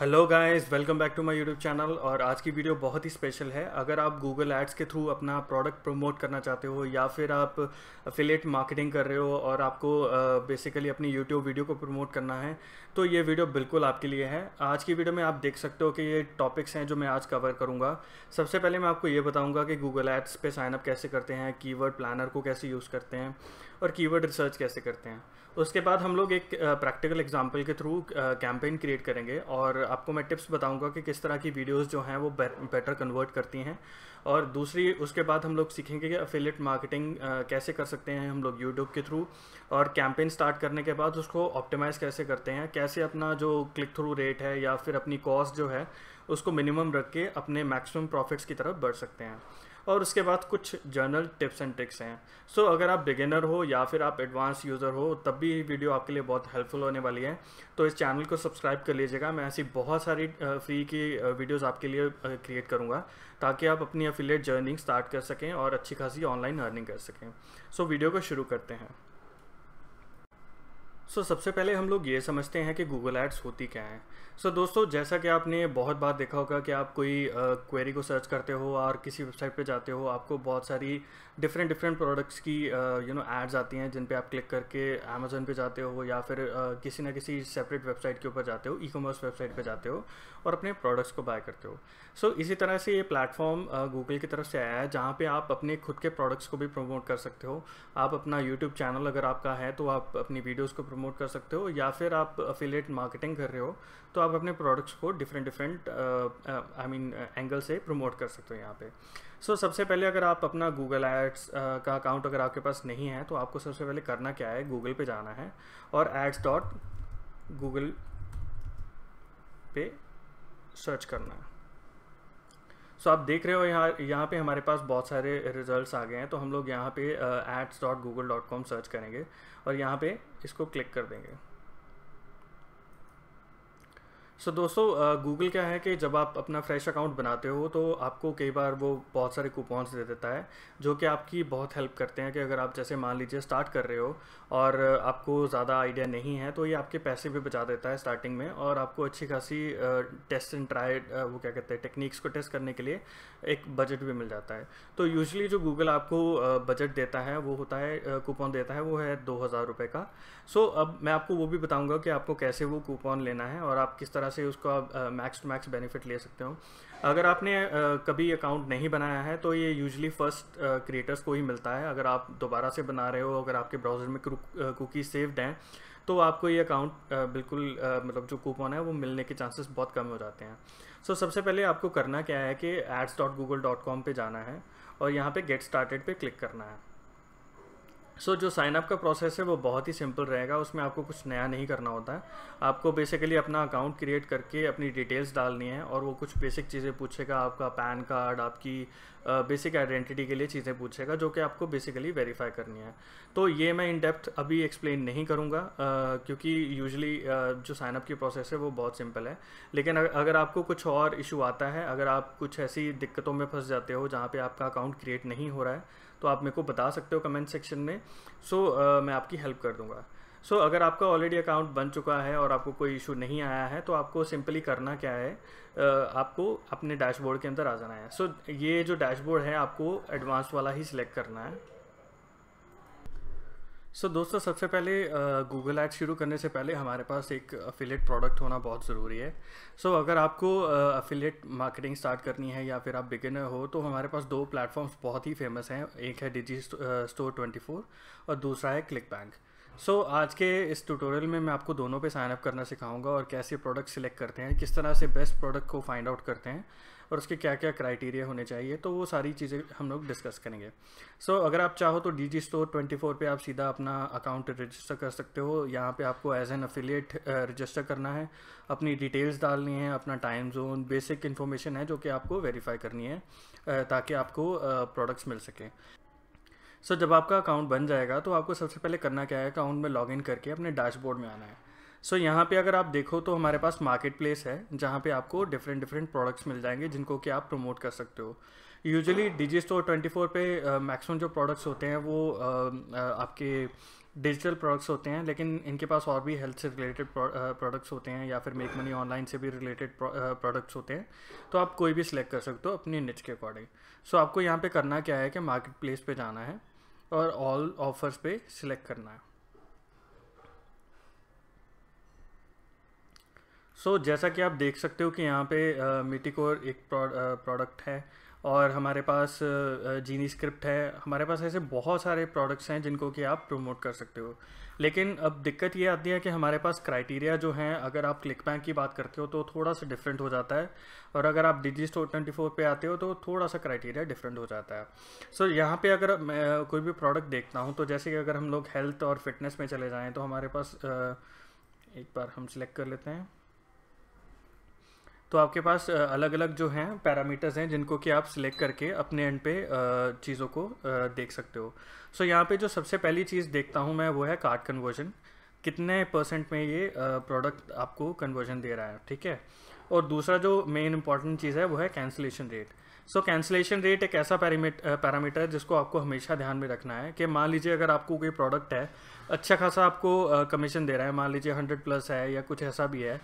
Hello guys welcome back to my YouTube channel और आज की वीडियो बहुत ही स्पेशल है अगर आप गूगल एड्स के थ्रू अपना प्रोडक्ट प्रमोट करना चाहते हो या फिर आप अफिलेट मार्केटिंग कर रहे हो और आपको बेसिकली अपनी यूट्यूब वीडियो को प्रमोट करना है तो ये वीडियो बिल्कुल आपके लिए है आज की वीडियो में आप देख सकते हो कि ये टॉपिक्स हैं जो मैं आज कवर करूँगा सबसे पहले मैं आपको ये बताऊँगा कि गूगल एड्स पर साइनअप कैसे करते हैं कीवर्ड प्लानर को कैसे यूज़ करते हैं और कीवर्ड रिसर्च कैसे करते हैं उसके बाद हम लोग एक प्रैक्टिकल एग्जांपल के थ्रू कैंपेन क्रिएट करेंगे और आपको मैं टिप्स बताऊंगा कि किस तरह की वीडियोस जो हैं वो बेटर कन्वर्ट करती हैं और दूसरी उसके बाद हम लोग सीखेंगे कि अफिलेट मार्केटिंग कैसे कर सकते हैं हम लोग यूट्यूब के थ्रू और कैंपेन स्टार्ट करने के बाद उसको ऑप्टिमाइज़ कैसे करते हैं कैसे अपना जो क्लिक थ्रू रेट है या फिर अपनी कॉस्ट जो है उसको मिनिमम रख के अपने मैक्सिमम प्रॉफिट्स की तरफ बढ़ सकते हैं और उसके बाद कुछ जर्नल टिप्स एंड ट्रिक्स हैं सो so, अगर आप बिगिनर हो या फिर आप एडवांस यूज़र हो तब भी ये वीडियो आपके लिए बहुत हेल्पफुल होने वाली है तो इस चैनल को सब्सक्राइब कर लीजिएगा मैं ऐसी बहुत सारी फ्री की वीडियोज़ आपके लिए क्रिएट करूँगा ताकि आप अपनी अफिलेट जर्निंग स्टार्ट कर सकें और अच्छी खासी ऑनलाइन अर्निंग कर सकें सो so, वीडियो को शुरू करते हैं सो so, सबसे पहले हम लोग ये समझते हैं कि गूगल एड्स होती क्या है सो so, दोस्तों जैसा कि आपने बहुत बार देखा होगा कि आप कोई क्वेरी uh, को सर्च करते हो और किसी वेबसाइट पे जाते हो आपको बहुत सारी डिफरेंट डिफरेंट प्रोडक्ट्स की यू नो एड्स आती हैं जिन पे आप क्लिक करके अमेजोन पे जाते हो या फिर uh, किसी ना किसी सेपरेट वेबसाइट के ऊपर जाते हो ई कॉमर्स वेबसाइट पे जाते हो और अपने प्रोडक्ट्स को बाय करते हो सो so, इसी तरह से ये प्लेटफॉर्म गूगल uh, की तरफ से आया है जहाँ पे आप अपने खुद के प्रोडक्ट्स को भी प्रमोट कर सकते हो आप अपना यूट्यूब चैनल अगर आपका है तो आप अपनी वीडियोज़ को प्रमोट कर सकते हो या फिर आप अफिलेट मार्केटिंग कर रहे हो तो आप अपने प्रोडक्ट्स को different different I mean angle से प्रमोट कर सकते हो यहाँ पर सो so, सबसे पहले अगर आप अपना गूगल एड्स का अकाउंट अगर आपके पास नहीं है तो आपको सबसे पहले करना क्या है गूगल पे जाना है और एड्स डॉट गूगल पे सर्च करना है सो so, आप देख रहे हो यहाँ यहाँ पे हमारे पास बहुत सारे रिजल्ट्स आ गए हैं तो हम लोग यहाँ पे ads dot Google dot com search करेंगे और यहाँ पे इसको क्लिक कर देंगे सो so, दोस्तों गूगल क्या है कि जब आप अपना फ्रेश अकाउंट बनाते हो तो आपको कई बार वो बहुत सारे कूपन्स दे देता है जो कि आपकी बहुत हेल्प करते हैं कि अगर आप जैसे मान लीजिए स्टार्ट कर रहे हो और आपको ज़्यादा आइडिया नहीं है तो ये आपके पैसे भी बचा देता है स्टार्टिंग में और आपको अच्छी खासी टेस्ट एंड ट्राई वो क्या कहते हैं टेक्निक्स को टेस्ट करने के लिए एक बजट भी मिल जाता है तो यूजली जो गूगल आपको बजट देता है वो होता है कूपन देता है वो है दो हज़ार रुपये का सो so, अब मैं आपको वो भी बताऊँगा कि आपको कैसे वो कूपन लेना है और आप किस तरह यहाँ से उसको आप मैक्स टू मैक्स बेनिफिट ले सकते हो अगर आपने uh, कभी अकाउंट नहीं बनाया है तो ये यूजली फर्स्ट क्रिएटर्स को ही मिलता है अगर आप दोबारा से बना रहे हो अगर आपके ब्राउज़र में कुकी सेव्ड हैं तो आपको ये अकाउंट बिल्कुल मतलब जो कूपन है वो मिलने के चांसेस बहुत कम हो जाते हैं सो so, सबसे पहले आपको करना क्या है कि ads dot Google dot com पर जाना है और यहाँ पे गेट स्टार्टेड पे क्लिक करना है सो so, जो साइनअप का प्रोसेस है वो बहुत ही सिंपल रहेगा उसमें आपको कुछ नया नहीं करना होता है आपको बेसिकली अपना अकाउंट क्रिएट करके अपनी डिटेल्स डालनी है और वो कुछ बेसिक चीज़ें पूछेगा आपका पैन कार्ड आपकी बेसिक आइडेंटिटी के लिए चीज़ें पूछेगा जो कि आपको बेसिकली वेरीफाई करनी है तो ये मैं इन डेप्थ अभी एक्सप्लेन नहीं करूँगा क्योंकि यूजली जो साइनअप की प्रोसेस है वो बहुत सिंपल है लेकिन अगर आपको कुछ और इशू आता है अगर आप कुछ ऐसी दिक्कतों में फंस जाते हो जहाँ पर आपका अकाउंट क्रिएट नहीं हो रहा है तो आप मेरे को बता सकते हो कमेंट सेक्शन में सो so, uh, मैं आपकी हेल्प कर दूंगा सो so, अगर आपका ऑलरेडी अकाउंट बन चुका है और आपको कोई इशू नहीं आया है तो आपको सिंपली करना क्या है uh, आपको अपने डैशबोर्ड के अंदर आ जाना है सो so, ये जो डैशबोर्ड है आपको एडवांस वाला ही सिलेक्ट करना है सो so, दोस्तों सबसे पहले गूगल ऐड शुरू करने से पहले हमारे पास एक अफिलेट प्रोडक्ट होना बहुत ज़रूरी है सो so, अगर आपको अफिलेट मार्केटिंग स्टार्ट करनी है या फिर आप बिगिनर हो तो हमारे पास दो प्लेटफॉर्म्स बहुत ही फेमस हैं एक है डिजी स्टोर ट्वेंटी फोर और दूसरा है क्लिक बैंक सो so, आज के इस ट्यूटोरियल में मैं आपको दोनों पे साइन अप करना सिखाऊंगा और कैसे प्रोडक्ट सिलेक्ट करते हैं किस तरह से बेस्ट प्रोडक्ट को फाइंड आउट करते हैं और उसके क्या क्या क्राइटेरिया होने चाहिए तो वो सारी चीज़ें हम लोग डिस्कस करेंगे सो so, अगर आप चाहो तो Digi store twenty four पर आप सीधा अपना अकाउंट रजिस्टर कर सकते हो यहाँ पर आपको एज एन अफिलियट रजिस्टर करना है अपनी डिटेल्स डालनी है अपना टाइम जोन बेसिक इन्फॉर्मेशन है जो कि आपको वेरीफाई करनी है ताकि आपको प्रोडक्ट्स मिल सकें सो so, जब आपका अकाउंट बन जाएगा तो आपको सबसे पहले करना क्या है अकाउंट में लॉगिन करके अपने डैशबोर्ड में आना है सो so, यहाँ पे अगर आप देखो तो हमारे पास मार्केट प्लेस है जहाँ पे आपको डिफरेंट डिफरेंट प्रोडक्ट्स मिल जाएंगे जिनको कि आप प्रमोट कर सकते हो usually Digi store twenty four पे मैक्सिमम जो प्रोडक्ट्स होते हैं वो uh, uh, आपके डिजिटल प्रोडक्ट्स होते हैं लेकिन इनके पास और भी हेल्थ से रिलेटेड प्रोडक्ट्स होते हैं या फिर मेक मनी ऑनलाइन से भी रिलेटेड प्रोडक्ट्स होते हैं तो आप कोई भी सिलेक्ट कर सकते हो अपनी निच के अकॉर्डिंग सो आपको यहाँ पे करना क्या है कि मार्केट प्लेस पर जाना है और ऑल ऑफर्स पे सिलेक्ट करना है सो so, जैसा कि आप देख सकते हो कि यहाँ पे मिटिकोर एक प्रोडक्ट है और हमारे पास जीनी स्क्रिप्ट है हमारे पास ऐसे बहुत सारे प्रोडक्ट्स हैं जिनको कि आप प्रमोट कर सकते हो लेकिन अब दिक्कत ये आती है कि हमारे पास क्राइटेरिया जो हैं अगर आप क्लिक बैंक की बात करते हो तो थोड़ा सा डिफरेंट हो जाता है और अगर आप डिजी स्टोर ट्वेंटी फोर पर आते हो तो थोड़ा सा क्राइटेरिया डिफरेंट हो जाता है सो so, यहाँ पर अगर मैं कोई भी प्रोडक्ट देखता हूँ तो जैसे कि अगर हम लोग हेल्थ और फिटनेस में चले जाएँ तो हमारे पास एक बार हम सिलेक्ट कर लेते हैं तो आपके पास अलग अलग जो हैं पैरामीटर्स हैं जिनको कि आप सिलेक्ट करके अपने एंड पे चीज़ों को देख सकते हो सो so, यहाँ पे जो सबसे पहली चीज़ देखता हूँ मैं वो है कार्ड कन्वर्जन कितने परसेंट में ये प्रोडक्ट आपको कन्वर्जन दे रहा है ठीक है और दूसरा जो मेन इंपॉर्टेंट चीज़ है वो है cancellation rate so cancellation rate एक ऐसा पैरामीटर है जिसको आपको हमेशा ध्यान में रखना है कि मान लीजिए अगर आपको कोई प्रोडक्ट है अच्छा खासा आपको कमीशन दे रहा है मान लीजिए हंड्रेड प्लस है या कुछ ऐसा भी है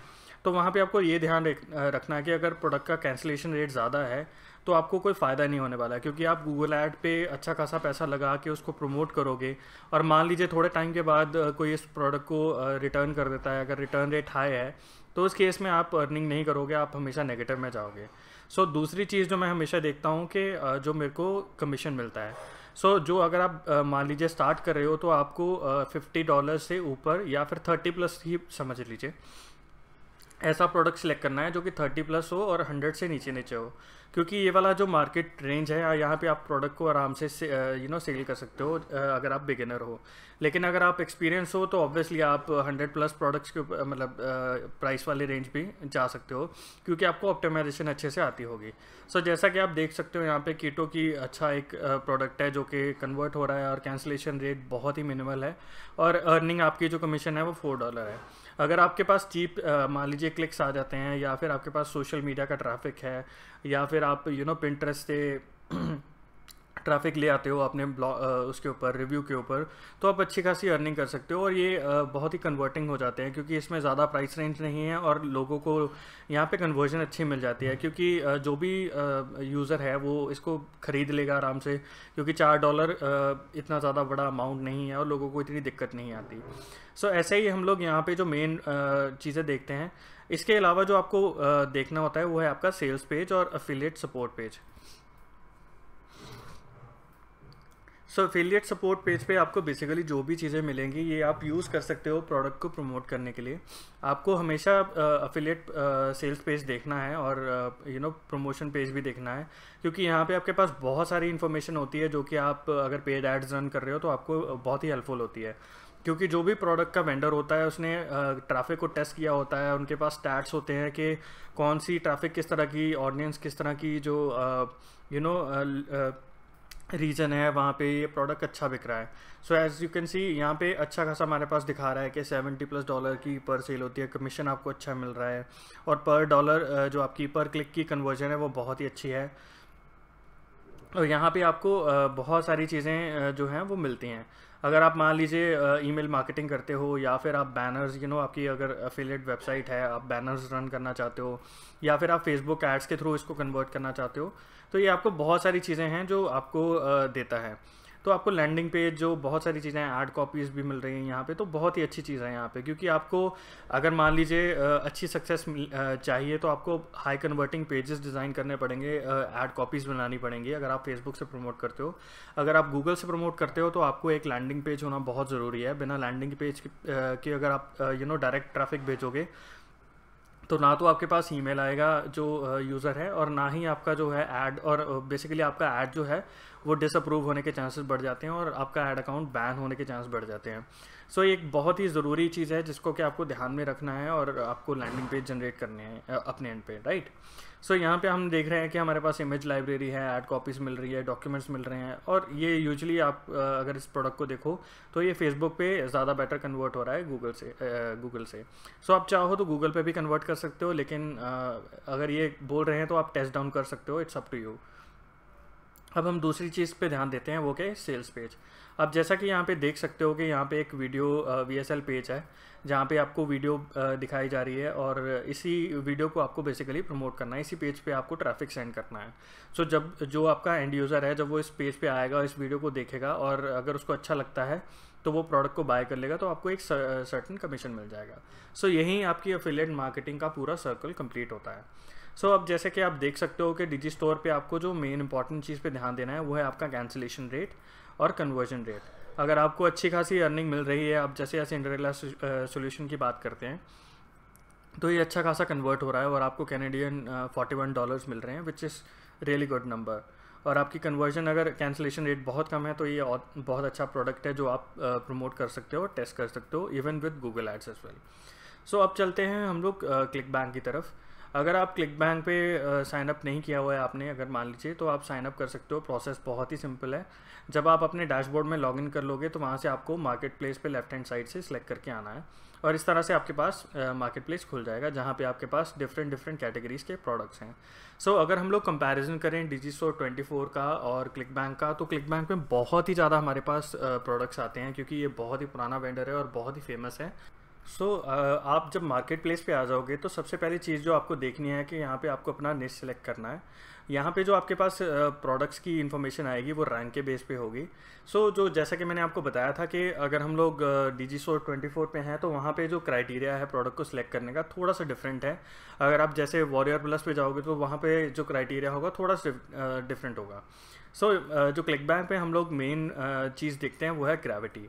तो वहाँ पे आपको ये ध्यान रखना है कि अगर प्रोडक्ट का कैंसिलेशन रेट ज़्यादा है तो आपको कोई फ़ायदा नहीं होने वाला है क्योंकि आप गूगल ऐड पे अच्छा खासा पैसा लगा के उसको प्रमोट करोगे और मान लीजिए थोड़े टाइम के बाद कोई इस प्रोडक्ट को रिटर्न कर देता है अगर रिटर्न रेट हाई है तो उस केस में आप अर्निंग नहीं करोगे आप हमेशा नेगेटिव में जाओगे सो so, दूसरी चीज़ जो मैं हमेशा देखता हूँ कि जो मेरे को कमीशन मिलता है सो so, जो अगर आप मान लीजिए स्टार्ट कर रहे हो तो आपको फिफ्टी डॉलर से ऊपर या फिर थर्टी प्लस ही समझ लीजिए ऐसा प्रोडक्ट सिलेक्ट करना है जो कि थर्टी प्लस हो और हंड्रेड से नीचे नीचे हो क्योंकि ये वाला जो मार्केट रेंज है यहाँ पे आप प्रोडक्ट को आराम से यू नो सेल कर सकते हो अगर आप बिगिनर हो लेकिन अगर आप एक्सपीरियंस हो तो ऑब्वियसली आप हंड्रेड प्लस प्रोडक्ट्स के मतलब प्राइस वाले रेंज भी जा सकते हो क्योंकि आपको ऑप्टिमाइजेशन अच्छे से आती होगी सो so, जैसा कि आप देख सकते हो यहाँ पे कीटो की अच्छा एक प्रोडक्ट है जो कि कन्वर्ट हो रहा है और कैंसिलेशन रेट बहुत ही मिनिमल है और अर्निंग आपकी जो कमीशन है वो फोर डॉलर है अगर आपके पास चीप मान लीजिए क्लिक्स आ जाते हैं या फिर आपके पास सोशल मीडिया का ट्रैफिक है या फिर आप यू नो पिंट्रेस्ट से ट्रैफिक ले आते हो अपने उसके ऊपर रिव्यू के ऊपर तो आप अच्छी खासी अर्निंग कर सकते हो और ये बहुत ही कन्वर्टिंग हो जाते हैं क्योंकि इसमें ज़्यादा प्राइस रेंज नहीं है और लोगों को यहाँ पे कन्वर्जन अच्छी मिल जाती है क्योंकि जो भी यूज़र है वो इसको ख़रीद लेगा आराम से क्योंकि चार डॉलर इतना ज़्यादा बड़ा अमाउंट नहीं है और लोगों को इतनी दिक्कत नहीं आती सो so, ऐसे ही हम लोग यहाँ पे जो मेन चीज़ें देखते हैं इसके अलावा जो आपको देखना होता है वो है आपका सेल्स पेज और affiliate support page so affiliate support page पे आपको बेसिकली जो भी चीज़ें मिलेंगी ये आप यूज़ कर सकते हो प्रोडक्ट को प्रमोट करने के लिए आपको हमेशा अफिलियट सेल्स पेज देखना है और यू नो प्रमोशन पेज भी देखना है क्योंकि यहाँ पे आपके पास बहुत सारी इन्फॉर्मेशन होती है जो कि आप अगर पेड एड्स रन कर रहे हो तो आपको बहुत ही हेल्पफुल होती है क्योंकि जो भी प्रोडक्ट का वेंडर होता है उसने ट्रैफिक को टेस्ट किया होता है उनके पास स्टैट्स होते हैं कि कौन सी ट्रैफिक किस तरह की ऑडियंस किस तरह की जो यू नो रीजन है वहाँ पे ये प्रोडक्ट अच्छा बिक रहा है so as you can see यहाँ पे अच्छा खासा हमारे पास दिखा रहा है कि 70 प्लस डॉलर की पर सेल होती है कमीशन आपको अच्छा मिल रहा है और पर डॉलर जो आपकी पर क्लिक की कन्वर्जन है वो बहुत ही अच्छी है और यहाँ पे आपको बहुत सारी चीज़ें जो हैं वो मिलती हैं अगर आप मान लीजिए ईमेल मार्केटिंग करते हो या फिर आप बैनर्स यू नो आपकी अगर अफिलेट वेबसाइट है आप बैनर्स रन करना चाहते हो या फिर आप फेसबुक एड्स के थ्रू इसको कन्वर्ट करना चाहते हो तो ये आपको बहुत सारी चीज़ें हैं जो आपको देता है तो आपको लैंडिंग पेज जो बहुत सारी चीज़ें हैं आर्ट कॉपीज़ भी मिल रही हैं यहाँ पे तो बहुत ही अच्छी चीज़ है यहाँ पे क्योंकि आपको अगर मान लीजिए अच्छी सक्सेस चाहिए तो आपको हाई कन्वर्टिंग पेजेस डिज़ाइन करने पड़ेंगे ऐड कॉपीज़ बनानी पड़ेंगी अगर आप फेसबुक से प्रमोट करते हो अगर आप गूगल से प्रमोट करते हो तो आपको एक लैंडिंग पेज होना बहुत ज़रूरी है बिना लैंडिंग पेज के अगर आप यू नो डायरेक्ट ट्रैफिक भेजोगे तो ना तो आपके पास ईमेल आएगा जो यूज़र है और ना ही आपका जो है ऐड और बेसिकली आपका ऐड जो है वो डिसअप्रूव होने के चांसेस बढ़ जाते हैं और आपका ऐड अकाउंट बैन होने के चांस बढ़ जाते हैं सो so, एक बहुत ही ज़रूरी चीज़ है जिसको कि आपको ध्यान में रखना है और आपको लैंडिंग पेज जनरेट करने हैं अपने एंड पे राइट right? सो so, यहाँ पे हम देख रहे हैं कि हमारे पास इमेज लाइब्रेरी है एड कॉपीज़ मिल रही है डॉक्यूमेंट्स मिल रहे हैं और ये यूजली आप अगर इस प्रोडक्ट को देखो तो ये फेसबुक पे ज़्यादा बेटर कन्वर्ट हो रहा है गूगल से गूगल से सो so, आप चाहो तो गूगल पे भी कन्वर्ट कर सकते हो लेकिन अगर ये बोल रहे हैं तो आप टेस्ट डाउन कर सकते हो इट्स अप टू यू अब हम दूसरी चीज़ पे ध्यान देते हैं वो के सेल्स पेज अब जैसा कि यहाँ पे देख सकते हो कि यहाँ पे एक वीडियो वी पेज है जहाँ पे आपको वीडियो दिखाई जा रही है और इसी वीडियो को आपको बेसिकली प्रमोट करना है इसी पेज पे आपको ट्रैफिक सेंड करना है सो so, जब जो आपका एंड यूज़र है जब वो इस पेज पे आएगा इस वीडियो को देखेगा और अगर उसको अच्छा लगता है तो वो प्रोडक्ट को बाय कर लेगा तो आपको एक सर्टन कमीशन मिल जाएगा सो so, यही आपकी अफिलेट मार्केटिंग का पूरा सर्कल कम्प्लीट होता है सो so, अब जैसे कि आप देख सकते हो कि डिजी स्टोर पर आपको जो मेन इंपॉर्टेंट चीज़ पर ध्यान देना है वो है आपका कैंसिलेशन रेट और कन्वर्जन रेट अगर आपको अच्छी खासी अर्निंग मिल रही है आप जैसे जैसे इंडरेला सोल्यूशन की बात करते हैं तो ये अच्छा खासा कन्वर्ट हो रहा है और आपको कैनेडियन फोर्टी वन डॉलर्स मिल रहे हैं which is really good number और आपकी कन्वर्जन अगर कैंसिलेशन रेट बहुत कम है तो ये बहुत अच्छा प्रोडक्ट है जो आप प्रमोट कर सकते हो और टेस्ट कर सकते हो even with Google ads as well so अब चलते हैं हम लोग क्लिक बैंक की तरफ अगर आप क्लिक बैंक पर साइन अप नहीं किया हुआ है आपने अगर मान लीजिए तो आप साइन अप कर सकते हो प्रोसेस बहुत ही सिंपल है जब आप अपने डैशबोर्ड में लॉगिन कर लोगे तो वहाँ से आपको मार्केट प्लेस पर लेफ्ट हैंड साइड से सिलेक्ट करके आना है और इस तरह से आपके पास मार्केट प्लेस खुल जाएगा जहाँ पे आपके पास डिफरेंट डिफरेंट कैटेगरीज के प्रोडक्ट्स हैं सो so, अगर हम लोग कंपैरिजन करें डिजी स्टोर ट्वेंटी का और क्लिक बैंक का तो क्लिक बैंक में बहुत ही ज़्यादा हमारे पास प्रोडक्ट्स आते हैं क्योंकि ये बहुत ही पुराना वेंडर है और बहुत ही फेमस है सो so, uh, आप जब मार्केट प्लेस पे आ जाओगे तो सबसे पहली चीज़ जो आपको देखनी है कि यहाँ पे आपको अपना निश सेलेक्ट करना है यहाँ पे जो आपके पास प्रोडक्ट्स uh, की इन्फॉर्मेशन आएगी वो रैंक के बेस पे होगी सो so, जो जैसा कि मैंने आपको बताया था कि अगर हम लोग D G so twenty four पर हैं तो वहाँ पे जो क्राइटेरिया है प्रोडक्ट को सिलेक्ट करने का थोड़ा सा डिफरेंट है अगर आप जैसे वॉरियर प्लस पे जाओगे तो वहाँ पर जो क्राइटेरिया होगा थोड़ा सा डिफरेंट uh, होगा सो so, uh, जो क्लिक बैंक पर हम लोग मेन uh, चीज़ देखते हैं वो है ग्रेविटी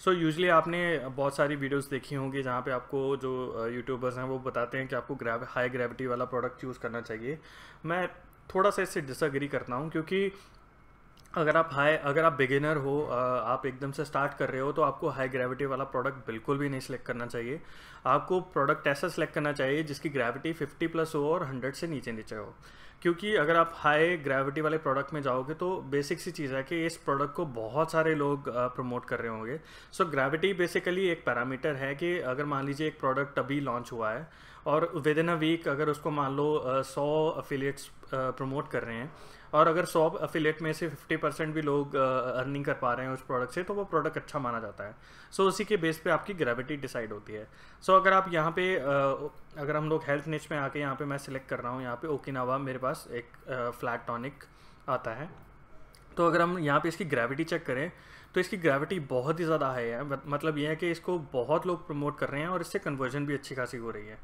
सो so, यूजली आपने बहुत सारी वीडियोस देखी होंगी जहाँ पे आपको जो यूट्यूबर्स हैं वो बताते हैं कि आपको ग्रेव हाई ग्रेविटी वाला प्रोडक्ट यूज़ करना चाहिए मैं थोड़ा सा इससे डिसअग्री करता हूँ क्योंकि अगर आप हाई अगर आप बिगिनर हो आप एकदम से स्टार्ट कर रहे हो तो आपको हाई ग्रेविटी वाला प्रोडक्ट बिल्कुल भी नहीं सिलेक्ट करना चाहिए आपको प्रोडक्ट ऐसा सिलेक्ट करना चाहिए जिसकी ग्रेविटी 50 प्लस हो और 100 से नीचे नीचे हो क्योंकि अगर आप हाई ग्रेविटी वाले प्रोडक्ट में जाओगे तो बेसिक सी चीज़ है कि इस प्रोडक्ट को बहुत सारे लोग प्रमोट कर रहे होंगे सो ग्रेविटी बेसिकली एक पैरामीटर है कि अगर मान लीजिए एक प्रोडक्ट अभी लॉन्च हुआ है और विद इन अ वीक अगर उसको मान लो सौ अफिलियट्स प्रमोट कर रहे हैं और अगर सौ अफिलेट में से फिफ्टी परसेंट भी लोग अर्निंग कर पा रहे हैं उस प्रोडक्ट से तो वो प्रोडक्ट अच्छा माना जाता है सो so, उसी के बेस पे आपकी ग्रेविटी डिसाइड होती है सो so, अगर आप यहाँ पे अगर हम लोग हेल्थ निच में आके यहाँ पे मैं सिलेक्ट कर रहा हूँ यहाँ पे ओकिनावा मेरे पास एक फ्लैट टॉनिक आता है तो अगर हम यहाँ पे इसकी ग्रेविटी चेक करें तो इसकी ग्रेविटी बहुत ही ज़्यादा हाई है मतलब ये है कि इसको बहुत लोग प्रमोट कर रहे हैं और इससे कन्वर्जन भी अच्छी खासी हो रही है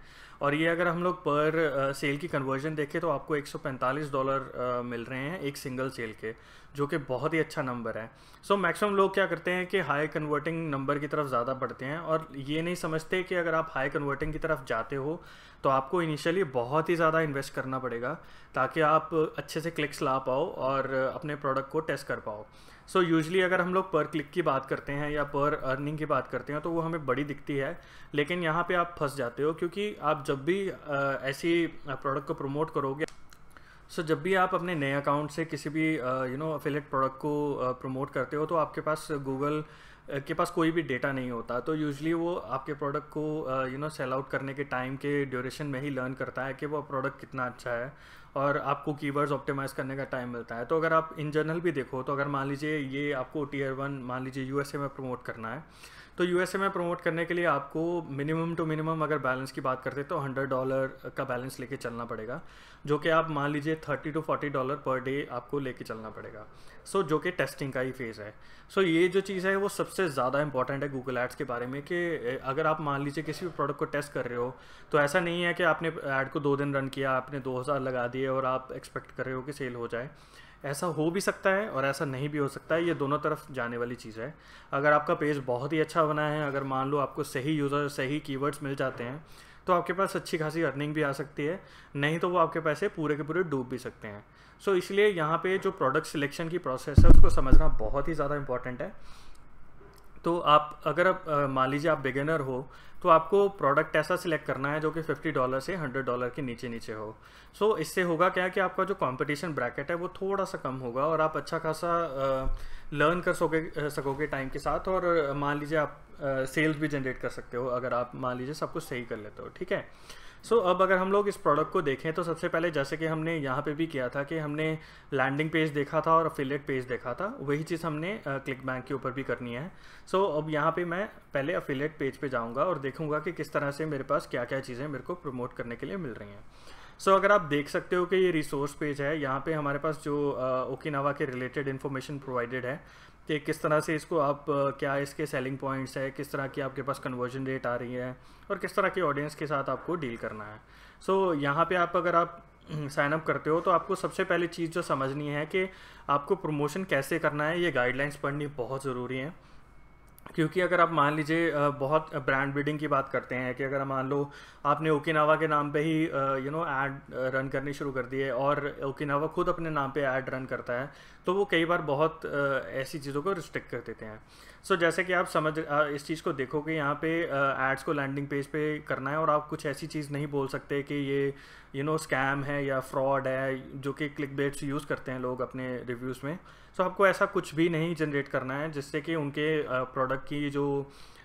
और ये अगर हम लोग पर सेल की कन्वर्जन देखें तो आपको 145 डॉलर मिल रहे हैं एक सिंगल सेल के जो कि बहुत ही अच्छा नंबर है सो so, मैक्सिमम लोग क्या करते हैं कि हाई कन्वर्टिंग नंबर की तरफ ज़्यादा बढ़ते हैं और ये नहीं समझते कि अगर आप हाई कन्वर्टिंग की तरफ जाते हो तो आपको इनिशियली बहुत ही ज़्यादा इन्वेस्ट करना पड़ेगा ताकि आप अच्छे से क्लिक्स ला पाओ और अपने प्रोडक्ट को टेस्ट कर पाओ सो so यूजली अगर हम लोग पर क्लिक की बात करते हैं या पर अर्निंग की बात करते हैं तो वो हमें बड़ी दिखती है लेकिन यहाँ पे आप फंस जाते हो क्योंकि आप जब भी ऐसी प्रोडक्ट को प्रमोट करोगे सो so, जब भी आप अपने नए अकाउंट से किसी भी यू नो अफिलेट प्रोडक्ट को प्रमोट uh, करते हो तो आपके पास गूगल uh, के पास कोई भी डेटा नहीं होता तो यूजली वो आपके प्रोडक्ट को यू नो सेल आउट करने के टाइम के ड्यूरेशन में ही लर्न करता है कि वो प्रोडक्ट कितना अच्छा है और आपको कीवर्ड्स ऑप्टिमाइज़ करने का टाइम मिलता है तो अगर आप इन जनरल भी देखो तो अगर मान लीजिए ये आपको टीयर वन मान लीजिए यूएसए में प्रमोट करना है तो यूएसए में प्रमोट करने के लिए आपको मिनिमम टू मिनिमम अगर बैलेंस की बात करते तो हंड्रेड डॉलर का बैलेंस लेके चलना पड़ेगा जो कि आप मान लीजिए thirty to forty dollar per day आपको लेके चलना पड़ेगा सो so, जो कि टेस्टिंग का ही फेज़ है सो so, ये जो चीज़ है वो सबसे ज़्यादा इंपॉर्टेंट है गूगल एड्स के बारे में कि अगर आप मान लीजिए किसी भी प्रोडक्ट को टेस्ट कर रहे हो तो ऐसा नहीं है कि आपने ऐड को दो दिन रन किया आपने दो हज़ार लगा दिए और आप एक्सपेक्ट कर रहे हो कि सेल हो जाए ऐसा हो भी सकता है और ऐसा नहीं भी हो सकता है ये दोनों तरफ जाने वाली चीज़ है अगर आपका पेज बहुत ही अच्छा बना है अगर मान लो आपको सही यूज़र सही कीवर्ड्स मिल जाते हैं तो आपके पास अच्छी खासी अर्निंग भी आ सकती है नहीं तो वो आपके पैसे पूरे के पूरे डूब भी सकते हैं सो so, इसलिए यहाँ पे जो प्रोडक्ट सिलेक्शन की प्रोसेस है उसको समझना बहुत ही ज़्यादा इंपॉर्टेंट है तो आप अगर आप मान लीजिए आप बिगिनर हो तो आपको प्रोडक्ट ऐसा सिलेक्ट करना है जो कि 50 डॉलर से 100 डॉलर के नीचे नीचे हो सो so, इससे होगा क्या कि आपका जो कंपटीशन ब्रैकेट है वो थोड़ा सा कम होगा और आप अच्छा खासा लर्न कर सकोगे सकोगे टाइम के साथ और मान लीजिए आप सेल्स भी जनरेट कर सकते हो अगर आप मान लीजिए सब कुछ सही कर लेते हो ठीक है सो so, अब अगर हम लोग इस प्रोडक्ट को देखें तो सबसे पहले जैसे कि हमने यहाँ पे भी किया था कि हमने लैंडिंग पेज देखा था और अफिलेट पेज देखा था वही चीज़ हमने क्लिक बैंक के ऊपर भी करनी है सो so, अब यहाँ पे मैं पहले अफिलेट पेज पे जाऊँगा और देखूँगा कि किस तरह से मेरे पास क्या क्या चीज़ें मेरे को प्रमोट करने के लिए मिल रही हैं सो so, अगर आप देख सकते हो कि ये रिसोर्स पेज है यहाँ पे हमारे पास जो ओकिनावा के रिलेटेड इन्फॉर्मेशन प्रोवाइडेड है कि किस तरह से इसको आप क्या इसके सेलिंग पॉइंट्स है किस तरह की आपके पास कन्वर्जन रेट आ रही है और किस तरह की ऑडियंस के साथ आपको डील करना है सो so, यहाँ पे आप अगर आप साइनअप करते हो तो आपको सबसे पहले चीज़ जो समझनी है कि आपको प्रमोशन कैसे करना है ये गाइडलाइंस पढ़नी बहुत ज़रूरी है क्योंकि अगर आप मान लीजिए बहुत ब्रांड बिल्डिंग की बात करते हैं कि अगर मान लो आपने ओकिनावा के नाम पे ही यू नो ऐड रन करनी शुरू कर दी है और ओकिनावा खुद अपने नाम पे ऐड रन करता है तो वो कई बार बहुत ऐसी चीज़ों को रिस्ट्रिक्ट कर देते हैं सो so, जैसे कि आप समझ इस चीज़ को देखो कि यहाँ पे एड्स को लैंडिंग पेज पे करना है और आप कुछ ऐसी चीज़ नहीं बोल सकते कि ये यू नो स्कैम है या फ्रॉड है जो कि क्लिक बेट्स यूज़ करते हैं लोग अपने रिव्यूज़ में सो आपको ऐसा कुछ भी नहीं जनरेट करना है जिससे कि उनके प्रोडक्ट की जो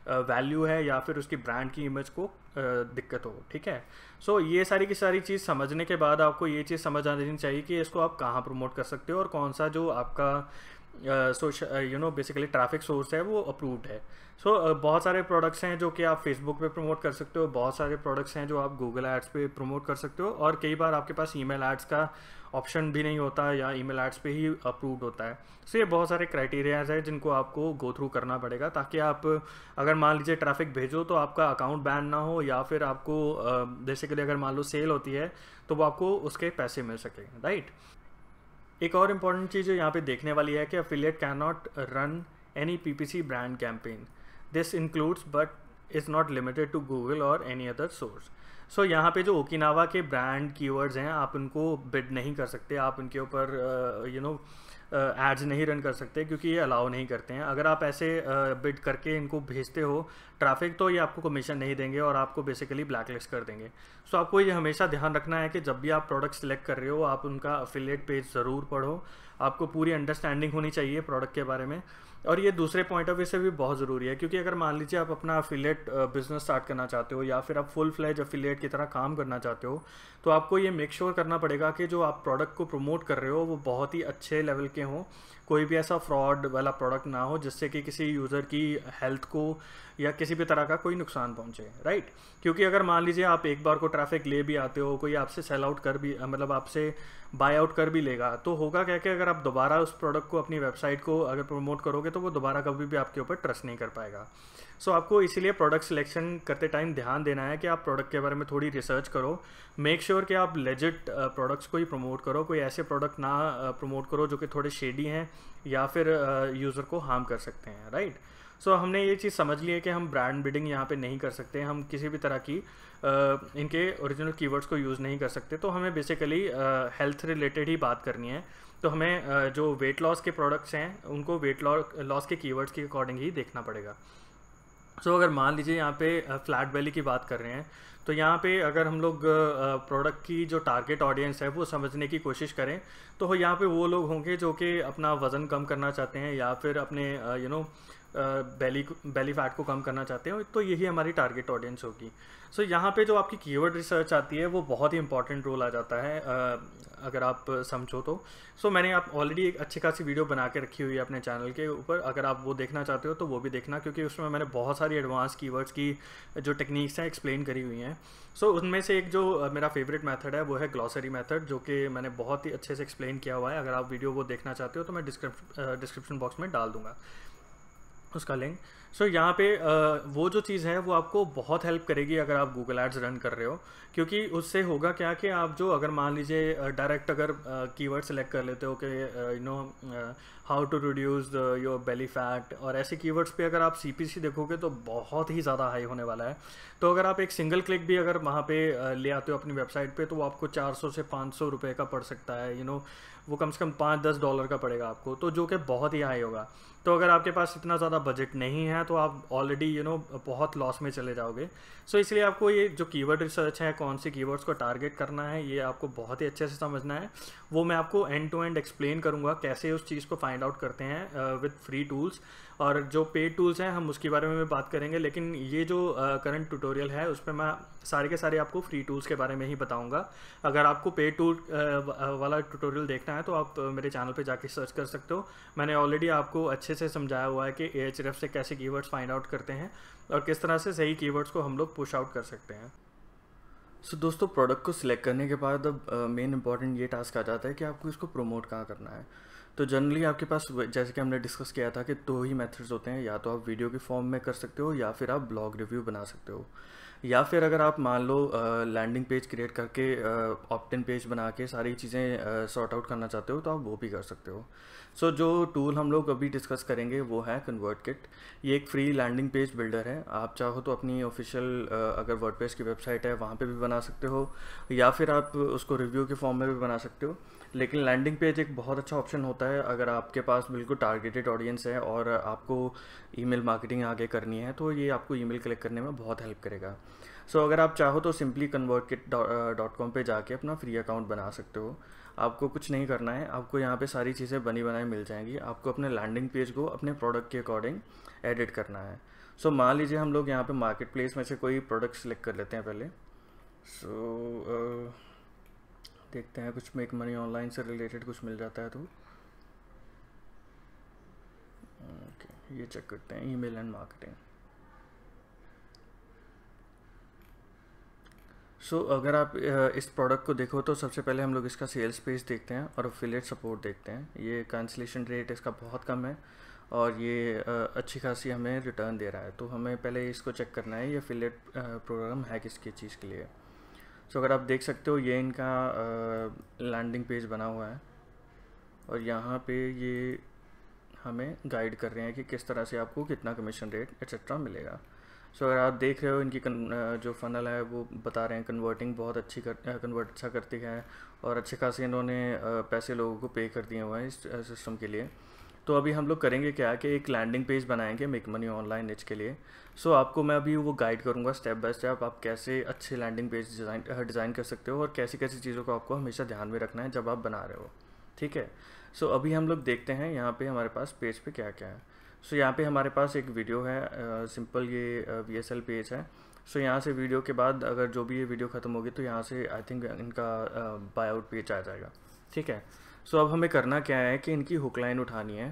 वैल्यू है या फिर उसकी ब्रांड की इमेज को दिक्कत हो ठीक है सो so, ये सारी की सारी चीज़ समझने के बाद आपको ये चीज़ समझ आ देनी चाहिए कि इसको आप कहाँ प्रमोट कर सकते हो और कौन सा जो आपका social you know basically traffic source है वो अप्रूव्ड है सो so, uh, बहुत सारे प्रोडक्ट्स हैं जो कि आप फेसबुक पे प्रमोट कर सकते हो बहुत सारे प्रोडक्ट्स हैं जो आप गूगल एड्स पे प्रमोट कर सकते हो और कई बार आपके पास ईमेल एड्स का ऑप्शन भी नहीं होता या ईमेल एड्स पे ही अप्रूव्ड होता है सो so, ये बहुत सारे क्राइटेरियाज हैं जिनको आपको गो थ्रू करना पड़ेगा ताकि आप अगर मान लीजिए ट्रैफिक भेजो तो आपका अकाउंट बैन ना हो या फिर आपको बेसिकली अगर मान लो सेल होती है तो वो आपको उसके पैसे मिल सके राइट एक और इम्पॉर्टेंट चीज़ जो यहाँ पे देखने वाली है कि affiliate can not run any C brand campaign this includes but is not limited to Google और एनी अदर सोर्स सो यहाँ पे जो ओकिनावा के ब्रांड कीवर्ड्स हैं आप उनको बिड नहीं कर सकते आप उनके ऊपर यू नो एड्स नहीं रन कर सकते क्योंकि ये अलाउ नहीं करते हैं अगर आप ऐसे बिड uh, करके इनको भेजते हो ट्रैफिक तो ये आपको कमीशन नहीं देंगे और आपको बेसिकली ब्लैकलिस्ट कर देंगे सो so, आपको ये हमेशा ध्यान रखना है कि जब भी आप प्रोडक्ट सेलेक्ट कर रहे हो आप उनका अफिलियट पेज ज़रूर पढ़ो आपको पूरी अंडरस्टैंडिंग होनी चाहिए प्रोडक्ट के बारे में और ये दूसरे पॉइंट ऑफ व्यू से भी बहुत ज़रूरी है क्योंकि अगर मान लीजिए आप अपना अफिलेट बिजनेस स्टार्ट करना चाहते हो या फिर आप फुल फ्लैज अफिलेट की तरह काम करना चाहते हो तो आपको ये मेक श्योर sure करना पड़ेगा कि जो आप प्रोडक्ट को प्रमोट कर रहे हो वो बहुत ही अच्छे लेवल के हों कोई भी ऐसा फ्रॉड वाला प्रोडक्ट ना हो जिससे कि किसी यूज़र की हेल्थ को या किसी भी तरह का कोई नुकसान पहुंचे राइट क्योंकि अगर मान लीजिए आप एक बार को ट्रैफिक ले भी आते हो कोई आपसे सेल आउट कर भी मतलब आपसे बाई आउट कर भी लेगा तो होगा क्या कि अगर आप दोबारा उस प्रोडक्ट को अपनी वेबसाइट को अगर प्रमोट करोगे तो वो दोबारा कभी भी आपके ऊपर ट्रस्ट नहीं कर पाएगा सो so, आपको इसीलिए प्रोडक्ट सिलेक्शन करते टाइम ध्यान देना है कि आप प्रोडक्ट के बारे में थोड़ी रिसर्च करो मेक श्योर sure कि आप लेजिट प्रोडक्ट्स को ही प्रमोट करो कोई ऐसे प्रोडक्ट ना प्रमोट करो जो कि थोड़े शेडी हैं या फिर यूज़र को हार्म कर सकते हैं राइट right? सो so, हमने ये चीज़ समझ ली है कि हम ब्रांड बिल्डिंग यहाँ पे नहीं कर सकते हम किसी भी तरह की आ, इनके ओरिजिनल कीवर्ड्स को यूज़ नहीं कर सकते तो हमें बेसिकली हेल्थ रिलेटेड ही बात करनी है तो हमें आ, जो वेट लॉस के प्रोडक्ट्स हैं उनको वेट लॉस के कीवर्ड्स के अकॉर्डिंग ही देखना पड़ेगा सो so, अगर मान लीजिए यहाँ पे फ्लैट वैली की बात कर रहे हैं तो यहाँ पे अगर हम लोग प्रोडक्ट की जो टारगेट ऑडियंस है वो समझने की कोशिश करें तो यहाँ पे वो लोग होंगे जो कि अपना वज़न कम करना चाहते हैं या फिर अपने you know you know, belly belly fat को कम करना चाहते हो तो यही हमारी टारगेट ऑडियंस होगी सो so, यहाँ पे जो आपकी कीवर्ड रिसर्च आती है वो बहुत ही इंपॉर्टेंट रोल आ जाता है अगर आप समझो तो सो so, मैंने आप ऑलरेडी एक अच्छी खासी वीडियो बना के रखी हुई है अपने चैनल के ऊपर अगर आप वो देखना चाहते हो तो वो भी देखना क्योंकि उसमें मैंने बहुत सारी एडवांस कीवर्ड्स की जो टेक्निक्स हैं एक्सप्लेन करी हुई हैं सो so, उनमें से एक जो मेरा फेवरेट मेथड है वो है ग्लॉसरी मेथड जो कि मैंने बहुत ही अच्छे से एक्सप्लेन किया हुआ है अगर आप वीडियो वो देखना चाहते हो तो मैं डिस्क्रिप्शन बॉक्स में डाल दूंगा उसका लिंक सो so, यहाँ पे वो जो चीज़ है वो आपको बहुत हेल्प करेगी अगर आप गूगल एड्स रन कर रहे हो क्योंकि उससे होगा क्या कि आप जो अगर मान लीजिए डायरेक्ट अगर कीवर्ड सेलेक्ट कर लेते हो कि you know how to reduce your belly fat और ऐसे कीवर्ड्स पे अगर आप सी देखोगे तो बहुत ही ज़्यादा हाई होने वाला है तो अगर आप एक सिंगल क्लिक भी अगर वहाँ पे ले आते हो अपनी वेबसाइट पे तो वो आपको चार से 500 रुपए का पड़ सकता है यू you नो know, वो कम से कम पाँच दस डॉलर का पड़ेगा आपको तो जो कि बहुत ही हाई होगा तो अगर आपके पास इतना ज़्यादा बजट नहीं है तो आप ऑलरेडी यू नो बहुत लॉस में चले जाओगे सो so, इसलिए आपको ये जो कीवर्ड रिसर्च है कौन सी कीवर्ड्स को टारगेट करना है ये आपको बहुत ही अच्छे से समझना है वो मैं आपको एंड टू एंड एक्सप्लेन करूँगा कैसे उस चीज़ को फाइंड आउट करते हैं विद फ्री टूल्स और जो पेड टूल्स हैं हम उसके बारे में भी बात करेंगे लेकिन ये जो करंट uh, ट्यूटोरियल है उस पर मैं सारे के सारे आपको फ्री टूल्स के बारे में ही बताऊँगा अगर आपको पेड टूल uh, uh, वाला ट्यूटोरियल देखना है तो आप uh, मेरे चैनल पर जाके सर्च कर सकते हो मैंने ऑलरेडी आपको अच्छे से समझाया हुआ है कि ए से कैसे कीवर्ड्स फाइंड आउट करते हैं और किस तरह से सही कीवर्ड्स को हम लोग पुश आउट कर सकते हैं सो so, दोस्तों प्रोडक्ट को सिलेक्ट करने के बाद अब मेन uh, इंपॉर्टेंट ये टास्क आ जाता है कि आपको इसको प्रमोट कहाँ करना है तो जनरली आपके पास जैसे कि हमने डिस्कस किया था कि दो तो ही मेथड्स होते हैं या तो आप वीडियो के फॉर्म में कर सकते हो या फिर आप ब्लॉग रिव्यू बना सकते हो या फिर अगर आप मान लो लैंडिंग पेज क्रिएट करके ऑप्टन uh, पेज बना के सारी चीज़ें सॉर्ट आउट करना चाहते हो तो आप वो भी कर सकते हो सो so, जो टूल हम लोग अभी डिस्कस करेंगे वो है कन्वर्ट किट ये एक फ्री लैंडिंग पेज बिल्डर है आप चाहो तो अपनी ऑफिशियल अगर वर्ड की वेबसाइट है वहाँ पे भी बना सकते हो या फिर आप उसको रिव्यू के फॉर्म में भी बना सकते हो लेकिन लैंडिंग पेज एक बहुत अच्छा ऑप्शन होता है अगर आपके पास बिल्कुल टारगेटेड ऑडियंस है और आपको ईमेल मार्केटिंग आगे करनी है तो ये आपको ईमेल कलेक्ट करने में बहुत हेल्प करेगा सो so, अगर आप चाहो तो simply ConvertKit dot com पर जाके अपना फ्री अकाउंट बना सकते हो आपको कुछ नहीं करना है आपको यहाँ पे सारी चीज़ें बनी बनाई मिल जाएंगी आपको अपने लैंडिंग पेज को अपने प्रोडक्ट के अकॉर्डिंग एडिट करना है सो so, मान लीजिए हम लोग यहाँ पे मार्केट प्लेस में से कोई प्रोडक्ट सेलेक्ट कर लेते हैं पहले सो so, uh, देखते हैं कुछ मेक मनी ऑनलाइन से रिलेटेड कुछ मिल जाता है तो ओके okay, ये चेक करते हैं e and marketing so so, अगर आप इस प्रोडक्ट को देखो तो सबसे पहले हम लोग इसका सेल्स पेज देखते हैं और अफिलेट सपोर्ट देखते हैं ये कैंसिलेशन रेट इसका बहुत कम है और ये अच्छी खासी हमें रिटर्न दे रहा है तो हमें पहले इसको चेक करना है ये अफिलेट प्रोग्राम है किसकी चीज़ के लिए सो so, अगर आप देख सकते हो ये इनका लैंडिंग पेज बना हुआ है और यहाँ पर ये हमें गाइड कर रहे हैं कि किस तरह से आपको कितना कमीशन रेट एट्सट्रा मिलेगा सो अगर आप देख रहे हो इनकी कन, जो फ़नल है वो बता रहे हैं कन्वर्टिंग बहुत अच्छी कर कन्वर्ट अच्छा करती है और अच्छे खासे इन्होंने पैसे लोगों को पे कर दिए हुए हैं इस सिस्टम के लिए तो अभी हम लोग करेंगे क्या कि एक लैंडिंग पेज बनाएंगे मेक मनी ऑनलाइन एज के लिए सो so, आपको मैं अभी वो गाइड करूँगा स्टेप बाय स्टेप आप कैसे अच्छे लैंडिंग पेज डिज़ाइन डिज़ाइन कर सकते हो और कैसी कैसी चीज़ों को आपको हमेशा ध्यान में रखना है जब आप बना रहे हो ठीक है सो so, अभी हम लोग देखते हैं यहाँ पर हमारे पास पेज पर क्या क्या है सो so, यहाँ पे हमारे पास एक वीडियो है सिंपल ये वी एस एल पेज है सो so, यहाँ से वीडियो के बाद अगर जो भी ये वीडियो ख़त्म होगी तो यहाँ से आई थिंक इनका बायआउट पेज आ जाएगा ठीक है सो so, अब हमें करना क्या है कि इनकी हुक लाइन उठानी है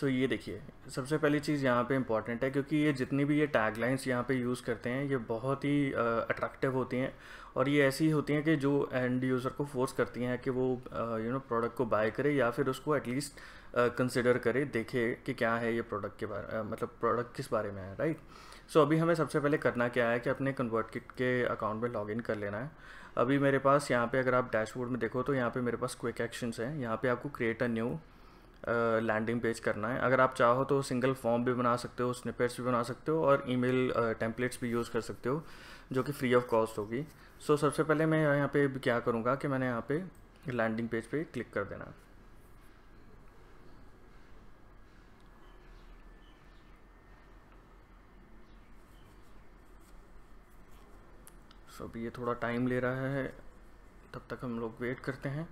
सो so, ये देखिए सबसे पहली चीज़ यहाँ पे इम्पॉर्टेंट है क्योंकि ये जितनी भी ये टैग लाइन्स यहाँ पे यूज़ करते हैं ये बहुत ही अट्रैक्टिव होती हैं और ये ऐसी होती हैं कि जो एंड यूज़र को फोर्स करती हैं कि वो यू नो प्रोडक्ट को बाय करे या फिर उसको एटलीस्ट कंसिडर करे देखे कि क्या है ये प्रोडक्ट के बारे मतलब प्रोडक्ट किस बारे में है राइट सो so, अभी हमें सबसे पहले करना क्या है कि अपने कन्वर्ट किट के अकाउंट में लॉगिन कर लेना है अभी मेरे पास यहाँ पे अगर आप डैशबोर्ड में देखो तो यहाँ पे मेरे पास क्विक एक्शंस हैं यहाँ पे आपको create a new landing page करना है अगर आप चाहो तो सिंगल फॉर्म भी बना सकते हो स्निपेट्स भी बना सकते हो और ई मेल टेम्पलेट्स भी यूज़ कर सकते हो जो कि फ्री ऑफ कॉस्ट होगी सो so, सबसे पहले मैं यहाँ पे क्या करूँगा कि मैंने यहाँ पे लैंडिंग पेज पे क्लिक कर देना है बस अभी ये थोड़ा टाइम ले रहा है तब तक हम लोग वेट करते हैं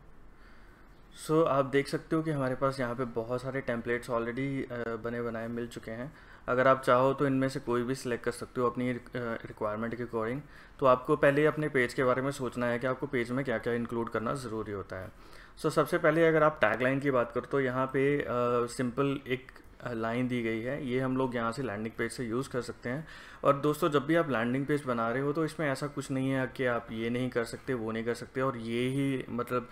सो so, आप देख सकते हो कि हमारे पास यहाँ पे बहुत सारे टेम्पलेट्स ऑलरेडी बने बनाए मिल चुके हैं अगर आप चाहो तो इनमें से कोई भी सिलेक्ट कर सकते हो अपनी रिक्वायरमेंट के अकॉर्डिंग तो आपको पहले अपने पेज के बारे में सोचना है कि आपको पेज में क्या क्या इंक्लूड करना ज़रूरी होता है सो so, सबसे पहले अगर आप टैगलाइन की बात करो तो यहाँ पे सिंपल एक लाइन दी गई है ये हम लोग यहाँ से लैंडिंग पेज से यूज़ कर सकते हैं और दोस्तों जब भी आप लैंडिंग पेज बना रहे हो तो इसमें ऐसा कुछ नहीं है कि आप ये नहीं कर सकते वो नहीं कर सकते और ये ही मतलब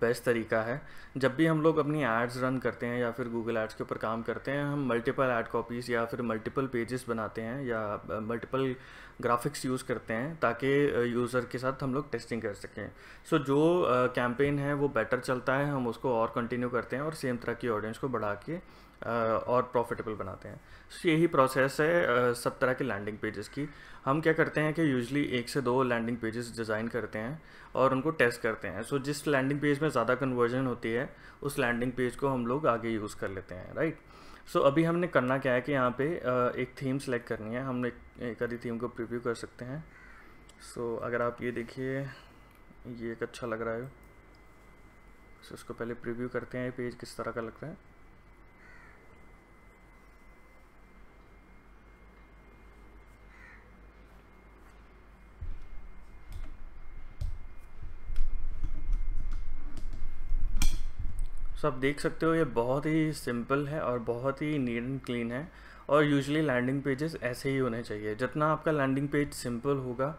बेस्ट तरीका है जब भी हम लोग अपनी एड्स रन करते हैं या फिर गूगल एड्स के ऊपर काम करते हैं हम मल्टीपल एड कॉपीज़ या फिर मल्टीपल पेजेस बनाते हैं या मल्टीपल ग्राफिक्स यूज़ करते हैं ताकि यूज़र के साथ हम लोग टेस्टिंग कर सकें सो so, जो कैंपेन है वो बेटर चलता है हम उसको और कंटिन्यू करते हैं और सेम तरह की ऑडियंस को बढ़ा के और प्रॉफिटेबल बनाते हैं सो यही प्रोसेस है सब तरह के लैंडिंग पेजेस की हम क्या करते हैं कि यूजली एक से दो लैंडिंग पेजेस डिज़ाइन करते हैं और उनको टेस्ट करते हैं सो so, जिस लैंडिंग पेज में ज़्यादा कन्वर्जन होती है उस लैंडिंग पेज को हम लोग आगे यूज़ कर लेते हैं राइट सो so, अभी हमने करना क्या है कि यहाँ पे एक थीम सेलेक्ट करनी है हम एक आधी थीम को प्रिव्यू कर सकते हैं सो so, अगर आप ये देखिए ये एक अच्छा लग रहा है सो so, इसको पहले प्रिव्यू करते हैं पेज किस तरह का लग रहा है सो आप देख सकते हो ये बहुत ही सिंपल है और बहुत ही नीट एंड क्लीन है और यूजली लैंडिंग पेजेस ऐसे ही होने चाहिए जितना आपका लैंडिंग पेज सिंपल होगा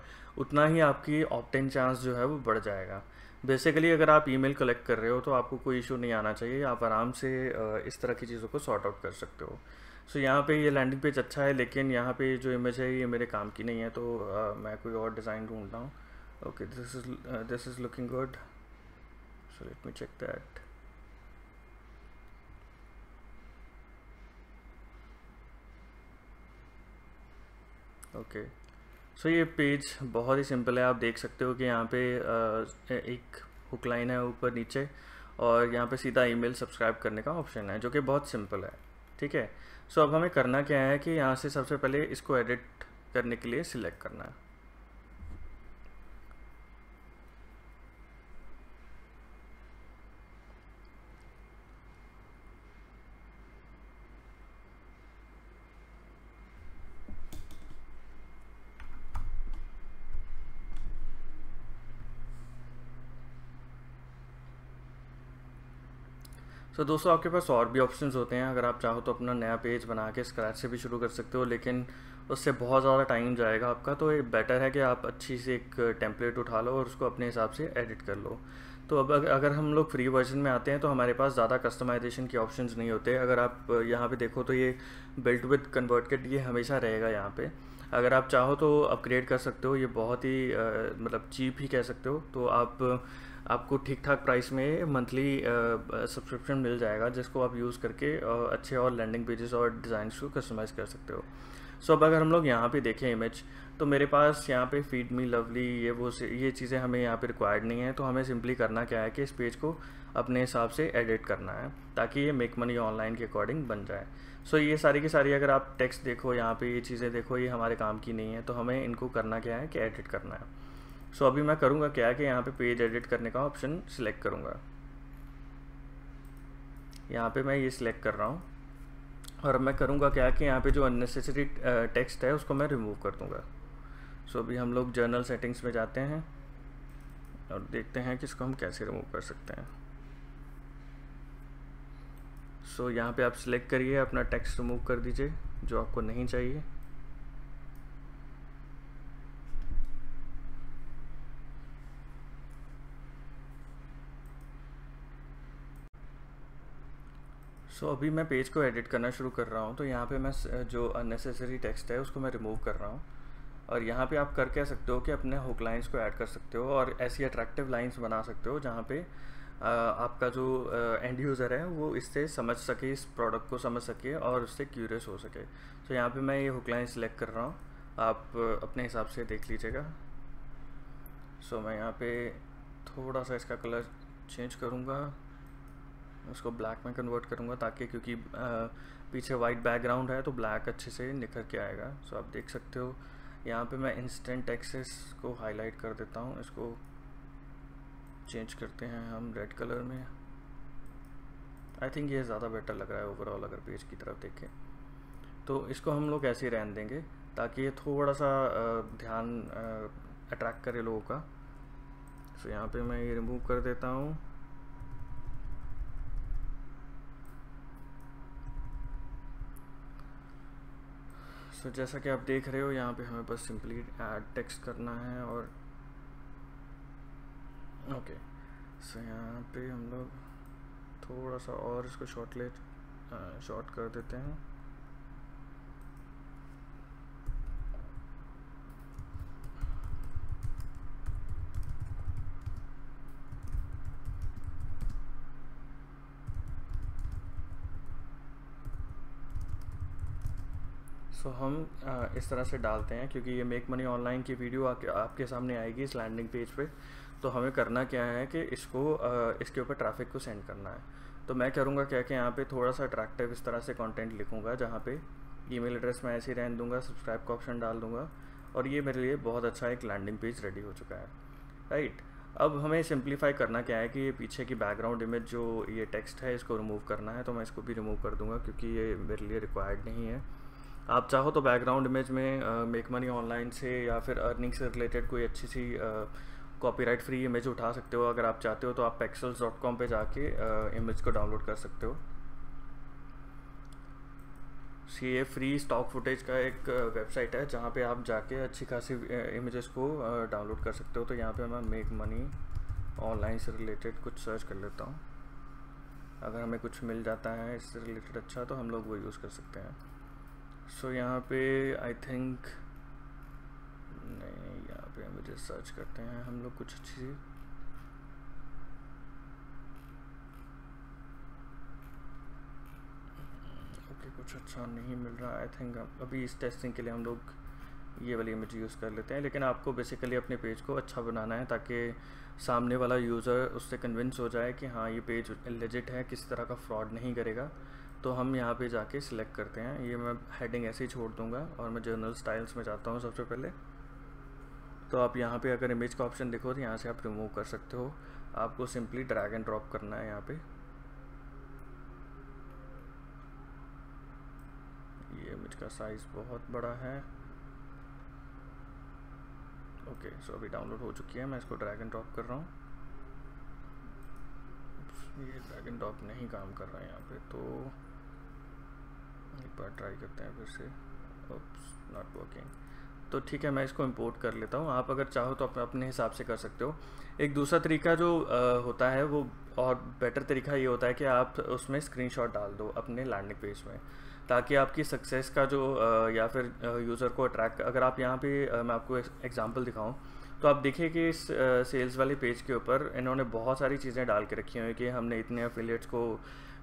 उतना ही आपकी ऑप्टेन चांस जो है वो बढ़ जाएगा बेसिकली अगर आप ईमेल कलेक्ट कर रहे हो तो आपको कोई इशू नहीं आना चाहिए आप आराम से इस तरह की चीज़ों को सॉर्ट आउट कर सकते हो सो so, यहाँ पे ये लैंडिंग पेज अच्छा है लेकिन यहाँ पे जो इमेज है ये मेरे काम की नहीं है तो आ, मैं कोई और डिज़ाइन ढूंढ रहा हूँ okay this is this is looking good so let me check that okay so ये पेज बहुत ही सिंपल है आप देख सकते हो कि यहाँ पे एक हुक लाइन है ऊपर नीचे और यहाँ पे सीधा ईमेल सब्सक्राइब करने का ऑप्शन है जो कि बहुत सिंपल है ठीक है सो अब हमें करना क्या है कि यहाँ से सबसे पहले इसको एडिट करने के लिए सिलेक्ट करना है तो दोस्तों आपके पास और भी ऑप्शंस होते हैं अगर आप चाहो तो अपना नया पेज बना के स्क्रैच से भी शुरू कर सकते हो लेकिन उससे बहुत ज़्यादा टाइम जाएगा आपका तो ये बेटर है कि आप अच्छी से एक टेम्पलेट उठा लो और उसको अपने हिसाब से एडिट कर लो तो अब अगर हम लोग फ्री वर्जन में आते हैं तो हमारे पास ज़्यादा कस्टमाइजेशन के ऑप्शंस नहीं होते अगर आप यहाँ पे देखो तो ये बिल्ट विद कन्वर्टकेट ये हमेशा रहेगा यहाँ पे अगर आप चाहो तो अपग्रेड कर सकते हो ये बहुत ही आ, मतलब चीप ही कह सकते हो तो आप आपको ठीक ठाक प्राइस में मंथली सब्सक्रिप्शन मिल जाएगा जिसको आप यूज़ करके और अच्छे और लैंडिंग पेजेस और डिज़ाइन को कस्टमाइज़ कर सकते हो सो so, अब अगर हम लोग यहाँ पे देखें इमेज तो मेरे पास यहाँ पे फीड मी लवली ये वो ये चीज़ें हमें यहाँ पे रिक्वायर्ड नहीं है तो हमें सिंपली करना क्या है कि इस पेज को अपने हिसाब से एडिट करना है ताकि ये मेक मनी ऑनलाइन के अकॉर्डिंग बन जाए सो so, ये सारी की सारी अगर आप टेक्स्ट देखो यहाँ पे ये चीज़ें देखो ये हमारे काम की नहीं है तो हमें इनको करना क्या है कि एडिट करना है सो अभी मैं करूँगा क्या कि यहाँ पे पेज एडिट करने का ऑप्शन सिलेक्ट करूँगा यहाँ पे मैं ये सिलेक्ट कर रहा हूँ और मैं करूँगा क्या कि यहाँ पे जो अननेसेसरी टेक्स्ट है उसको मैं रिमूव कर दूँगा सो so, अभी हम लोग जर्नल सेटिंग्स में जाते हैं और देखते हैं कि इसको हम कैसे रिमूव कर सकते हैं सो so, यहाँ पे आप सिलेक्ट करिए अपना टेक्स्ट रिमूव कर दीजिए जो आपको नहीं चाहिए सो so, अभी मैं पेज को एडिट करना शुरू कर रहा हूँ तो यहाँ पे मैं जो अननेसेसरी टेक्स्ट है उसको मैं रिमूव कर रहा हूँ और यहाँ पे आप कर कह सकते हो कि अपने हुक लाइन्स को ऐड कर सकते हो और ऐसी अट्रैक्टिव लाइन्स बना सकते हो जहाँ पे आपका जो एंड यूज़र है वो इससे समझ सके इस प्रोडक्ट को समझ सके और उससे क्यूरियस हो सके तो so, यहाँ पर मैं ये हुक लाइन सिलेक्ट कर रहा हूँ आप अपने हिसाब से देख लीजिएगा सो so, मैं यहाँ पर थोड़ा सा इसका कलर चेंज करूँगा उसको ब्लैक में कन्वर्ट करूँगा ताकि क्योंकि पीछे वाइट बैकग्राउंड है तो ब्लैक अच्छे से निखर के आएगा सो आप देख सकते हो यहाँ पे मैं इंस्टेंट एक्सेस को हाईलाइट कर देता हूँ इसको चेंज करते हैं हम रेड कलर में आई थिंक ये ज़्यादा बेटर लग रहा है ओवरऑल अगर पेज की तरफ देखें तो इसको हम लोग ऐसे ही रहन देंगे ताकि ये थोड़ा सा ध्यान अट्रैक्ट करे लोगों का सो यहाँ पे मैं ये रिमूव कर देता हूँ so, जैसा कि आप देख रहे हो यहाँ पे हमें बस सिंपली ऐड टेक्स्ट करना है और ओके सो यहाँ पे हम लोग थोड़ा सा और इसको शॉर्टलेट ले शॉर्ट कर देते हैं सो so, हम इस तरह से डालते हैं क्योंकि ये मेक मनी ऑनलाइन की वीडियो आपके आपके सामने आएगी इस लैंडिंग पेज पे तो हमें करना क्या है कि इसको इसके ऊपर ट्रैफिक को सेंड करना है तो मैं करूँगा क्या कि यहाँ पे थोड़ा सा अट्रैक्टिव इस तरह से कंटेंट लिखूँगा जहाँ पे ईमेल एड्रेस मैं ऐसे ही रहने दूँगा सब्सक्राइब का ऑप्शन डाल दूँगा और ये मेरे लिए बहुत अच्छा एक लैंडिंग पेज रेडी हो चुका है राइट अब हमें सिंप्लीफाई करना क्या है कि ये पीछे की बैकग्राउंड इमेज जो ये टेक्स्ट है इसको रिमूव करना है तो मैं इसको भी रिमूव कर दूंगा क्योंकि ये मेरे लिए रिक्वायर्ड नहीं है आप चाहो तो बैकग्राउंड इमेज में मेक मनी ऑनलाइन से या फिर अर्निंग से रिलेटेड कोई अच्छी सी कॉपीराइट फ्री इमेज उठा सकते हो अगर आप चाहते हो तो आप पैक्सल डॉट कॉम पर जाके इमेज को डाउनलोड कर सकते हो see a free stock footage का एक वेबसाइट है जहाँ पे आप जाके अच्छी खासी इमेजेस को डाउनलोड कर सकते हो तो यहाँ पे मैं मेक मनी ऑनलाइन से रिलेटेड कुछ सर्च कर लेता हूँ अगर हमें कुछ मिल जाता है इससे रिलेटेड अच्छा तो हम लोग वो यूज़ कर सकते हैं सो so, यहाँ पे आई थिंक नहीं यहाँ पे मुझे सर्च करते हैं हम लोग कुछ अच्छी ओके कुछ अच्छा नहीं मिल रहा आई थिंक अभी इस टेस्टिंग के लिए हम लोग ये वाली इमेज यूज़ कर लेते हैं लेकिन आपको बेसिकली अपने पेज को अच्छा बनाना है ताकि सामने वाला यूज़र उससे कन्विंस हो जाए कि हाँ ये पेज लेजिट है किसी तरह का फ्रॉड नहीं करेगा तो हम यहाँ पे जाके सिलेक्ट करते हैं ये मैं हेडिंग ऐसे ही छोड़ दूँगा और मैं जर्नल स्टाइल्स में जाता हूँ सबसे पहले तो आप यहाँ पे अगर इमेज का ऑप्शन देखो तो यहाँ से आप रिमूव कर सकते हो आपको सिंपली ड्रैग एंड ड्रॉप करना है यहाँ पे ये इमेज का साइज़ बहुत बड़ा है ओके सो अभी डाउनलोड हो चुकी है मैं इसको ड्रैग एंड ड्रॉप कर रहा हूँ ये ड्रैगन ड्रॉप नहीं काम कर रहा है यहाँ पे तो एक बार ट्राई करते हैं फिर से ओप्स नॉट वर्किंग तो ठीक है मैं इसको इंपोर्ट कर लेता हूँ आप अगर चाहो तो आप अपने हिसाब से कर सकते हो एक दूसरा तरीका जो आ, होता है वो और बेटर तरीका ये होता है कि आप उसमें स्क्रीनशॉट डाल दो अपने लैंडिंग पेज में ताकि आपकी सक्सेस का जो आ, या फिर यूज़र को अट्रैक्ट अगर आप यहाँ पे आ, मैं आपको एग्जांपल दिखाऊं तो आप देखिए कि इस सेल्स वाले पेज के ऊपर इन्होंने बहुत सारी चीज़ें डाल के रखी हुई कि हमने इतने अफिलियट्स को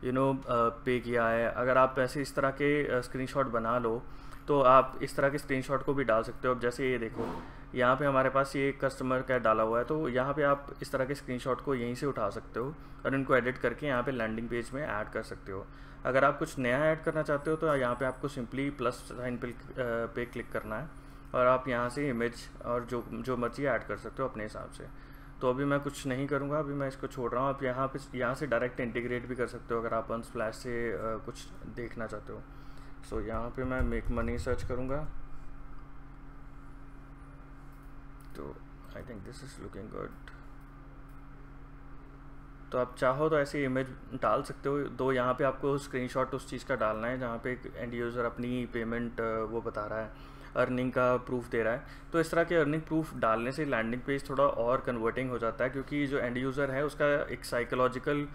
यू नो uh, पे किया है अगर आप ऐसे इस तरह के स्क्रीनशॉट uh, बना लो तो आप इस तरह के स्क्रीनशॉट को भी डाल सकते हो अब जैसे ये देखो यहाँ पे हमारे पास ये कस्टमर का डाला हुआ है तो यहाँ पे आप इस तरह के स्क्रीनशॉट को यहीं से उठा सकते हो और इनको एडिट करके यहाँ पे लैंडिंग पेज में ऐड कर सकते हो अगर आप कुछ नया ऐड करना चाहते हो तो यहाँ पे आपको सिंपली प्लस साइन पे, uh, पे क्लिक करना है और आप यहाँ से इमेज और जो जो मर्जी ऐड कर सकते हो अपने हिसाब से तो अभी मैं कुछ नहीं करूँगा अभी मैं इसको छोड़ रहा हूँ आप यहाँ पे यहाँ से डायरेक्ट इंटीग्रेट भी कर सकते हो अगर आप अन स्प्लैश से आ, कुछ देखना चाहते हो सो so, यहाँ पे मैं मेक मनी सर्च करूँगा तो I think this is looking good तो आप चाहो तो ऐसी इमेज डाल सकते हो दो यहाँ पे आपको स्क्रीनशॉट उस चीज़ का डालना है जहाँ पे एंड यूज़र अपनी पेमेंट वो बता रहा है अर्निंग का प्रूफ दे रहा है तो इस तरह के अर्निंग प्रूफ डालने से लैंडिंग पेज थोड़ा और कन्वर्टिंग हो जाता है क्योंकि जो एंड यूज़र है उसका एक साइकोलॉजिकल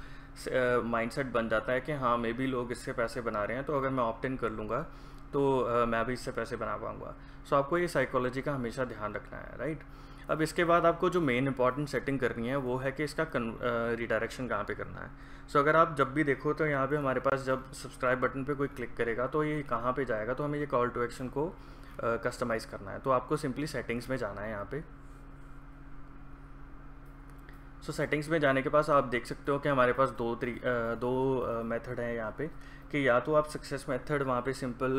माइंडसेट uh, बन जाता है कि हाँ मे भी लोग इससे पैसे बना रहे हैं तो अगर मैं ऑप्ट इन कर लूँगा तो uh, मैं भी इससे पैसे बना पाऊँगा सो आपको ये साइकोलॉजी का हमेशा ध्यान रखना है राइट अब इसके बाद आपको जो मेन इंपॉर्टेंट सेटिंग करनी है वो है कि इसका रिडायरेक्शन uh, कहाँ पे करना है सो so, अगर आप जब भी देखो तो यहाँ पे हमारे पास जब सब्सक्राइब बटन पे कोई क्लिक करेगा तो ये कहाँ पे जाएगा तो हमें ये कॉल टू एक्शन को कस्टमाइज़ करना है तो आपको सिंपली सेटिंग्स में जाना है यहाँ पे सो so, सेटिंग्स में जाने के पास आप देख सकते हो कि हमारे पास दो तरी दो मेथड हैं यहाँ पे कि या तो आप सक्सेस मेथड वहाँ पे सिंपल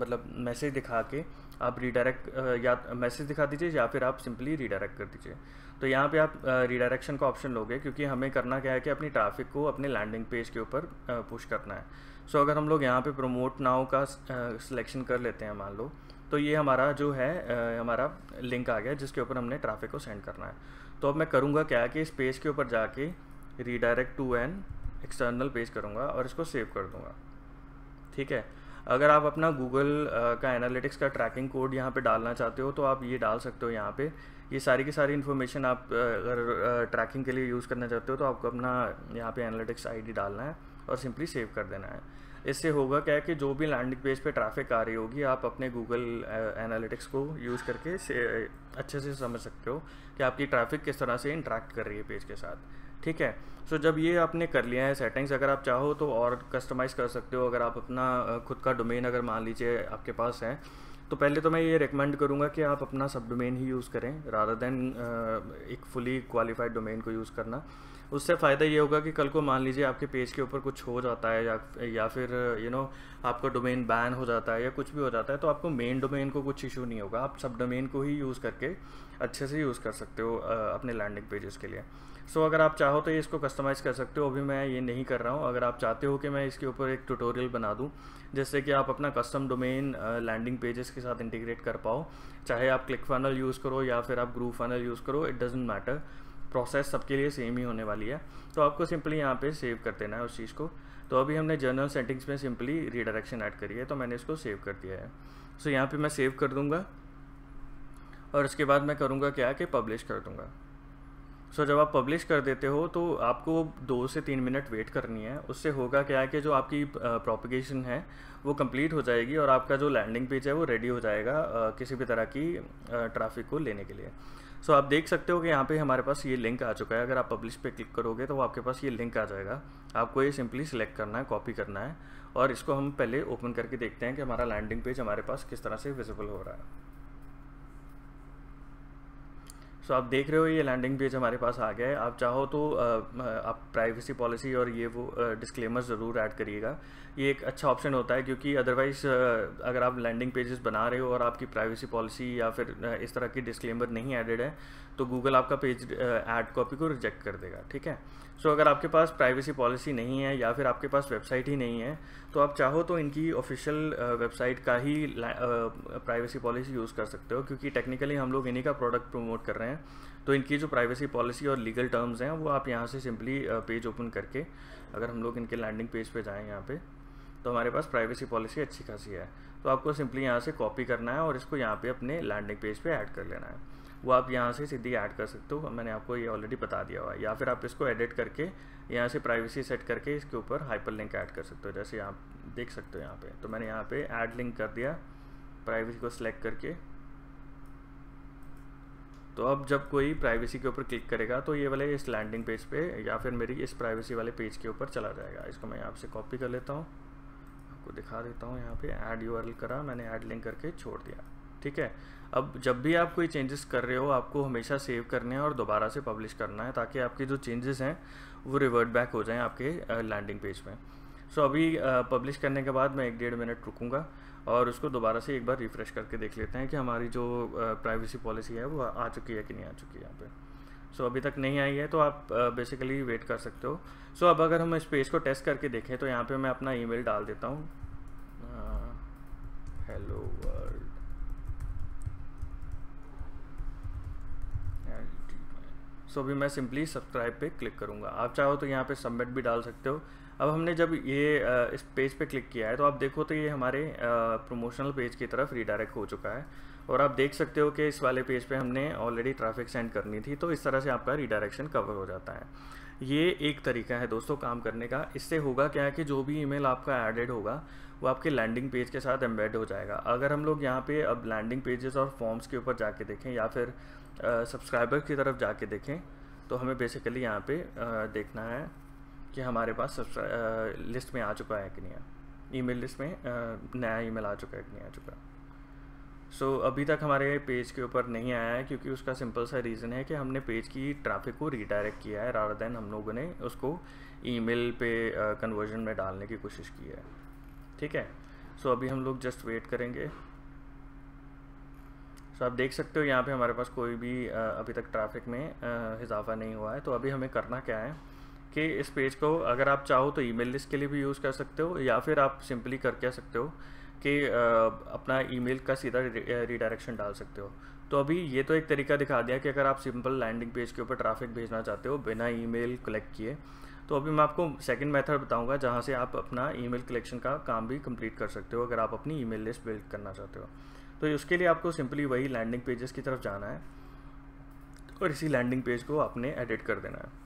मतलब मैसेज दिखा के आप रिडायरेक्ट या मैसेज दिखा दीजिए या फिर आप सिंपली रिडायरेक्ट कर दीजिए तो यहाँ पे आप रिडायरेक्शन का ऑप्शन लोगे क्योंकि हमें करना क्या है कि अपनी ट्रैफिक को अपने लैंडिंग पेज के ऊपर पुश करना है सो so, अगर हम लोग यहाँ पे प्रमोट नाव का सिलेक्शन कर लेते हैं मान लो तो ये हमारा जो है आ, हमारा लिंक आ गया जिसके ऊपर हमने ट्रैफिक को सेंड करना है तो अब मैं करूँगा क्या कि इस पेज के ऊपर जाके redirect to an external page करूँगा और इसको सेव कर दूँगा ठीक है अगर आप अपना गूगल का एनालिटिक्स का ट्रैकिंग कोड यहाँ पे डालना चाहते हो तो आप ये डाल सकते हो यहाँ पे ये सारी की सारी इन्फॉर्मेशन आप अगर ट्रैकिंग के लिए यूज़ करना चाहते हो तो आपको अपना यहाँ पे एनालिटिक्स आईडी डालना है और सिंपली सेव कर देना है इससे होगा क्या कि जो भी लैंडिंग पेज पे ट्रैफिक आ रही होगी आप अपने गूगल एनालिटिक्स को यूज़ करके से अच्छे से समझ सकते हो कि आपकी ट्रैफिक किस तरह से इंट्रैक्ट कर रही है पेज के साथ ठीक है सो so, जब ये आपने कर लिया है सेटिंग्स अगर आप चाहो तो और कस्टमाइज़ कर सकते हो अगर आप अपना खुद का डोमेन अगर मान लीजिए आपके पास है तो पहले तो मैं ये रिकमेंड करूँगा कि आप अपना सब डोमेन ही यूज़ करें रादर देन एक फुली क्वालिफाइड डोमेन को यूज़ करना उससे फ़ायदा ये होगा कि कल को मान लीजिए आपके पेज के ऊपर कुछ हो जाता है या या फिर यू you नो know, आपका डोमेन बैन हो जाता है या कुछ भी हो जाता है तो आपको मेन डोमेन को कुछ इशू नहीं होगा आप सब डोमेन को ही यूज़ करके अच्छे से यूज़ कर सकते हो अपने लैंडिंग पेजेस के लिए सो so, अगर आप चाहो तो इसको कस्टमाइज़ कर सकते हो अभी मैं ये नहीं कर रहा हूँ अगर आप चाहते हो कि मैं इसके ऊपर एक ट्यूटोरियल बना दूँ जिससे कि आप अपना कस्टम डोमेन लैंडिंग पेजेस के साथ इंटीग्रेट कर पाओ चाहे आप क्लिक फनल यूज़ करो या फिर आप ग्रू फनल यूज़ करो इट डजेंट मैटर प्रोसेस सबके लिए सेम ही होने वाली है तो आपको सिंपली यहाँ पे सेव कर देना है उस चीज़ को तो अभी हमने जर्नल सेटिंग्स में सिंपली रिडायरेक्शन ऐड करी है तो मैंने इसको सेव कर दिया है सो so, यहाँ पे मैं सेव कर दूँगा और उसके बाद मैं करूँगा क्या कि पब्लिश कर दूँगा सो so, जब आप पब्लिश कर देते हो तो आपको दो से तीन मिनट वेट करनी है उससे होगा क्या है कि जो आपकी प्रोपिगेशन है वो कंप्लीट हो जाएगी और आपका जो लैंडिंग पेज है वो रेडी हो जाएगा किसी भी तरह की ट्रैफिक को लेने के लिए सो so, आप देख सकते हो कि यहाँ पे हमारे पास ये लिंक आ चुका है अगर आप पब्लिश पे क्लिक करोगे तो आपके पास ये लिंक आ जाएगा आपको ये सिंपली सिलेक्ट करना है कॉपी करना है और इसको हम पहले ओपन करके देखते हैं कि हमारा लैंडिंग पेज हमारे पास किस तरह से विजिबल हो रहा है सो so, आप देख रहे हो ये लैंडिंग पेज हमारे पास आ गया है आप चाहो तो आप प्राइवेसी पॉलिसी और ये वो डिस्क्लेमर ज़रूर ऐड करिएगा ये एक अच्छा ऑप्शन होता है क्योंकि अदरवाइज़ अगर आप लैंडिंग पेजेस बना रहे हो और आपकी प्राइवेसी पॉलिसी या फिर इस तरह की डिस्क्लेमर नहीं एडेड है तो गूगल आपका पेज एड कॉपी को रिजेक्ट कर देगा ठीक है सो so, अगर आपके पास प्राइवेसी पॉलिसी नहीं है या फिर आपके पास वेबसाइट ही नहीं है तो आप चाहो तो इनकी ऑफिशियल वेबसाइट का ही प्राइवेसी पॉलिसी यूज़ कर सकते हो क्योंकि टेक्निकली हम लोग इन्हीं का प्रोडक्ट प्रमोट कर रहे हैं तो इनकी जो प्राइवेसी पॉलिसी और लीगल टर्म्स हैं वो आप यहाँ से सिंपली पेज ओपन करके अगर हम लोग इनके लैंडिंग पेज पर जाएँ यहाँ पर तो हमारे पास प्राइवेसी पॉलिसी अच्छी खासी है तो आपको सिंपली यहाँ से कॉपी करना है और इसको यहाँ पर अपने लैंडिंग पेज पर ऐड कर लेना है वो आप यहाँ से सीधी ऐड कर सकते हो मैंने आपको ये ऑलरेडी बता दिया हुआ है या फिर आप इसको एडिट करके यहाँ से प्राइवेसी सेट करके इसके ऊपर हाइपर लिंक ऐड कर सकते हो जैसे आप देख सकते हो यहाँ पे तो मैंने यहाँ पे ऐड लिंक कर दिया प्राइवेसी को सिलेक्ट करके तो अब जब कोई प्राइवेसी के ऊपर क्लिक करेगा तो ये वाले इस लैंडिंग पेज पे या फिर मेरी इस प्राइवेसी वाले पेज के ऊपर चला जाएगा इसको मैं यहाँ से कॉपी कर लेता हूँ आपको दिखा देता हूँ यहाँ पे ऐड यू करा मैंने ऐड लिंक करके छोड़ दिया ठीक है अब जब भी आप कोई चेंजेस कर रहे हो आपको हमेशा सेव करने हैं और दोबारा से पब्लिश करना है ताकि आपके जो चेंजेस हैं वो रिवर्ट बैक हो जाएं आपके लैंडिंग पेज में सो अभी पब्लिश करने के बाद मैं एक डेढ़ मिनट रुकूंगा और उसको दोबारा से एक बार रिफ़्रेश करके देख लेते हैं कि हमारी जो प्राइवेसी पॉलिसी है वो आ चुकी है कि नहीं आ चुकी है यहाँ पर सो अभी तक नहीं आई है तो आप बेसिकली वेट कर सकते हो सो अब अगर हम इस पेज को टेस्ट करके देखें तो यहाँ पर मैं अपना ई डाल देता हूँ हेलो वर्ल्ड सो तो अभी मैं सिंपली सब्सक्राइब पे क्लिक करूँगा आप चाहो तो यहाँ पे सबमिट भी डाल सकते हो अब हमने जब ये इस पेज पे क्लिक किया है तो आप देखो तो ये हमारे प्रमोशनल पेज की तरफ रीडायरेक्ट हो चुका है और आप देख सकते हो कि इस वाले पेज पे हमने ऑलरेडी ट्रैफिक सेंड करनी थी तो इस तरह से आपका रिडायरेक्शन कवर हो जाता है ये एक तरीका है दोस्तों काम करने का इससे होगा क्या है कि जो भी ईमेल आपका एडेड होगा वो आपके लैंडिंग पेज के साथ एम्बेड हो जाएगा अगर हम लोग यहाँ पे अब लैंडिंग पेजेस और फॉर्म्स के ऊपर जाके देखें या फिर सब्सक्राइबर की तरफ जाके देखें तो हमें बेसिकली यहाँ पे देखना है कि हमारे पास लिस्ट में आ चुका है कि नहीं ईमेल लिस्ट में नया ईमेल आ चुका है कि नहीं आ चुका सो so, अभी तक हमारे पेज के ऊपर नहीं आया है क्योंकि उसका सिंपल सा रीज़न है कि हमने पेज की ट्रैफिक को रिडायरेक्ट किया है रावर देन हम लोगों ने उसको ईमेल पे कन्वर्जन में डालने की कोशिश की है ठीक है सो so, अभी हम लोग जस्ट वेट करेंगे सो आप देख सकते हो यहाँ पे हमारे पास कोई भी अभी तक ट्रैफिक में इजाफा नहीं हुआ है तो अभी हमें करना क्या है कि इस पेज को अगर आप चाहो तो ईमेल लिस्ट के लिए भी यूज़ कर सकते हो या फिर आप सिंपली कर क्या सकते हो कि अपना ईमेल का सीधा रिडायरेक्शन डाल सकते हो तो अभी ये तो एक तरीका दिखा दिया कि अगर आप सिंपल लैंडिंग पेज के ऊपर ट्रैफिक भेजना चाहते हो बिना ईमेल कलेक्ट किए तो अभी मैं आपको सेकंड मेथड बताऊंगा जहाँ से आप अपना ईमेल कलेक्शन का काम भी कंप्लीट कर सकते हो अगर आप अपनी ईमेल लिस्ट बिल्ड करना चाहते हो तो उसके लिए आपको सिंपली वही लैंडिंग पेजेस की तरफ जाना है और इसी लैंडिंग पेज को आपने एडिट कर देना है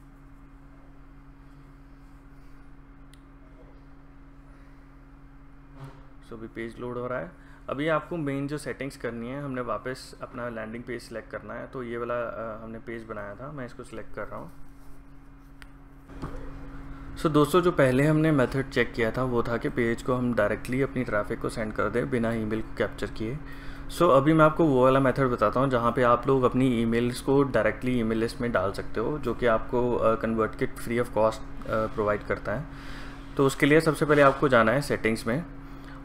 सो अभी पेज लोड हो रहा है अभी आपको मेन जो सेटिंग्स करनी है हमने वापस अपना लैंडिंग पेज सिलेक्ट करना है तो ये वाला हमने पेज बनाया था मैं इसको सिलेक्ट कर रहा हूँ सो so, दोस्तों जो पहले हमने मेथड चेक किया था वो था कि पेज को हम डायरेक्टली अपनी ट्रैफिक को सेंड कर दें बिना ईमेल को कैप्चर किए सो so, अभी मैं आपको वो वाला मेथड बताता हूँ जहाँ पे आप लोग अपनी ईमेल्स को डायरेक्टली ईमेल लिस्ट में डाल सकते हो जो कि आपको ConvertKit free of cost provide करता है तो उसके लिए सबसे पहले आपको जाना है सेटिंग्स में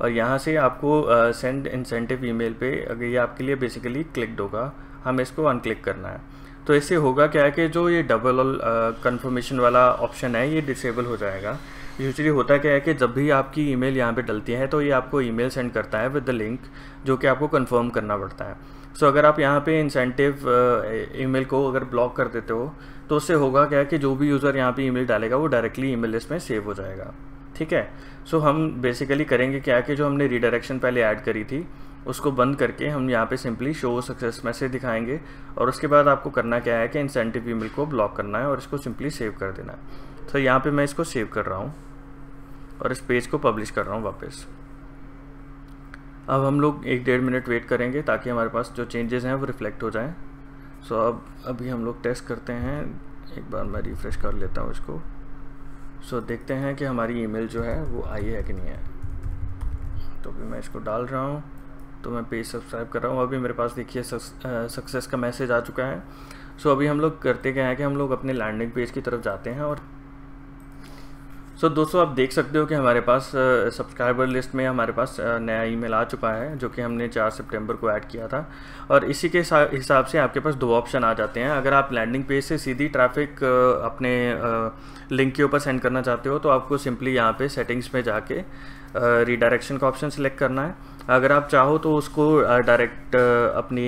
और यहाँ से आपको सेंड इंसेंटिव ईमेल पे अगर ये आपके लिए बेसिकली क्लिकड होगा हमें इसको अनक्लिक करना है तो इससे होगा क्या है कि जो ये डबल कन्फर्मेशन वाला ऑप्शन है ये डिसेबल हो जाएगा यूजली होता क्या है कि जब भी आपकी ईमेल यहाँ पे डलती है तो ये आपको ईमेल सेंड करता है विद द लिंक जो कि आपको कंफर्म करना पड़ता है सो so, अगर आप यहाँ पे इंसेंटिव ईमेल को अगर ब्लॉक कर देते हो तो उससे होगा क्या कि जो भी यूज़र यहाँ पे ईमेल डालेगा वो डायरेक्टली ईमेल लिस्ट में सेव हो जाएगा ठीक है सो so, हम बेसिकली करेंगे क्या कि जो हमने रिडायरेक्शन पहले ऐड करी थी उसको बंद करके हम यहाँ पे सिंपली शो सक्सेस मैसेज दिखाएंगे और उसके बाद आपको करना क्या है कि इंसेंटिव ईमेल को ब्लॉक करना है और इसको सिंपली सेव कर देना है तो यहाँ पे मैं इसको सेव कर रहा हूँ और इस पेज को पब्लिश कर रहा हूँ वापस अब हम लोग एक डेढ़ मिनट वेट करेंगे ताकि हमारे पास जो चेंजेस हैं वो रिफ्लेक्ट हो जाएं सो so, अब अभी हम लोग टेस्ट करते हैं एक बार मैं रिफ़्रेश कर लेता हूँ इसको सो so, देखते हैं कि हमारी ईमेल जो है वो आई है कि नहीं है तो अभी मैं इसको डाल रहा हूँ तो मैं पेज सब्सक्राइब कर रहा हूँ अभी मेरे पास देखिए सक्सेस का मैसेज आ चुका है सो so, अभी हम लोग करते क्या है कि हम लोग अपने लैंडिंग पेज की तरफ जाते हैं और सो so, दोस्तों आप देख सकते हो कि हमारे पास सब्सक्राइबर लिस्ट में हमारे पास नया ईमेल आ चुका है जो कि हमने 4 सितंबर को ऐड किया था और इसी के हिसाब से आपके पास दो ऑप्शन आ जाते हैं अगर आप लैंडिंग पेज से सीधी ट्रैफिक अपने लिंक के ऊपर सेंड करना चाहते हो तो आपको सिंपली यहाँ पे सेटिंग्स में जाके रिडायरेक्शन का ऑप्शन सेलेक्ट करना है अगर आप चाहो तो उसको डायरेक्ट अपनी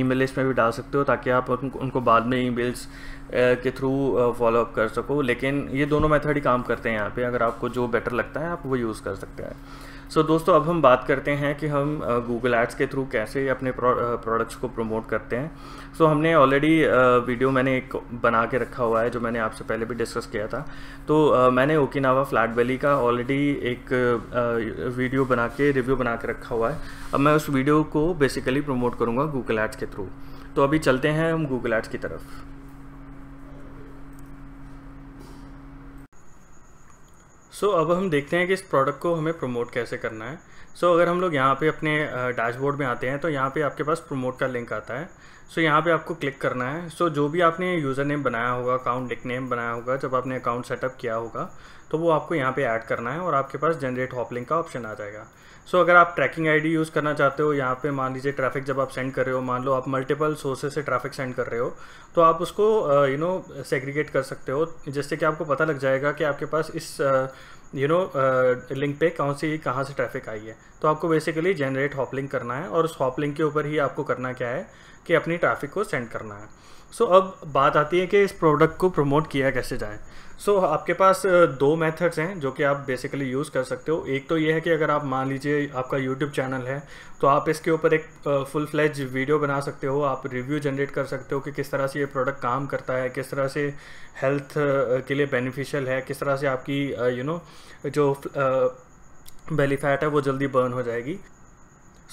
ईमेल लिस्ट में भी डाल सकते हो ताकि आप उनको बाद में ईमेल्स के थ्रू फॉलोअप कर सको लेकिन ये दोनों मेथड ही काम करते हैं यहाँ पे अगर आपको जो बेटर लगता है आप वो यूज़ कर सकते हैं सो so, दोस्तों अब हम बात करते हैं कि हम गूगल एड्स के थ्रू कैसे अपने प्रोडक्ट्स को प्रमोट करते हैं सो so, हमने ऑलरेडी वीडियो मैंने एक बना के रखा हुआ है जो मैंने आपसे पहले भी डिस्कस किया था तो मैंने ओकिनावा फ्लैट वैली का ऑलरेडी एक वीडियो बना के रिव्यू बना के रखा हुआ है अब मैं उस वीडियो को बेसिकली प्रमोट करूँगा गूगल एड्स के थ्रू तो अभी चलते हैं हम गूगल एड्स की तरफ सो so, अब हम देखते हैं कि इस प्रोडक्ट को हमें प्रमोट कैसे करना है सो so, अगर हम लोग यहाँ पे अपने डैशबोर्ड में आते हैं तो यहाँ पे आपके पास प्रमोट का लिंक आता है सो so, यहाँ पे आपको क्लिक करना है सो so, जो भी आपने यूज़र नेम बनाया होगा अकाउंट निक नेम बनाया होगा जब आपने अकाउंट सेटअप किया होगा तो वो आपको यहाँ पे ऐड करना है और आपके पास जनरेट हॉपलिंग का ऑप्शन आ जाएगा सो so, अगर आप ट्रैकिंग आईडी यूज़ करना चाहते हो यहाँ पे मान लीजिए ट्रैफिक जब आप सेंड कर रहे हो मान लो आप मल्टीपल सोर्सेज से ट्रैफिक सेंड कर रहे हो तो आप उसको यू नो सेग्रीगेट कर सकते हो जिससे कि आपको पता लग जाएगा कि आपके पास इस यू नो लिंक पे कौन सी कहाँ से ट्रैफिक आई है तो आपको बेसिकली जनरेट हॉप लिंक करना है और उस हॉप लिंक के ऊपर ही आपको करना क्या है कि अपनी ट्रैफिक को सेंड करना है सो so, अब बात आती है कि इस प्रोडक्ट को प्रमोट किया कैसे जाए सो so, आपके पास दो मेथड्स हैं जो कि आप बेसिकली यूज़ कर सकते हो एक तो ये है कि अगर आप मान लीजिए आपका यूट्यूब चैनल है तो आप इसके ऊपर एक फुल फ्लैज वीडियो बना सकते हो आप रिव्यू जनरेट कर सकते हो कि किस तरह से ये प्रोडक्ट काम करता है किस तरह से हेल्थ के लिए बेनिफिशियल है किस तरह से आपकी यू नो जो बेली फैट है वो जल्दी बर्न हो जाएगी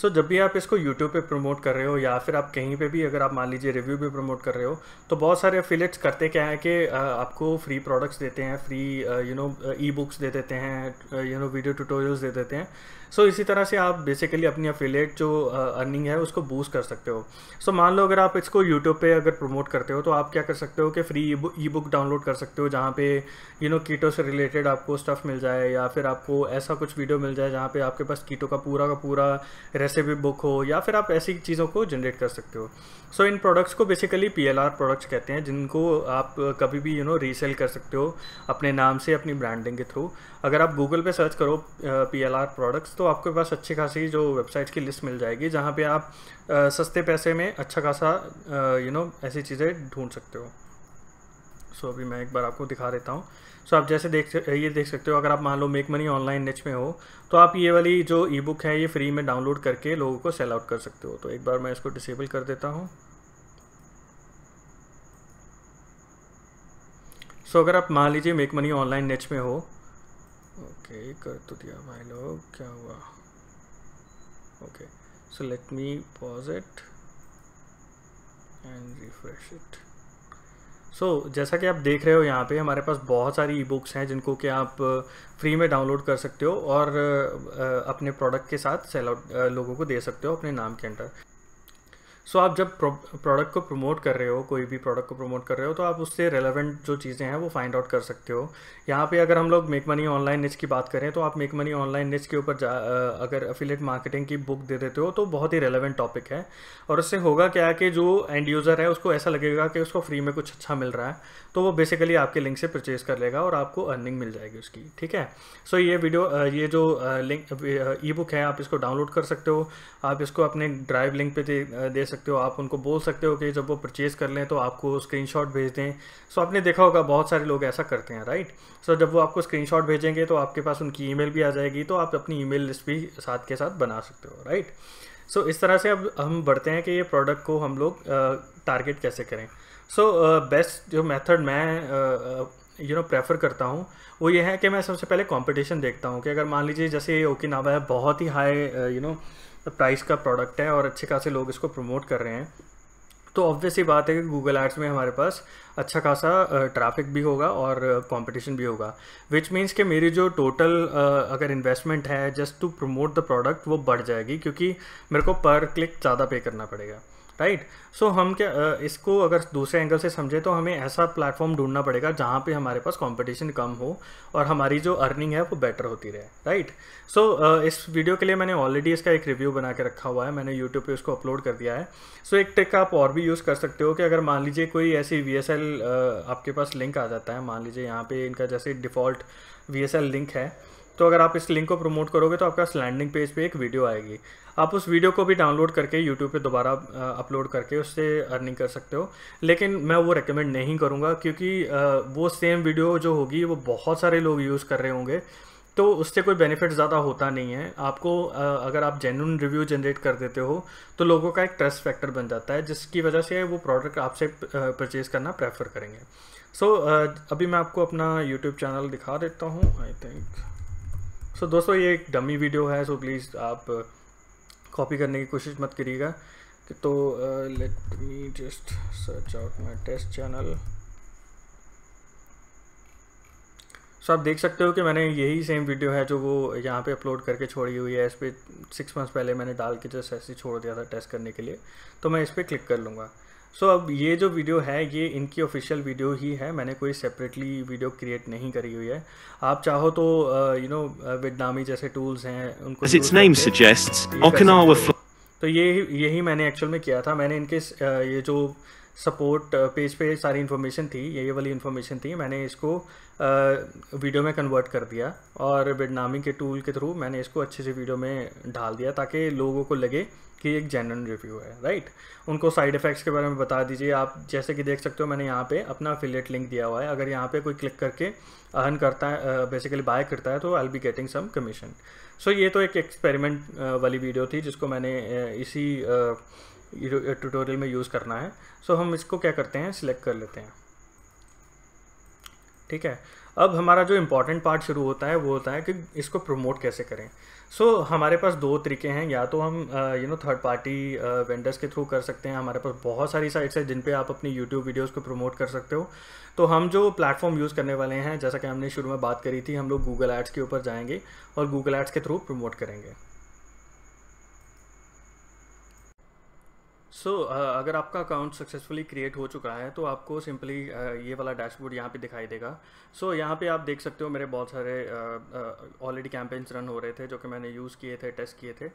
सो so, जब भी आप इसको यूट्यूब पे प्रमोट कर रहे हो या फिर आप कहीं पे भी अगर आप मान लीजिए रिव्यू पे प्रमोट कर रहे हो तो बहुत सारे अफिलेट्स करते क्या है कि आपको फ्री प्रोडक्ट्स देते हैं free you know ebooks दे देते हैं यू नो वीडियो ट्यूटोरियल्स दे देते हैं सो so, इसी तरह से आप बेसिकली अपनी अफिलेट जो अर्निंग है उसको बूस्ट कर सकते हो सो so, मान लो अगर आप इसको यूट्यूब पे अगर प्रमोट करते हो तो आप क्या कर सकते हो कि फ्री ई बुक डाउनलोड कर सकते हो जहाँ पे यू नो कीटो से रिलेटेड आपको स्टफ़ मिल जाए या फिर आपको ऐसा कुछ वीडियो मिल जाए जहाँ पे आपके पास कीटो का पूरा का पूरा रेसिपी बुक हो या फिर आप ऐसी चीज़ों को जनरेट कर सकते हो सो so, इन प्रोडक्ट्स को बेसिकली पी प्रोडक्ट्स कहते हैं जिनको आप कभी भी यू नो रीसेल कर सकते हो अपने नाम से अपनी ब्रांडिंग के थ्रू अगर आप गूगल पर सर्च करो पी प्रोडक्ट्स तो आपके पास अच्छी खासी जो वेबसाइट्स की लिस्ट मिल जाएगी जहाँ पे आप आ, सस्ते पैसे में अच्छा खासा यू नो ऐसी चीज़ें ढूंढ सकते हो सो so, अभी मैं एक बार आपको दिखा देता हूँ सो so, आप जैसे देख ये देख सकते हो अगर आप मान लो मेक मनी ऑनलाइन नेच में हो तो आप ये वाली जो ई बुक है ये फ्री में डाउनलोड करके लोगों को सेल आउट कर सकते हो तो एक बार मैं इसको डिसेबल कर देता हूँ सो so, अगर आप मान लीजिए मेक मनी ऑनलाइन नेच में हो ओके कर तो दिया भाई लोग क्या हुआ okay so let me pause it and refresh it so so, जैसा कि आप देख रहे हो यहाँ पे हमारे पास बहुत सारी ई बुक्स हैं जिनको कि आप फ्री uh, में डाउनलोड कर सकते हो और uh, uh, अपने प्रोडक्ट के साथ सेल आउट लोगों को दे सकते हो अपने नाम के अंडर सो so, आप जब प्रोडक्ट को प्रमोट कर रहे हो कोई भी प्रोडक्ट को प्रमोट कर रहे हो तो आप उससे रेलेवेंट जो चीज़ें हैं वो फाइंड आउट कर सकते हो यहाँ पे अगर हम लोग मेक मनी ऑनलाइन निच की बात करें तो आप मेक मनी ऑनलाइन निच के ऊपर जा अगर अफिलेट मार्केटिंग की बुक दे देते हो तो बहुत ही रेलेवेंट टॉपिक है और उससे होगा क्या कि जो एंड यूज़र है उसको ऐसा लगेगा कि उसको फ्री में कुछ अच्छा मिल रहा है तो वो बेसिकली आपके लिंक से परचेज कर लेगा और आपको अर्निंग मिल जाएगी उसकी ठीक है सो so, ये वीडियो ये जो लिंक ई बुक है आप इसको डाउनलोड कर सकते हो आप इसको अपने ड्राइव लिंक पे दे, दे सकते हो आप उनको बोल सकते हो कि जब वो परचेज़ कर लें तो आपको स्क्रीन भेज दें सो so, आपने देखा होगा बहुत सारे लोग ऐसा करते हैं राइट सो so, जब वो आपको स्क्रीन भेजेंगे तो आपके पास उनकी ई भी आ जाएगी तो आप अपनी ई लिस्ट भी साथ के साथ बना सकते हो राइट सो so, इस तरह से अब हम बढ़ते हैं कि ये प्रोडक्ट को हम लोग टारगेट कैसे करें सो बेस्ट uh, जो मेथड मैं यू नो प्रेफर करता हूँ वो ये है कि मैं सबसे पहले कंपटीशन देखता हूँ कि अगर मान लीजिए जैसे ओकिनावा है बहुत ही हाई यू नो प्राइस का प्रोडक्ट है और अच्छे खासे लोग इसको प्रमोट कर रहे हैं तो ऑब्वियसली बात है कि गूगल एड्स में हमारे पास अच्छा खासा ट्रैफिक uh, भी होगा और कंपटीशन uh, भी होगा विच मीन्स कि मेरी जो टोटल अगर इन्वेस्टमेंट है just to promote the product वो बढ़ जाएगी क्योंकि मेरे को पर क्लिक ज़्यादा पे करना पड़ेगा राइट right? सो so, हम क्या इसको अगर दूसरे एंगल से समझे तो हमें ऐसा प्लेटफॉर्म ढूंढना पड़ेगा जहाँ पे हमारे पास कंपटीशन कम हो और हमारी जो अर्निंग है वो बेटर होती रहे राइट right? सो so, इस वीडियो के लिए मैंने ऑलरेडी इसका एक रिव्यू बना के रखा हुआ है मैंने यूट्यूब पर उसको अपलोड कर दिया है सो so, एक ट्रिक आप और भी यूज़ कर सकते हो कि अगर मान लीजिए कोई ऐसी वी आपके पास लिंक आ जाता है मान लीजिए यहाँ पर इनका जैसे डिफ़ॉल्ट वी लिंक है तो अगर आप इस लिंक को प्रमोट करोगे तो आपका लैंडिंग पेज पे एक वीडियो आएगी आप उस वीडियो को भी डाउनलोड करके यूट्यूब पे दोबारा अपलोड करके उससे अर्निंग कर सकते हो लेकिन मैं वो रेकमेंड नहीं करूँगा क्योंकि वो सेम वीडियो जो होगी वो बहुत सारे लोग यूज़ कर रहे होंगे तो उससे कोई बेनिफिट ज़्यादा होता नहीं है आपको अगर आप जेन्यून रिव्यू जनरेट कर देते हो तो लोगों का एक ट्रस्ट फैक्टर बन जाता है जिसकी वजह से वो प्रोडक्ट आपसे परचेज़ करना प्रेफर करेंगे सो so, अभी मैं आपको अपना यूट्यूब चैनल दिखा देता हूँ आई थिंक सो so, दोस्तों ये एक डमी वीडियो है सो so प्लीज़ आप कॉपी uh, करने की कोशिश मत करिएगा तो let me just search out my test channel so आप देख सकते हो कि मैंने यही सेम वीडियो है जो वो यहाँ पे अपलोड करके छोड़ी हुई है इस पर सिक्स मंथ्स पहले मैंने डाल के जस्ट ऐसे छोड़ दिया था टेस्ट करने के लिए तो मैं इस पर क्लिक कर लूँगा सो so, अब ये जो वीडियो है ये इनकी ऑफिशियल वीडियो ही है मैंने कोई सेपरेटली वीडियो क्रिएट नहीं करी हुई है आप चाहो तो यू नो वियतनामी जैसे टूल्स हैं उनको तो ये यही मैंने एक्चुअल में किया था मैंने इनके ये जो सपोर्ट पेज पे सारी इन्फॉर्मेशन थी ये वाली इन्फॉर्मेशन थी मैंने इसको वीडियो में कन्वर्ट कर दिया और वियतनामी के टूल के थ्रू मैंने इसको अच्छे से वीडियो में डाल दिया ताकि लोगों को लगे कि एक जेनरल रिव्यू है राइट उनको साइड इफ़ेक्ट्स के बारे में बता दीजिए आप जैसे कि देख सकते हो मैंने यहाँ पे अपना अफिलियट लिंक दिया हुआ है अगर यहाँ पे कोई क्लिक करके अर्न करता है बेसिकली बाय करता है तो I be getting some commission so ये तो एक एक्सपेरिमेंट वाली वीडियो थी जिसको मैंने इसी ट्यूटोरियल में यूज़ करना है सो so, हम इसको क्या करते हैं सिलेक्ट कर लेते हैं ठीक है अब हमारा जो इम्पोर्टेंट पार्ट शुरू होता है वो होता है कि इसको प्रमोट कैसे करें सो so, हमारे पास दो तरीके हैं या तो हम you know third party vendors के थ्रू कर सकते हैं हमारे पास बहुत सारी साइट्स हैं जिन पे आप अपनी यूट्यूब वीडियोस को प्रमोट कर सकते हो तो हम जो प्लेटफॉर्म यूज़ करने वाले हैं जैसा कि हमने शुरू में बात करी थी हम लोग गूगल एड्स के ऊपर जाएंगे और गूगल एड्स के थ्रू प्रमोट करेंगे सो so, uh, अगर आपका अकाउंट सक्सेसफुली क्रिएट हो चुका है तो आपको सिंपली uh, ये वाला डैशबोर्ड यहाँ पे दिखाई देगा सो so, यहाँ पे आप देख सकते हो मेरे बहुत सारे already uh, campaigns uh, run हो रहे थे जो कि मैंने यूज़ किए थे टेस्ट किए थे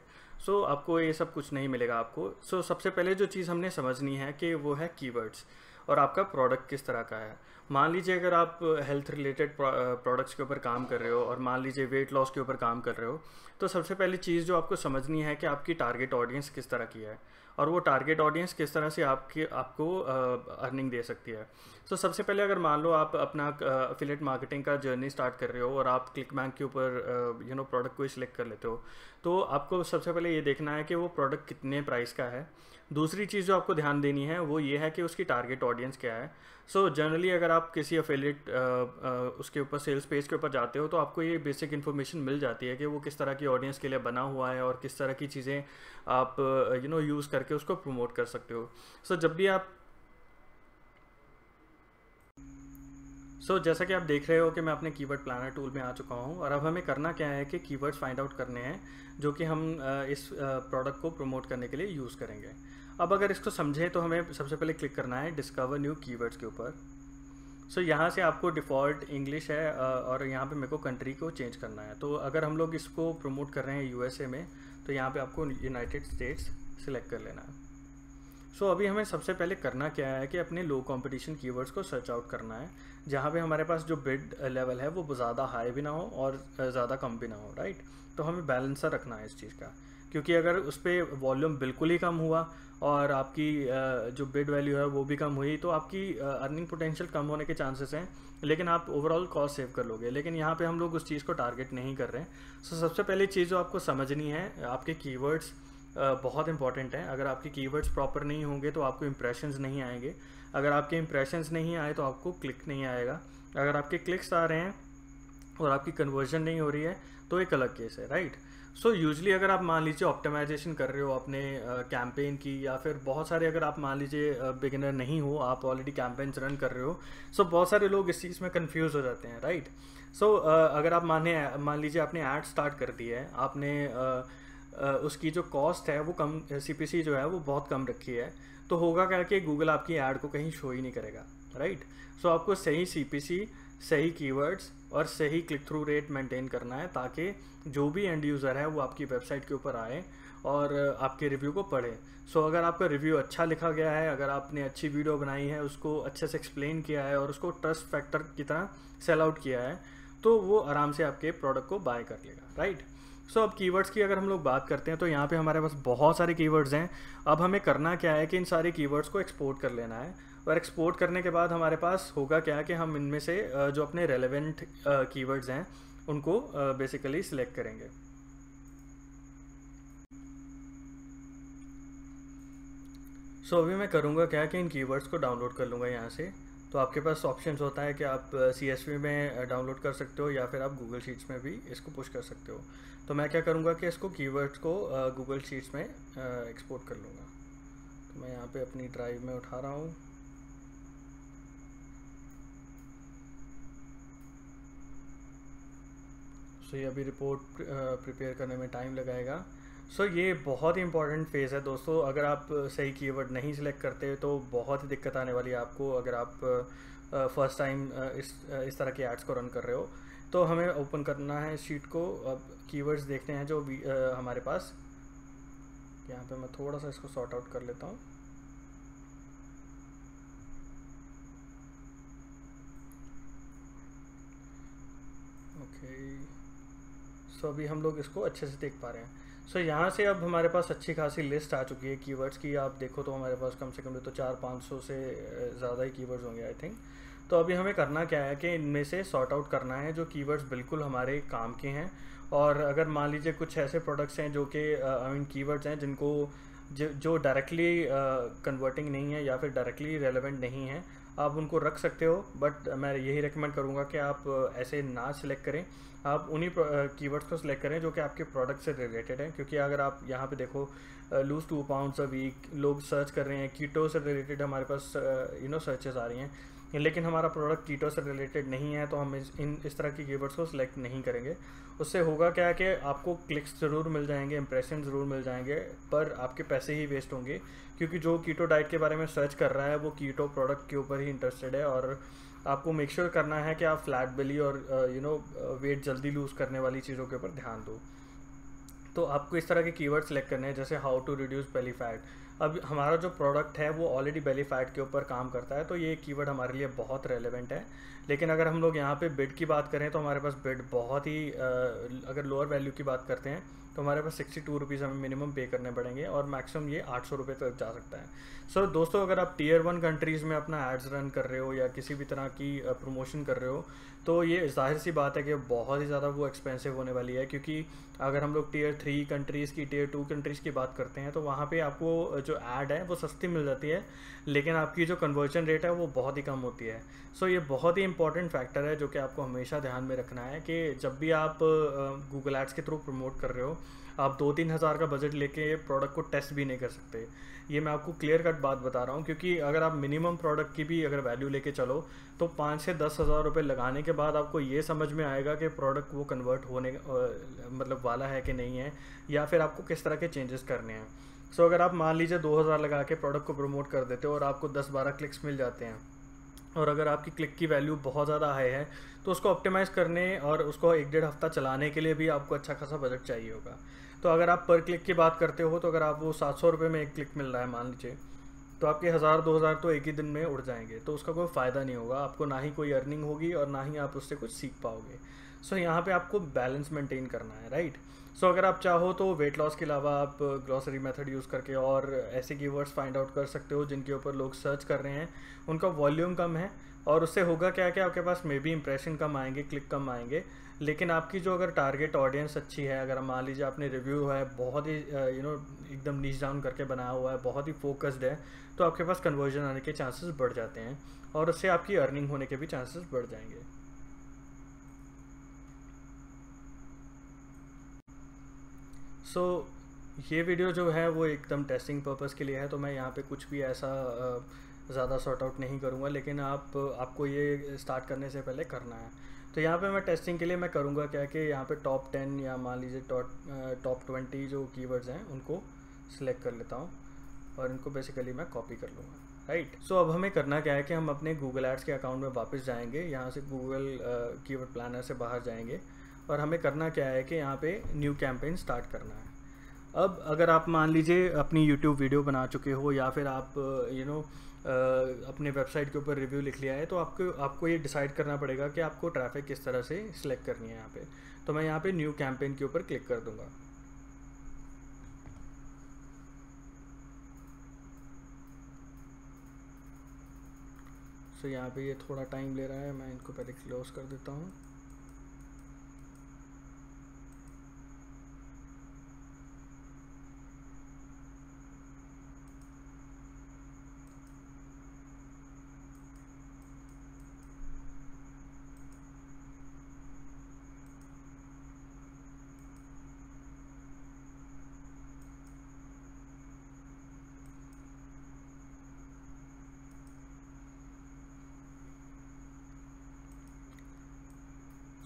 सो so, आपको ये सब कुछ नहीं मिलेगा आपको सो so, सबसे पहले जो चीज़ हमने समझनी है कि वो है कीवर्ड्स और आपका प्रोडक्ट किस तरह का है मान लीजिए अगर आप हेल्थ रिलेटेड प्रोडक्ट्स के ऊपर काम कर रहे हो और मान लीजिए वेट लॉस के ऊपर काम कर रहे हो तो सबसे पहली चीज़ जो आपको समझनी है कि आपकी टारगेट ऑडियंस किस तरह की है और वो टारगेट ऑडियंस किस तरह से आपके आपको अर्निंग दे सकती है सो तो so, सबसे पहले अगर मान लो आप अपना अफिलेट मार्केटिंग का जर्नी स्टार्ट कर रहे हो और आप क्लिक बैंक के ऊपर यू नो प्रोडक्ट को सिलेक्ट कर लेते हो तो आपको सबसे पहले ये देखना है कि वो प्रोडक्ट कितने प्राइस का है दूसरी चीज़ जो आपको ध्यान देनी है वो ये है कि उसकी टारगेट ऑडियंस क्या है सो so, जनरली अगर आप किसी अफेलेट उसके ऊपर सेल्स पेज के ऊपर जाते हो तो आपको ये बेसिक इन्फॉर्मेशन मिल जाती है कि वो किस तरह की ऑडियंस के लिए बना हुआ है और किस तरह की चीज़ें आप यू नो यूज़ करके उसको प्रमोट कर सकते हो सो so, जब भी आप सो so, जैसा कि आप देख रहे हो कि मैं अपने कीवर्ड प्लानर टूल में आ चुका हूँ और अब हमें करना क्या है कि कीवर्ड्स फाइंड आउट करने हैं जो कि हम इस प्रोडक्ट को प्रमोट करने के लिए यूज़ करेंगे अब अगर इसको समझें तो हमें सबसे पहले क्लिक करना है डिस्कवर न्यू कीवर्ड्स के ऊपर सो so, यहाँ से आपको डिफ़ॉल्ट इंग्लिश है और यहाँ पे मेरे को कंट्री को चेंज करना है तो अगर हम लोग इसको प्रमोट कर रहे हैं यूएसए में तो यहाँ पे आपको यूनाइटेड स्टेट्स सिलेक्ट कर लेना है सो so, अभी हमें सबसे पहले करना क्या है कि अपने लो कंपटीशन कीवर्ड्स को सर्च आउट करना है जहाँ पे हमारे पास जो बिड लेवल है वो ज़्यादा हाई भी ना हो और ज़्यादा कम भी ना हो राइट तो हमें बैलेंसर रखना है इस चीज़ का क्योंकि अगर उस पर वॉल्यूम बिल्कुल ही कम हुआ और आपकी जो बिड वैल्यू है वो भी कम हुई तो आपकी अर्निंग पोटेंशियल कम होने के चांसेस हैं लेकिन आप ओवरऑल कॉस्ट सेव कर लोगे लेकिन यहाँ पे हम लोग उस चीज़ को टारगेट नहीं कर रहे हैं सो so, सबसे पहली चीज़ जो आपको समझनी है आपके कीवर्ड्स बहुत इंपॉर्टेंट हैं अगर आपके कीवर्ड्स प्रॉपर नहीं होंगे तो आपको इम्प्रेशन नहीं आएंगे अगर आपके इम्प्रेशंस नहीं आए तो आपको क्लिक नहीं आएगा अगर आपके क्लिक्स आ रहे हैं और आपकी कन्वर्जन नहीं हो रही है तो एक अलग केस है right right? So so usually अगर आप मान लीजिए ऑप्टिमाइजेशन कर रहे हो अपने कैंपेन uh, की या फिर बहुत सारे अगर आप मान लीजिए बिगिनर uh, नहीं हो आप ऑलरेडी कैंपेन्स रन कर रहे हो सो so बहुत सारे लोग इस चीज़ में कंफ्यूज हो जाते हैं right right? So so, uh, अगर आप माने मान लीजिए आपने ऐड स्टार्ट कर दी है आपने उसकी जो कॉस्ट है वो कम सी जो है वो बहुत कम रखी है तो होगा क्या कि गूगल आपकी ऐड को कहीं शो ही नहीं करेगा राइट right? सो so, आपको सही सी सही कीवर्ड्स और सही क्लिक थ्रू रेट मेंटेन करना है ताकि जो भी एंड यूज़र है वो आपकी वेबसाइट के ऊपर आए और आपके रिव्यू को पढ़े सो so, अगर आपका रिव्यू अच्छा लिखा गया है अगर आपने अच्छी वीडियो बनाई है उसको अच्छे से एक्सप्लेन किया है और उसको ट्रस्ट फैक्टर की तरह सेल आउट किया है तो वो आराम से आपके प्रोडक्ट को बाय कर लेगा राइट right? सो so, अब कीवर्ड्स की अगर हम लोग बात करते हैं तो यहाँ पे हमारे पास बहुत सारे कीवर्ड्स हैं अब हमें करना क्या है कि इन सारे कीवर्ड्स को एक्सपोर्ट कर लेना है और एक्सपोर्ट करने के बाद हमारे पास होगा क्या कि हम इनमें से जो अपने रेलेवेंट कीवर्ड्स हैं उनको बेसिकली सिलेक्ट करेंगे सो so, अभी मैं करूँगा क्या कि इन कीवर्ड्स को डाउनलोड कर लूँगा यहाँ से तो आपके पास ऑप्शंस होता है कि आप सी में डाउनलोड कर सकते हो या फिर आप गूगल शीट्स में भी इसको पुश कर सकते हो तो मैं क्या करूँगा कि इसको कीवर्ड्स को गूगल शीट्स में एक्सपोर्ट कर लूँगा तो मैं यहाँ पे अपनी ड्राइव में उठा रहा हूँ सो तो ये अभी रिपोर्ट प्रिपेयर करने में टाइम लगाएगा सो ये बहुत ही इंपॉर्टेंट फेज़ है दोस्तों अगर आप सही कीवर्ड नहीं सिलेक्ट करते तो बहुत ही दिक्कत आने वाली है आपको अगर आप फर्स्ट टाइम इस इस तरह के एड्स को रन कर रहे हो तो हमें ओपन करना है शीट को अब कीवर्ड्स देखने हैं जो आ, हमारे पास यहाँ पे मैं थोड़ा सा इसको सॉर्ट आउट कर लेता हूँ ओके okay. सो तो अभी हम लोग इसको अच्छे से देख पा रहे हैं सो so, यहाँ से अब हमारे पास अच्छी खासी लिस्ट आ चुकी है कीवर्ड्स की आप देखो तो हमारे पास कम से कम तो चार पाँच सौ से ज़्यादा ही कीवर्ड्स होंगे आई थिंक तो अभी हमें करना क्या है कि इनमें से सॉर्ट आउट करना है जो कीवर्ड्स बिल्कुल हमारे काम के हैं और अगर मान लीजिए कुछ ऐसे प्रोडक्ट्स हैं जो कि आई मीन कीवर्ड्स हैं जिनको जो डायरेक्टली कन्वर्टिंग uh, नहीं है या फिर डायरेक्टली रेलेवेंट नहीं है आप उनको रख सकते हो बट मैं यही रिकमेंड करूँगा कि आप ऐसे ना सिलेक्ट करें आप उन्हीं कीवर्ड्स को सिलेक्ट करें जो कि आपके प्रोडक्ट से रिलेटेड हैं क्योंकि अगर आप यहाँ पे देखो lose two pounds a week लोग सर्च कर रहे हैं कीटो से रिलेटेड हमारे पास यू नो सर्चेज आ रही हैं लेकिन हमारा प्रोडक्ट कीटो से रिलेटेड नहीं है तो हम इस इन इस तरह की कीवर्ड्स को सिलेक्ट नहीं करेंगे उससे होगा क्या है कि आपको क्लिक्स ज़रूर मिल जाएंगे इंप्रेशन ज़रूर मिल जाएंगे पर आपके पैसे ही वेस्ट होंगे क्योंकि जो कीटो डाइट के बारे में सर्च कर रहा है वो कीटो प्रोडक्ट के ऊपर ही इंटरेस्टेड है और आपको मेक श्योर sure करना है कि आप फ्लैट बेली और यू नो वेट जल्दी लूज़ करने वाली चीज़ों के ऊपर ध्यान दो तो आपको इस तरह के कीवर्ड सेलेक्ट करने हैं जैसे how to reduce belly fat अब हमारा जो प्रोडक्ट है वो ऑलरेडी बेली फैट के ऊपर काम करता है तो ये कीवर्ड हमारे लिए बहुत रेलिवेंट है लेकिन अगर हम लोग यहाँ पे बेड की बात करें तो हमारे पास बेड बहुत ही अगर लोअर वैल्यू की बात करते हैं तो हमारे पास सिक्सटी टू रुपीज़ हमें मिनिमम पे करने पड़ेंगे और मैक्सिमम ये आठ सौ रुपये तक जा सकता है सो so, दोस्तों अगर आप टीयर वन कंट्रीज़ में अपना एड्स रन कर रहे हो या किसी भी तरह की प्रमोशन कर रहे हो तो ये जाहिर सी बात है कि बहुत ही ज़्यादा वो एक्सपेंसिव होने वाली है क्योंकि अगर हम लोग टीयर थ्री कंट्रीज़ की टीयर टू कंट्रीज़ की बात करते हैं तो वहाँ पे आपको जो ऐड है वो सस्ती मिल जाती है लेकिन आपकी जो कन्वर्जन रेट है वो बहुत ही कम होती है सो ये बहुत ही इंपॉर्टेंट फैक्टर है जो कि आपको हमेशा ध्यान में रखना है कि जब भी आप गूगल एड्स के थ्रू प्रमोट कर रहे हो आप दो तीन हज़ार का बजट लेके प्रोडक्ट को टेस्ट भी नहीं कर सकते ये मैं आपको क्लियर कट बात बता रहा हूँ क्योंकि अगर आप मिनिमम प्रोडक्ट की भी अगर वैल्यू लेके चलो तो पाँच से दस हज़ार रुपये लगाने के बाद आपको ये समझ में आएगा कि प्रोडक्ट वो कन्वर्ट होने मतलब वाला है कि नहीं है या फिर आपको किस तरह के चेंजेस करने हैं सो अगर आप मान लीजिए दो लगा के प्रोडक्ट को प्रमोट कर देते हो और आपको दस बारह क्लिक्स मिल जाते हैं और अगर आपकी क्लिक की वैल्यू बहुत ज़्यादा हाई है तो उसको ऑप्टिमाइज़ करने और उसको एक डेढ़ हफ्ता चलाने के लिए भी आपको अच्छा खासा बजट चाहिए होगा तो अगर आप पर क्लिक की बात करते हो तो अगर आप वो सात सौ रुपये में एक क्लिक मिल रहा है मान लीजिए तो आपके हज़ार दो हज़ार तो एक ही दिन में उड़ जाएंगे तो उसका कोई फ़ायदा नहीं होगा आपको ना ही कोई अर्निंग होगी और ना ही आप उससे कुछ सीख पाओगे सो so, यहाँ पे आपको बैलेंस मेंटेन करना है राइट सो so, अगर आप चाहो तो वेट लॉस के अलावा आप ग्रॉसरी मेथड यूज़ करके और ऐसे कीवर्ड्स फाइंड आउट कर सकते हो जिनके ऊपर लोग सर्च कर रहे हैं उनका वॉल्यूम कम है और उससे होगा क्या क्या आपके पास मे बी इंप्रेशन कम आएंगे क्लिक कम आएंगे लेकिन आपकी जो अगर टारगेट ऑडियंस अच्छी है अगर मान लीजिए आपने रिव्यू है बहुत ही यू नो एकदम नीच डाउन करके बनाया हुआ है बहुत ही फोकस्ड है तो आपके पास कन्वर्जन आने के चांसेस बढ़ जाते हैं और उससे आपकी अर्निंग होने के भी चांसेस बढ़ जाएंगे सो so, ये वीडियो जो है वो एकदम टेस्टिंग पर्पज़ के लिए है तो मैं यहाँ पे कुछ भी ऐसा ज़्यादा सॉर्ट आउट नहीं करूँगा लेकिन आप आपको ये स्टार्ट करने से पहले करना है तो यहाँ पे मैं टेस्टिंग के लिए मैं करूँगा क्या कि यहाँ पे टॉप टेन या मान लीजिए टॉप ट्वेंटी जो कीवर्ड्स हैं उनको सिलेक्ट कर लेता हूँ और इनको बेसिकली मैं कॉपी कर लूँगा राइट right. सो so, अब हमें करना क्या है कि हम अपने गूगल एड्स के अकाउंट में वापस जाएंगे यहाँ से गूगल कीवर्ड प्लानर से बाहर जाएंगे और हमें करना क्या है कि यहाँ पे न्यू कैंपेन स्टार्ट करना है अब अगर आप मान लीजिए अपनी यूट्यूब वीडियो बना चुके हो या फिर आप यू नो know, अपने वेबसाइट के ऊपर रिव्यू लिख लिया है तो आपको आपको ये डिसाइड करना पड़ेगा कि आपको ट्रैफिक किस तरह से सिलेक्ट करनी है यहाँ पे तो मैं यहाँ पे न्यू कैंपेन के ऊपर क्लिक कर दूंगा सो so, यहाँ पे ये थोड़ा टाइम ले रहा है मैं इनको पहले क्लोज कर देता हूँ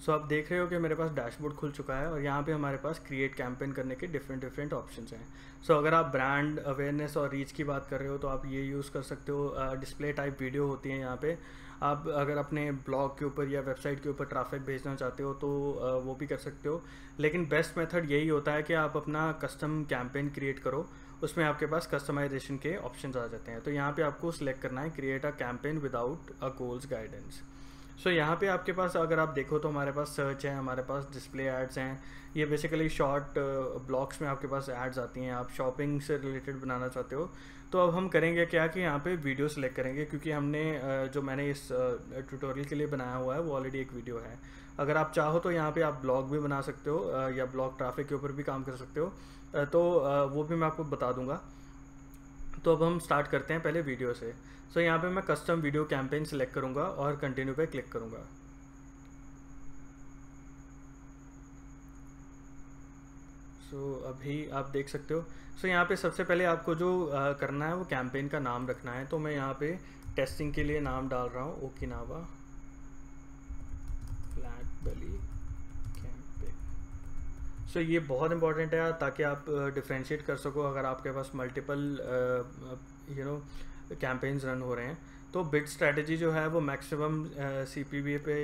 सो आप देख रहे हो कि मेरे पास डैशबोर्ड खुल चुका है और यहाँ पे हमारे पास क्रिएट कैंपेन करने के डिफरेंट डिफरेंट ऑप्शंस हैं सो अगर आप ब्रांड अवेयरनेस और रीच की बात कर रहे हो तो आप ये यूज़ कर सकते हो डिस्प्ले टाइप वीडियो होती है यहाँ पे आप अगर अपने ब्लॉग के ऊपर या वेबसाइट के ऊपर ट्रैफिक भेजना चाहते हो तो वो भी कर सकते हो लेकिन बेस्ट मेथड यही होता है कि आप अपना कस्टम कैंपेन क्रिएट करो उसमें आपके पास कस्टमाइजेशन के ऑप्शन आ जाते हैं तो यहाँ पर आपको सिलेक्ट करना है create a campaign without a goals guidance so so, यहाँ पे आपके पास अगर आप देखो तो हमारे पास सर्च है हमारे पास डिस्प्ले एड्स हैं ये बेसिकली शॉर्ट ब्लॉक्स में आपके पास एड्स आती हैं आप शॉपिंग से रिलेटेड बनाना चाहते हो तो अब हम करेंगे क्या कि यहाँ पे वीडियो सेलेक्ट करेंगे क्योंकि हमने uh, जो मैंने इस ट्यूटोरियल uh, के लिए बनाया हुआ है वो ऑलरेडी एक वीडियो है अगर आप चाहो तो यहाँ पे आप ब्लॉग भी बना सकते हो uh, या ब्लॉग ट्रैफिक के ऊपर भी काम कर सकते हो तो वो भी मैं आपको बता दूंगा तो अब हम स्टार्ट करते हैं पहले वीडियो से सो so, यहाँ पे मैं कस्टम वीडियो कैंपेन सेलेक्ट करूँगा और कंटिन्यू पे क्लिक करूँगा सो so, अभी आप देख सकते हो सो so, यहाँ पे सबसे पहले आपको जो आ, करना है वो कैंपेन का नाम रखना है तो मैं यहाँ पे टेस्टिंग के लिए नाम डाल रहा हूँ Okinawa flat belly so so, ये बहुत इंपॉर्टेंट है ताकि आप डिफ्रेंशिएट कर सको अगर आपके पास multiple you know campaigns run हो रहे हैं तो बिट स्ट्रैटेजी जो है वो मैक्सिमम सी पी वी पे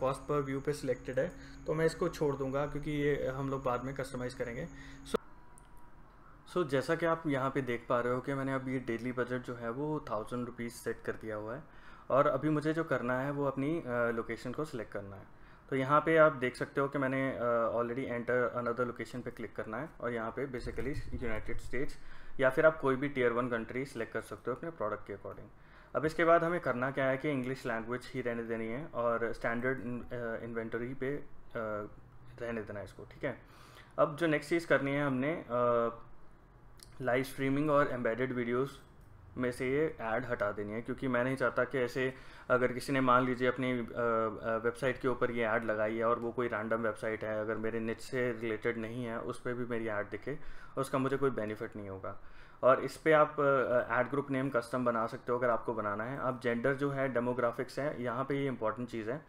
कॉस्ट पर व्यू पे सिलेक्टेड है तो मैं इसको छोड़ दूंगा क्योंकि ये हम लोग बाद में कस्टमाइज़ करेंगे सो so, सो so, जैसा कि आप यहाँ पे देख पा रहे हो कि मैंने अब ये डेली बजट जो है वो थाउजेंड रुपीज़ सेट कर दिया हुआ है और अभी मुझे जो करना है वो अपनी लोकेशन को सिलेक्ट करना है तो यहाँ पे आप देख सकते हो कि मैंने ऑलरेडी एंटर अनदर लोकेशन पे क्लिक करना है और यहाँ पे बेसिकली यूनाइटेड स्टेट्स या फिर आप कोई भी टीयर वन कंट्री सेलेक्ट कर सकते हो अपने प्रोडक्ट के अकॉर्डिंग अब इसके बाद हमें करना क्या है कि इंग्लिश लैंग्वेज ही रहने देनी है और स्टैंडर्ड इन्वेंटरी पे रहने देना है इसको ठीक है अब जो नेक्स्ट चीज़ करनी है हमने लाइव स्ट्रीमिंग और एम्बेडेड वीडियोज़ में से ये ऐड हटा देनी है क्योंकि मैं नहीं चाहता कि ऐसे अगर किसी ने मान लीजिए अपनी वेबसाइट के ऊपर ये ऐड लगाई है और वो कोई रैंडम वेबसाइट है अगर मेरे नेट से रिलेटेड नहीं है उस पर भी मेरी ऐड दिखे उसका मुझे कोई बेनिफिट नहीं होगा और इस पर आप ऐड ग्रुप नेम कस्टम बना सकते हो अगर आपको बनाना है आप जेंडर जो है डेमोग्राफिक्स है यहाँ पर ये इंपॉर्टेंट चीज़ है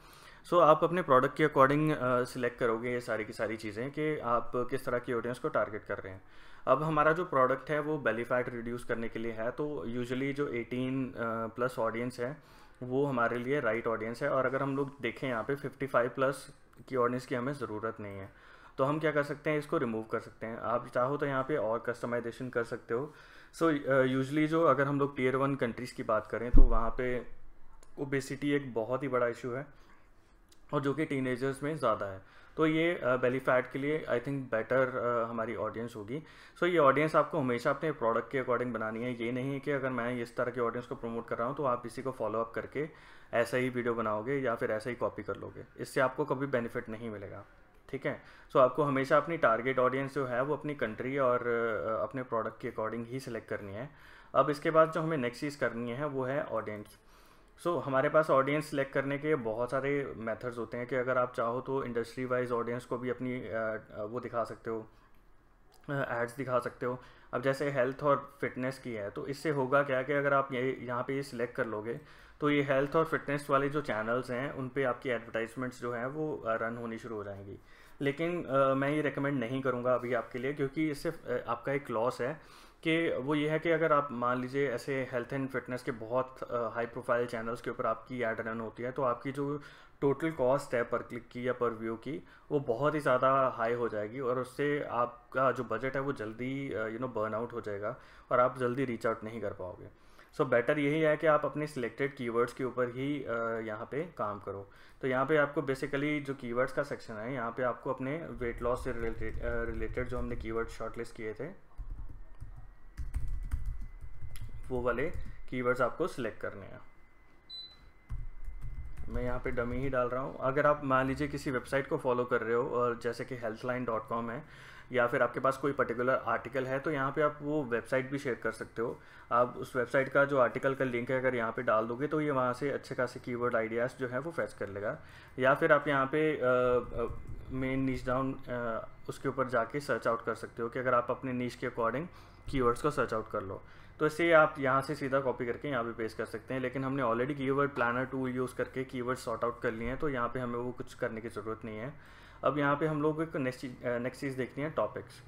सो so, आप अपने प्रोडक्ट के अकॉर्डिंग सिलेक्ट करोगे ये सारी की सारी चीज़ें कि आप किस तरह की ऑडियंस को टारगेट कर रहे हैं अब हमारा जो प्रोडक्ट है वो बेली फैट रिड्यूस करने के लिए है तो यूजुअली जो 18 प्लस ऑडियंस है वो हमारे लिए राइट right ऑडियंस है और अगर हम लोग देखें यहाँ पे 55 प्लस की ऑडियंस की हमें ज़रूरत नहीं है तो हम क्या कर सकते हैं इसको रिमूव कर सकते हैं आप चाहो तो यहाँ पे और कस्टमाइजेशन कर सकते हो सो so, यूजली uh, जो अगर हम लोग टीयर वन कंट्रीज़ की बात करें तो वहाँ पर ओबेसिटी एक बहुत ही बड़ा इशू है और जो कि टीनेजर्स में ज़्यादा है तो ये बेली फैट के लिए आई थिंक बेटर हमारी ऑडियंस होगी सो so, ये ऑडियंस आपको हमेशा अपने प्रोडक्ट के अकॉर्डिंग बनानी है ये नहीं है कि अगर मैं इस तरह के ऑडियंस को प्रमोट कर रहा हूँ तो आप इसी को फॉलोअप करके ऐसा ही वीडियो बनाओगे या फिर ऐसा ही कॉपी कर लोगे इससे आपको कभी बेनिफिट नहीं मिलेगा ठीक है सो so, आपको हमेशा अपनी टारगेट ऑडियंस जो है वो अपनी कंट्री और अपने प्रोडक्ट के अकॉर्डिंग ही सिलेक्ट करनी है अब इसके बाद जो हमें नेक्स्ट चीज़ करनी है वो है ऑडियंस सो so, हमारे पास ऑडियंस सेलेक्ट करने के बहुत सारे मेथड्स होते हैं कि अगर आप चाहो तो इंडस्ट्री वाइज ऑडियंस को भी अपनी वो दिखा सकते हो एड्स दिखा सकते हो अब जैसे हेल्थ और फिटनेस की है तो इससे होगा क्या कि अगर आप ये यहाँ पे ये सिलेक्ट कर लोगे तो ये हेल्थ और फिटनेस वाले जो चैनल्स हैं उन पे आपकी एडवर्टाइजमेंट्स जो हैं वो रन होनी शुरू हो जाएंगी लेकिन आ, मैं ये रिकमेंड नहीं करूँगा अभी आपके लिए क्योंकि इससे आपका एक लॉस है कि वो ये है कि अगर आप मान लीजिए ऐसे हेल्थ एंड फिटनेस के बहुत हाई प्रोफाइल चैनल्स के ऊपर आपकी एड रन होती है तो आपकी जो टोटल कॉस्ट है पर क्लिक की या पर व्यू की वो बहुत ही ज़्यादा हाई हो जाएगी और उससे आपका जो बजट है वो जल्दी यू नो बर्न आउट हो जाएगा और आप जल्दी रीच आउट नहीं कर पाओगे सो so बेटर यही है कि आप अपने सिलेक्टेड कीवर्ड्स के ऊपर ही यहाँ पे काम करो तो यहाँ पे आपको बेसिकली जो कीवर्ड्स का सेक्शन है यहाँ पे आपको अपने वेट लॉस से रिलेटेड रिलेटेड जो हमने कीवर्ड शॉर्टलिस्ट किए थे वो वाले कीवर्ड्स आपको सिलेक्ट करने हैं मैं यहाँ पे डमी ही डाल रहा हूँ अगर आप मान लीजिए किसी वेबसाइट को फॉलो कर रहे हो और जैसे कि हेल्थ डॉट कॉम है या फिर आपके पास कोई पर्टिकुलर आर्टिकल है तो यहाँ पे आप वो वेबसाइट भी शेयर कर सकते हो आप उस वेबसाइट का जो आर्टिकल का लिंक है अगर यहाँ पे डाल दोगे तो ये वहाँ से अच्छे खासे कीवर्ड आइडियाज़ जो है वो फैच कर लेगा या फिर आप यहाँ पे मेन नीच डाउन उसके ऊपर जाके सर्च आउट कर सकते हो कि अगर आप अपने नीच के अकॉर्डिंग कीवर्ड्स को सर्च आउट कर लो तो इसे आप यहाँ से सीधा कॉपी करके यहाँ पे पेस्ट कर सकते हैं लेकिन हमने already keyword planner tool use करके कीवर्ड सॉर्ट आउट कर लिए हैं तो यहाँ पे हमें वो कुछ करने की ज़रूरत नहीं है अब यहाँ पे हम लोग नेक्स्ट नेक्स्ट चीज़ देखनी है टॉपिक्स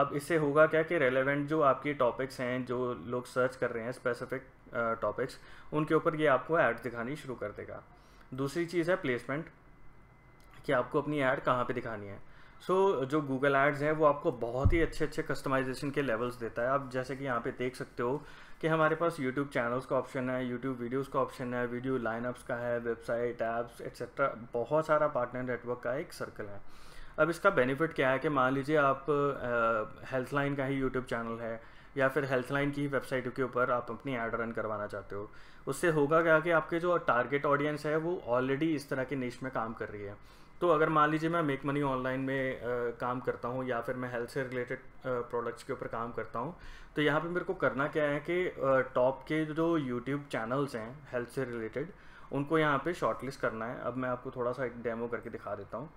अब इससे होगा क्या कि रेलिवेंट जो आपके टॉपिक्स हैं जो लोग सर्च कर रहे हैं स्पेसिफिक टॉपिक्स उनके ऊपर ये आपको ऐड दिखानी शुरू कर देगा दूसरी चीज़ है प्लेसमेंट कि आपको अपनी ऐड कहाँ पर दिखानी है सो so, जो गूगल एड्स है वो आपको बहुत ही अच्छे अच्छे कस्टमाइजेशन के लेवल्स देता है आप जैसे कि यहाँ पे देख सकते हो कि हमारे पास यूट्यूब चैनल्स का ऑप्शन है यूट्यूब वीडियोस का ऑप्शन है वीडियो लाइनअप्स का है वेबसाइट ऐप्स एक्सेट्रा बहुत सारा पार्टनर नेटवर्क का एक सर्कल है अब इसका बेनिफिट क्या है कि मान लीजिए आप हेल्थ लाइन का ही यूट्यूब चैनल है या फिर हेल्थ लाइन की वेबसाइट के ऊपर आप अपनी एड रन करवाना चाहते हो उससे होगा क्या कि आपके जो टारगेट ऑडियंस है वो ऑलरेडी इस तरह के नीच में काम कर रही है तो अगर मान लीजिए मैं मेक मनी ऑनलाइन में आ, काम करता हूँ या फिर मैं हेल्थ से रिलेटेड प्रोडक्ट्स के ऊपर काम करता हूँ तो यहाँ पे मेरे को करना क्या है कि टॉप के जो यूट्यूब चैनल्स हैं हेल्थ से रिलेटेड उनको यहाँ पे शॉर्टलिस्ट करना है अब मैं आपको थोड़ा सा एक डेमो करके दिखा देता हूँ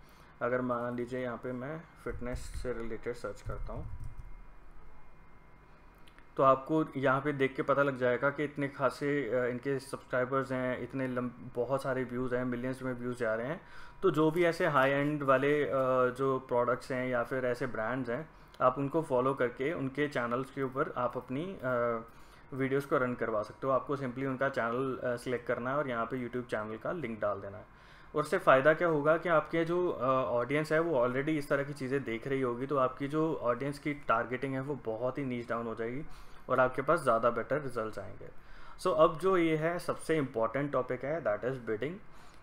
अगर मान लीजिए यहाँ पे मैं फिटनेस से रिलेटेड सर्च करता हूँ तो आपको यहाँ पे देख के पता लग जाएगा कि इतने खासे इनके सब्सक्राइबर्स हैं इतने बहुत सारे व्यूज़ हैं मिलियंस में व्यूज़ जा रहे हैं तो जो भी ऐसे हाई एंड वाले जो प्रोडक्ट्स हैं या फिर ऐसे ब्रांड्स हैं आप उनको फॉलो करके उनके चैनल्स के ऊपर आप अपनी वीडियोस को रन करवा सकते हो आपको सिंपली उनका चैनल सेलेक्ट करना है और यहाँ पे यूट्यूब चैनल का लिंक डाल देना है और उससे फ़ायदा क्या होगा कि आपके जो ऑडियंस है वो ऑलरेडी इस तरह की चीज़ें देख रही होगी तो आपकी जो ऑडियंस की टारगेटिंग है वो बहुत ही नीच डाउन हो जाएगी और आपके पास ज़्यादा बेटर रिजल्ट आएंगे सो so, अब जो ये है सबसे इम्पॉर्टेंट टॉपिक है दैट इज़ बिडिंग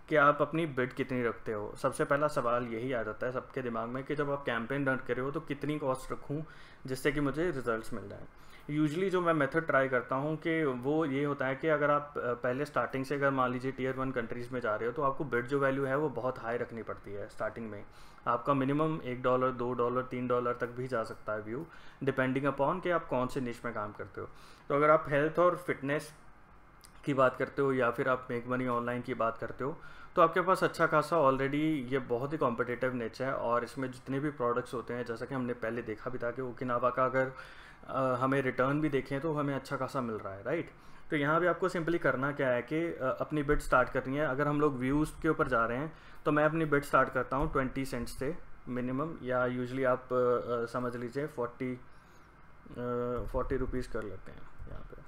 कि आप अपनी बिड कितनी रखते हो सबसे पहला सवाल यही आ जाता है सबके दिमाग में कि जब आप कैंपेन रन कर रहे हो तो कितनी कॉस्ट रखूँ जिससे कि मुझे रिज़ल्ट मिल जाएँ यूजली जो मैं मेथड ट्राई करता हूँ कि वो ये होता है कि अगर आप पहले स्टार्टिंग से अगर मान लीजिए टीयर वन कंट्रीज़ में जा रहे हो तो आपको बिड जो वैल्यू है वो बहुत हाई रखनी पड़ती है स्टार्टिंग में आपका मिनिमम एक डॉलर दो डॉलर तीन डॉलर तक भी जा सकता है व्यू डिपेंडिंग अपॉन कि आप कौन से निश में काम करते हो तो अगर आप हेल्थ और फिटनेस की बात करते हो या फिर आप मेक मनी ऑनलाइन की बात करते हो तो आपके पास अच्छा खासा ऑलरेडी ये बहुत ही कॉम्पिटेटिव नेच है और इसमें जितने भी प्रोडक्ट्स होते हैं जैसा कि हमने पहले देखा भी था कि ओकिनावा का अगर हमें रिटर्न भी देखें तो हमें अच्छा खासा मिल रहा है राइट तो यहाँ भी आपको सिंपली करना क्या है कि अपनी बिट स्टार्ट करनी है अगर हम लोग व्यूज़ के ऊपर जा रहे हैं तो मैं अपनी बिट स्टार्ट करता हूँ ट्वेंटी सेंट से मिनिमम या यूजली आप समझ लीजिए फोर्टी फोर्टी रुपीज़ कर लेते हैं यहाँ पे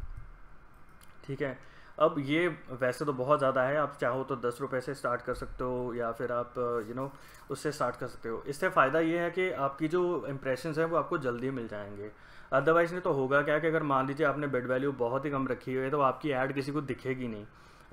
ठीक है अब ये वैसे तो बहुत ज़्यादा है आप चाहो तो दस रुपये से स्टार्ट कर सकते हो या फिर आप यू नो उससे स्टार्ट कर सकते हो इससे फ़ायदा ये है कि आपकी जो इम्प्रेशन हैं वो आपको जल्दी मिल जाएंगे अदरवाइज़ नहीं तो होगा क्या कि अगर मान लीजिए आपने बेड वैल्यू बहुत ही कम रखी हुई है तो आपकी ऐड किसी को दिखेगी नहीं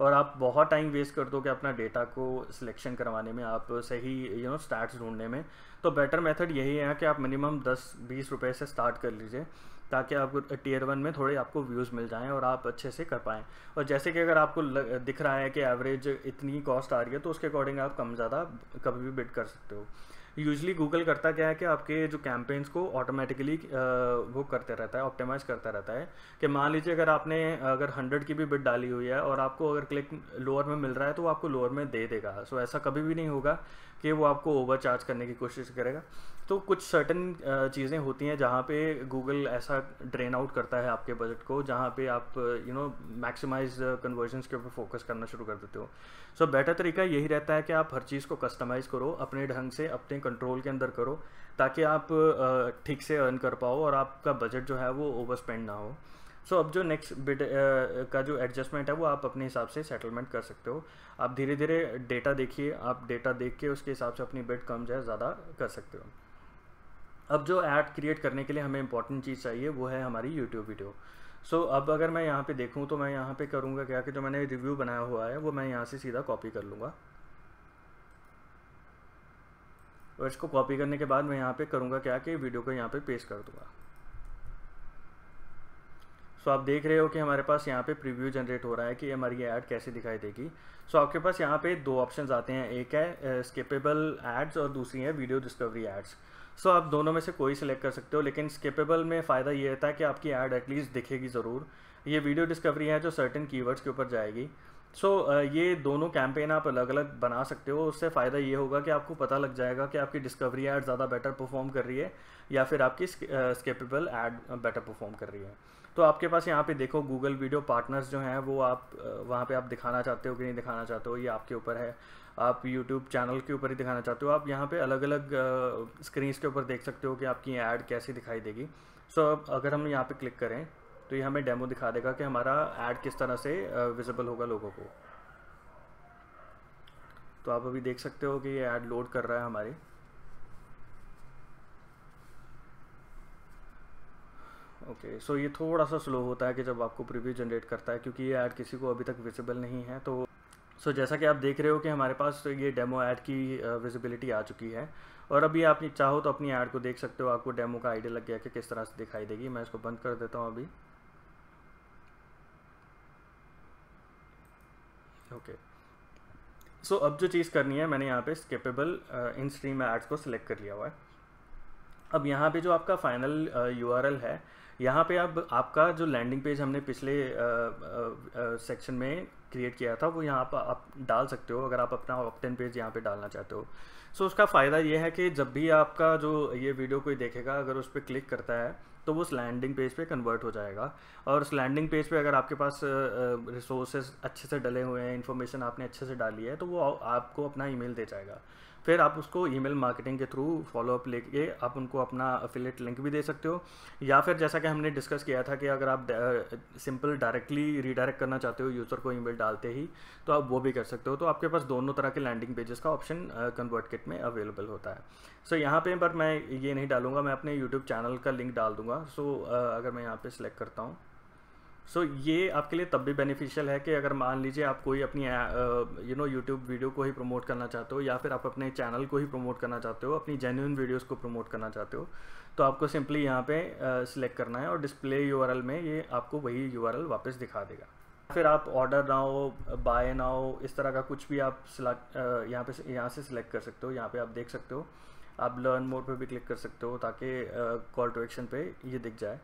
और आप बहुत टाइम वेस्ट कर दो कि अपना डेटा को सिलेक्शन करवाने में आप सही यू नो स्टार्ट ढूंढने में तो बेटर मेथड यही है कि आप मिनिमम दस बीस रुपये से स्टार्ट कर लीजिए ताकि आपको टीयर वन में थोड़े आपको व्यूज़ मिल जाएं और आप अच्छे से कर पाएँ और जैसे कि अगर आपको दिख रहा है कि एवरेज इतनी कॉस्ट आ रही है तो उसके अकॉर्डिंग आप कम ज़्यादा कभी भी बिड कर सकते हो यूजली गूगल करता क्या है कि आपके जो कैंपेन्स को ऑटोमेटिकली वो करते रहता है ऑप्टिमाइज करता रहता है कि मान लीजिए अगर आपने अगर हंड्रेड की भी बिट डाली हुई है और आपको अगर क्लिक लोअर में मिल रहा है तो वो आपको लोअर में दे देगा सो ऐसा कभी भी नहीं होगा कि वो आपको ओवरचार्ज करने की कोशिश करेगा तो कुछ सर्टन चीज़ें होती हैं जहाँ पे गूगल ऐसा ड्रेन आउट करता है आपके बजट को जहाँ पे आप यू नो मैक्सिमाइज कन्वर्जन के ऊपर फोकस करना शुरू कर देते हो सो so, बेटर तरीका यही रहता है कि आप हर चीज़ को कस्टमाइज़ करो अपने ढंग से अपने कंट्रोल के अंदर करो ताकि आप ठीक से अर्न कर पाओ और आपका बजट जो है वो ओवर स्पेंड ना हो सो so, अब जो नेक्स्ट बिड का जो एडजस्टमेंट है वो आप अपने हिसाब से सेटलमेंट कर सकते हो आप धीरे धीरे डेटा देखिए आप डेटा देख के उसके हिसाब से अपनी बिड कम जाए ज़्यादा कर सकते हो अब जो ऐड क्रिएट करने के लिए हमें इंपॉर्टेंट चीज़ चाहिए वो है हमारी यूट्यूब वीडियो सो so, अब अगर मैं यहाँ पे देखूँ तो मैं यहाँ पे करूँगा क्या कि जो मैंने रिव्यू बनाया हुआ है वो मैं यहाँ से सीधा कॉपी कर लूँगा और इसको कॉपी करने के बाद मैं यहाँ पे करूँगा क्या कि वीडियो को यहाँ पे पेस्ट कर दूँगा तो आप देख रहे हो कि हमारे पास यहाँ पे प्रीव्यू जनरेट हो रहा है कि हमारी ऐड कैसे दिखाई देगी सो आपके पास यहाँ पे दो ऑप्शंस आते हैं एक है स्केपेबल एड्स और दूसरी है वीडियो डिस्कवरी एड्स सो आप दोनों में से कोई सिलेक्ट कर सकते हो लेकिन स्केपेबल में फ़ायदा ये रहता है कि आपकी ऐड एटलीस्ट दिखेगी ज़रूर ये वीडियो डिस्कवरी है जो सर्टन कीवर्ड्स के ऊपर जाएगी सो so, ये दोनों कैंपेन आप अलग अलग बना सकते हो उससे फ़ायदा ये होगा कि आपको पता लग जाएगा कि आपकी डिस्कवरी ऐड ज़्यादा बेटर परफॉर्म कर रही है या फिर आपकी स्केपेबल ऐड बेटर परफॉर्म कर रही है तो आपके पास यहाँ पे देखो गूगल वीडियो पार्टनर्स जो हैं वो आप वहाँ पे आप दिखाना चाहते हो कि नहीं दिखाना चाहते हो ये आपके ऊपर है आप यूट्यूब चैनल के ऊपर ही दिखाना चाहते हो आप यहाँ पे अलग अलग स्क्रीन्स के ऊपर देख सकते हो कि आपकी ऐड कैसी दिखाई देगी सो so, अब अगर हम यहाँ पर क्लिक करें तो ये हमें डेमो दिखा देगा कि हमारा ऐड किस तरह से विजिबल होगा लोगों को तो आप अभी देख सकते हो कि ये ऐड लोड कर रहा है हमारी ओके सो ये थोड़ा सा स्लो होता है कि जब आपको प्रीव्यू जनरेट करता है क्योंकि ये ऐड किसी को अभी तक विजिबल नहीं है तो सो so, जैसा कि आप देख रहे हो कि हमारे पास तो ये डेमो ऐड की विजिबिलिटी uh, आ चुकी है और अभी आप चाहो तो अपनी ऐड को देख सकते हो आपको डेमो का आइडिया लग गया कि किस तरह से दिखाई देगी मैं इसको बंद कर देता हूँ अभी ओके okay. सो so, अब जो चीज़ करनी है मैंने यहाँ पे स्केपेबल इन स्ट्रीम एड्स को सिलेक्ट कर लिया हुआ है अब यहाँ पे जो आपका फाइनल यू uh, है यहाँ पे अब आपका जो लैंडिंग पेज हमने पिछले सेक्शन में क्रिएट किया था वो यहाँ पर आप डाल सकते हो अगर आप अपना ऑप्टेन पेज यहाँ पे डालना चाहते हो सो so, उसका फ़ायदा ये है कि जब भी आपका जो ये वीडियो कोई देखेगा अगर उस पर क्लिक करता है तो वो उस लैंडिंग पेज पे कन्वर्ट हो जाएगा और उस लैंडिंग पेज पे अगर आपके पास रिसोर्सेज अच्छे से डले हुए हैं इन्फॉर्मेशन आपने अच्छे से डाली है तो वो आपको अपना ईमेल दे जाएगा फिर आप उसको ईमेल मार्केटिंग के थ्रू फॉलोअप लेके आप उनको अपना अफिलेट लिंक भी दे सकते हो या फिर जैसा कि हमने डिस्कस किया था कि अगर आप सिंपल डायरेक्टली रिडायरेक्ट करना चाहते हो यूज़र को ईमेल डालते ही तो आप वो भी कर सकते हो तो आपके पास दोनों तरह के लैंडिंग पेजेस का ऑप्शन कन्वर्ट किट में अवेलेबल होता है सो so, यहाँ पे पर मैं ये नहीं डालूंगा मैं अपने यूट्यूब चैनल का लिंक डाल दूंगा सो so, अगर मैं यहाँ पर सिलेक्ट करता हूँ सो so, ये आपके लिए तब भी बेनिफिशियल है कि अगर मान लीजिए आप कोई अपनी यू नो यूट्यूब वीडियो को ही प्रमोट करना चाहते हो या फिर आप अपने चैनल को ही प्रमोट करना चाहते हो अपनी जेन्यून वीडियोस को प्रमोट करना चाहते हो तो आपको सिंपली यहाँ पे सिलेक्ट uh, करना है और डिस्प्ले यू में ये आपको वही यू वापस दिखा देगा फिर आप ऑर्डर ना हो बाय ना हो इस तरह का कुछ भी आप सिलेक्ट uh, यहाँ पे यहाँ से सिलेक्ट कर सकते हो यहाँ पर आप देख सकते हो आप लर्न मोड पर भी क्लिक कर सकते हो ताकि कॉल टू एक्शन पर ये दिख जाए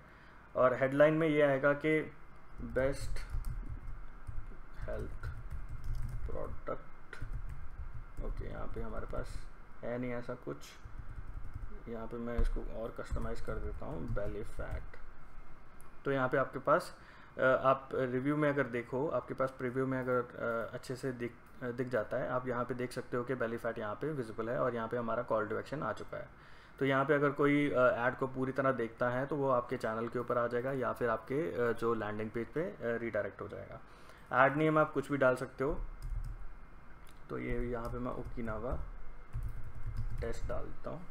और हेडलाइन में ये आएगा कि बेस्ट हेल्थ प्रोडक्ट ओके यहाँ पे हमारे पास है नहीं ऐसा कुछ यहाँ पे मैं इसको और कस्टमाइज कर देता हूँ बेली फैट तो यहाँ पे आपके पास आप रिव्यू में अगर देखो आपके पास प्रीव्यू में अगर अच्छे से दिख दिख जाता है आप यहाँ पे देख सकते हो कि बेली फैट यहाँ पे विजिबल है और यहाँ पे हमारा कॉल डिवेक्शन आ चुका है तो यहाँ पे अगर कोई ऐड को पूरी तरह देखता है तो वो आपके चैनल के ऊपर आ जाएगा या फिर आपके जो लैंडिंग पेज पे रिडायरेक्ट हो जाएगा ऐड नेम आप कुछ भी डाल सकते हो तो ये यह यहाँ पे मैं ओकिनावा तो टेस्ट डाल देता हूँ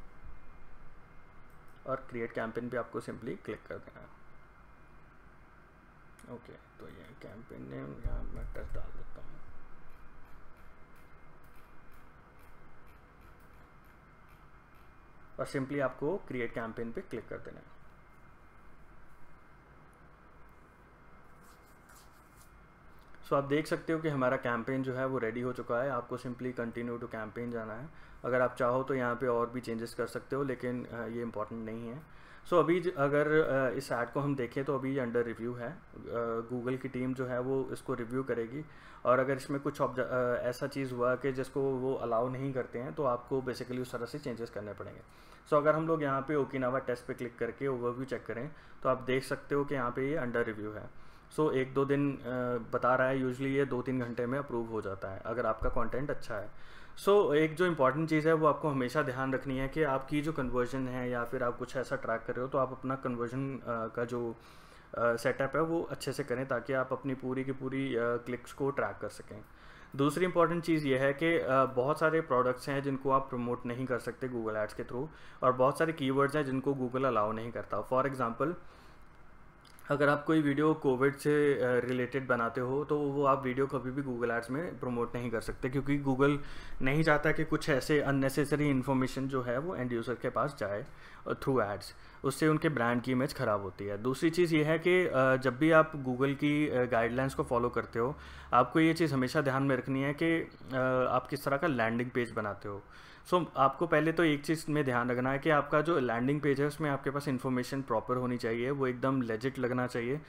और क्रिएट कैंपेन पे आपको सिंपली क्लिक कर देना है ओके तो ये कैंपेन नेम यहाँ मैं टेस्ट डाल देता हूँ और सिंपली आपको क्रिएट कैंपेन पे क्लिक कर देना है सो so, आप देख सकते हो कि हमारा कैंपेन जो है वो रेडी हो चुका है आपको सिंपली कंटिन्यू टू कैंपेन जाना है अगर आप चाहो तो यहाँ पे और भी चेंजेस कर सकते हो लेकिन ये इंपॉर्टेंट नहीं है सो so, अभी अगर इस ऐड को हम देखें तो अभी ये अंडर रिव्यू है गूगल की टीम जो है वो इसको रिव्यू करेगी और अगर इसमें कुछ ऐसा चीज़ हुआ कि जिसको वो अलाउ नहीं करते हैं तो आपको बेसिकली उस तरह से चेंजेस करने पड़ेंगे सो so, अगर हम लोग यहाँ पे ओकिनावा टेस्ट पे क्लिक करके ओवरव्यू चेक करें तो आप देख सकते हो कि यहाँ पर ये अंडर रिव्यू है सो so, एक दो दिन बता रहा है यूजली ये दो तीन घंटे में अप्रूव हो जाता है अगर आपका कॉन्टेंट अच्छा है सो so, एक जो इम्पॉर्टेंट चीज़ है वो आपको हमेशा ध्यान रखनी है कि आपकी जो कन्वर्जन है या फिर आप कुछ ऐसा ट्रैक कर रहे हो तो आप अपना कन्वर्जन का जो सेटअप है वो अच्छे से करें ताकि आप अपनी पूरी की पूरी क्लिक्स को ट्रैक कर सकें दूसरी इंपॉर्टेंट चीज़ यह है कि बहुत सारे प्रोडक्ट्स हैं जिनको आप प्रमोट नहीं कर सकते गूगल एड्स के थ्रू और बहुत सारे कीवर्ड्स हैं जिनको गूगल अलाउ नहीं करता फॉर एग्ज़ाम्पल अगर आप कोई वीडियो कोविड से रिलेटेड बनाते हो तो वो आप वीडियो कभी भी गूगल एड्स में प्रमोट नहीं कर सकते क्योंकि गूगल नहीं चाहता कि कुछ ऐसे अननेसेसरी इन्फॉर्मेशन जो है वो एंड यूज़र के पास जाए थ्रू एड्स उससे उनके ब्रांड की इमेज ख़राब होती है दूसरी चीज़ ये है कि जब भी आप गूगल की गाइडलाइंस को फॉलो करते हो आपको ये चीज़ हमेशा ध्यान में रखनी है कि आप किस तरह का लैंडिंग पेज बनाते हो सो so, आपको पहले तो एक चीज़ में ध्यान रखना है कि आपका जो लैंडिंग पेज है उसमें आपके पास इन्फॉर्मेशन प्रॉपर होनी चाहिए वो एकदम लेजिट लगना चाहिए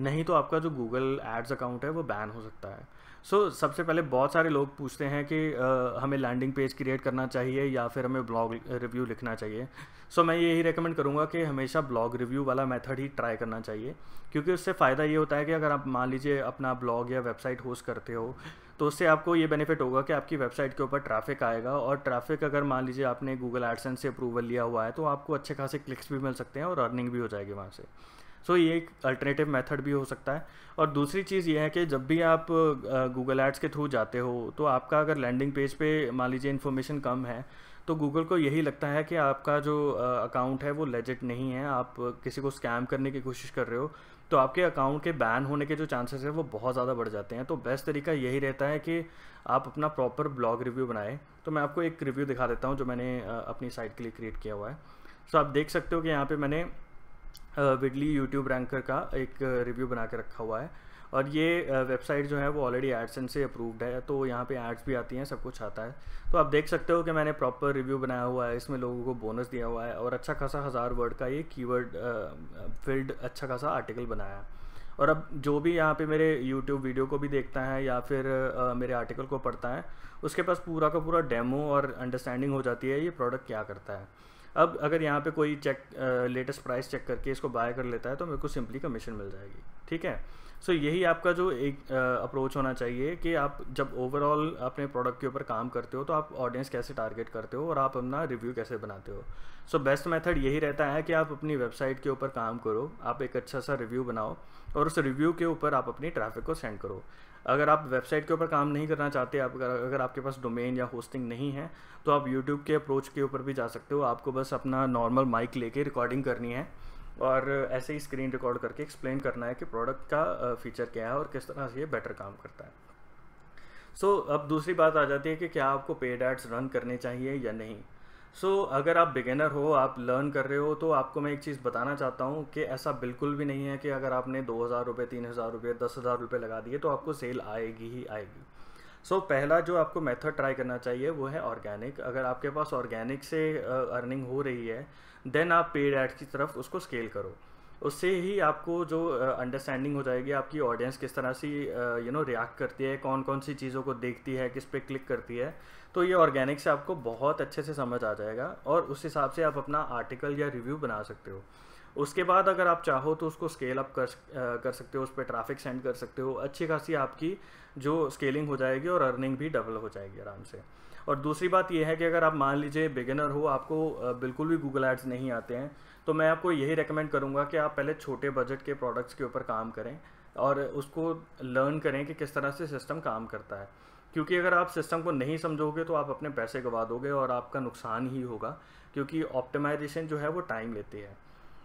नहीं तो आपका जो गूगल एड्स अकाउंट है वो बैन हो सकता है सो so, सबसे पहले बहुत सारे लोग पूछते हैं कि आ, हमें लैंडिंग पेज क्रिएट करना चाहिए या फिर हमें ब्लॉग रिव्यू लिखना चाहिए सो so, मैं यही रेकमेंड करूँगा कि हमेशा ब्लॉग रिव्यू वाला मेथड ही ट्राई करना चाहिए क्योंकि उससे फ़ायदा ये होता है कि अगर आप मान लीजिए अपना ब्लॉग या वेबसाइट होस्ट करते हो तो उससे आपको ये बेनिफिट होगा कि आपकी वेबसाइट के ऊपर ट्रैफिक आएगा और ट्रैफिक अगर मान लीजिए आपने गूगल एडसेंस से अप्रूवल लिया हुआ है तो आपको अच्छे खासे क्लिक्स भी मिल सकते हैं और अर्निंग भी हो जाएगी वहाँ से सो ये एक अल्टरनेटिव मेथड भी हो सकता है और दूसरी चीज़ ये है कि जब भी आप गूगल एड्स के थ्रू जाते हो तो आपका अगर लैंडिंग पेज पे मान लीजिए इन्फॉर्मेशन कम है तो गूगल को यही लगता है कि आपका जो अकाउंट है वो लेजिट नहीं है आप किसी को स्कैम करने की कोशिश कर रहे हो तो आपके अकाउंट के बैन होने के जो चांसेस हैं वो बहुत ज़्यादा बढ़ जाते हैं तो बेस्ट तरीका यही रहता है कि आप अपना प्रॉपर ब्लॉग रिव्यू बनाएं तो मैं आपको एक रिव्यू दिखा देता हूँ जो मैंने अपनी साइट के लिए क्रिएट किया हुआ है सो so, आप देख सकते हो कि यहाँ पे मैंने विडली यूट्यूब रैंकर का एक रिव्यू बना के रखा हुआ है और ये वेबसाइट जो है वो ऑलरेडी एडसन से अप्रूव्ड है तो यहाँ पे एड्स भी आती हैं सब कुछ आता है तो आप देख सकते हो कि मैंने प्रॉपर रिव्यू बनाया हुआ है इसमें लोगों को बोनस दिया हुआ है और अच्छा खासा हज़ार वर्ड का ये कीवर्ड फील्ड अच्छा खासा आर्टिकल बनाया है और अब जो भी यहाँ पे मेरे YouTube वीडियो को भी देखता है या फिर आ, मेरे आर्टिकल को पढ़ता है उसके पास पूरा का पूरा डेमो और अंडरस्टैंडिंग हो जाती है ये प्रोडक्ट क्या करता है अब अगर यहाँ पे कोई चेक लेटेस्ट प्राइस चेक करके इसको बाय कर लेता है तो मेरे को सिंपली कमीशन मिल जाएगी ठीक है सो so, यही आपका जो एक अप्रोच होना चाहिए कि आप जब ओवरऑल अपने प्रोडक्ट के ऊपर काम करते हो तो आप ऑडियंस कैसे टारगेट करते हो और आप अपना रिव्यू कैसे बनाते हो सो बेस्ट मेथड यही रहता है कि आप अपनी वेबसाइट के ऊपर काम करो आप एक अच्छा सा रिव्यू बनाओ और उस रिव्यू के ऊपर आप अपनी ट्रैफिक को सेंड करो अगर आप वेबसाइट के ऊपर काम नहीं करना चाहते आप अगर आपके पास डोमेन या होस्टिंग नहीं है तो आप यूट्यूब के अप्रोच के ऊपर भी जा सकते हो आपको बस अपना नॉर्मल माइक लेके रिकॉर्डिंग करनी है और ऐसे ही स्क्रीन रिकॉर्ड करके एक्सप्लेन करना है कि प्रोडक्ट का फीचर क्या है और किस तरह से ये बेटर काम करता है सो so, अब दूसरी बात आ जाती है कि क्या आपको पेड एड्स रन करने चाहिए या नहीं सो so, अगर आप बिगेनर हो आप लर्न कर रहे हो तो आपको मैं एक चीज़ बताना चाहता हूँ कि ऐसा बिल्कुल भी नहीं है कि अगर आपने दो हज़ार रुपये तीन हज़ार रुपये दस हज़ार रुपये लगा दिए तो आपको सेल आएगी ही आएगी सो so, पहला जो आपको मेथड ट्राई करना चाहिए वो है ऑर्गेनिक अगर आपके पास ऑर्गेनिक से अर्निंग हो रही है देन आप पेड एड्स की तरफ उसको स्केल करो उससे ही आपको जो अंडरस्टैंडिंग हो जाएगी आपकी ऑडियंस किस तरह से यू नो रिएक्ट करती है कौन कौन सी चीज़ों को देखती है किस पे क्लिक करती है तो ये ऑर्गेनिक से आपको बहुत अच्छे से समझ आ जाएगा और उस हिसाब से आप अपना आर्टिकल या रिव्यू बना सकते हो उसके बाद अगर आप चाहो तो उसको स्केल अप कर कर सकते हो उस पर ट्रैफिक सेंड कर सकते हो अच्छी खासी आपकी जो स्केलिंग हो जाएगी और अर्निंग भी डबल हो जाएगी आराम से और दूसरी बात यह है कि अगर आप मान लीजिए बिगिनर हो आपको बिल्कुल भी गूगल एड्स नहीं आते हैं तो मैं आपको यही रेकमेंड करूँगा कि आप पहले छोटे बजट के प्रोडक्ट्स के ऊपर काम करें और उसको लर्न करें कि किस तरह से सिस्टम काम करता है क्योंकि अगर आप सिस्टम को नहीं समझोगे तो आप अपने पैसे गवा दोगे और आपका नुकसान ही होगा क्योंकि ऑप्टिमाइजेशन जो है वो टाइम लेती है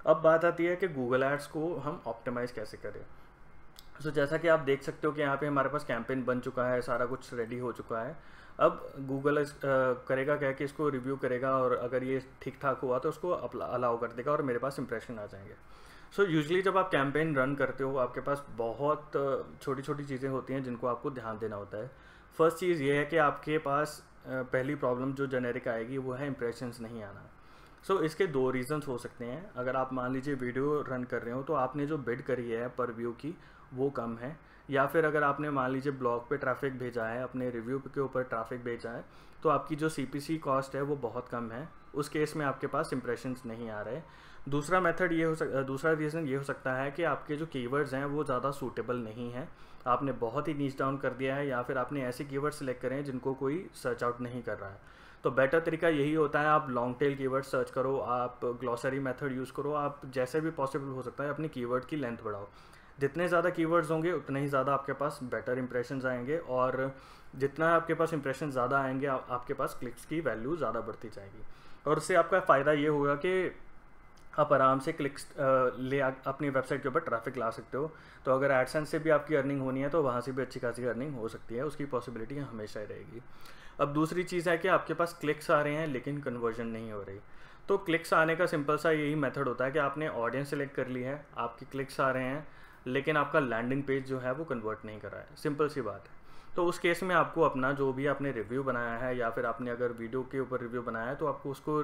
अब बात आती है कि गूगल एड्स को हम ऑप्टिमाइज़ कैसे करें सो so, जैसा कि आप देख सकते हो कि यहाँ पे हमारे पास कैंपेन बन चुका है सारा कुछ रेडी हो चुका है अब गूगल uh, करेगा क्या कि इसको रिव्यू करेगा और अगर ये ठीक ठाक हुआ तो उसको अलाउ कर देगा और मेरे पास इंप्रेशन आ जाएंगे सो so, यूजली जब आप कैंपेन रन करते हो आपके पास बहुत uh, छोटी छोटी चीज़ें होती हैं जिनको आपको ध्यान देना होता है फर्स्ट चीज़ ये है कि आपके पास uh, पहली प्रॉब्लम जो जेनेरिक आएगी वो है इंप्रेशंस नहीं आना सो so, इसके दो रीजंस हो सकते हैं अगर आप मान लीजिए वीडियो रन कर रहे हो तो आपने जो बिड करी है पर व्यू की वो कम है या फिर अगर आपने मान लीजिए ब्लॉग पे ट्रैफिक भेजा है अपने रिव्यू के ऊपर ट्रैफिक भेजा है तो आपकी जो सी कॉस्ट है वो बहुत कम है उस केस में आपके पास इंप्रेशंस नहीं आ रहे दूसरा मेथड ये हो सक दूसरा रीज़न ये हो सकता है कि आपके जो कीवर्ड्स हैं वो ज़्यादा सूटेबल नहीं हैं आपने बहुत ही नीच डाउन कर दिया है या फिर आपने ऐसे कीवर्ड सेलेक्ट करें जिनको कोई सर्च आउट नहीं कर रहा है तो बेटर तरीका यही होता है आप लॉन्ग टेल कीवर्ड सर्च करो आप ग्लॉसरी मेथड यूज़ करो आप जैसे भी पॉसिबल हो सकता है अपनी कीवर्ड की लेंथ बढ़ाओ जितने ज़्यादा कीवर्ड्स होंगे उतने ही ज़्यादा आपके पास बेटर इंप्रेशन आएंगे और जितना आपके पास इंप्रेशन ज़्यादा आएंगे आ, आपके पास क्लिक्स की वैल्यू ज़्यादा बढ़ती जाएगी और उससे आपका फ़ायदा ये होगा कि आप आराम से क्लिक्स ले अपनी वेबसाइट के ऊपर ट्रैफिक ला सकते हो तो अगर एडसेंस से भी आपकी अर्निंग होनी है तो वहाँ से भी अच्छी खासी अर्निंग हो सकती है उसकी पॉसिबिलिटी हमेशा ही रहेगी अब दूसरी चीज़ है कि आपके पास क्लिक्स आ रहे हैं लेकिन कन्वर्जन नहीं हो रही तो क्लिक्स आने का सिंपल सा यही मेथड होता है कि आपने ऑडियंस सेलेक्ट कर ली है आपकी क्लिक्स आ रहे हैं लेकिन आपका लैंडिंग पेज जो है वो कन्वर्ट नहीं करा है सिंपल सी बात है तो उस केस में आपको अपना जो भी आपने रिव्यू बनाया है या फिर आपने अगर वीडियो के ऊपर रिव्यू बनाया है तो आपको उसको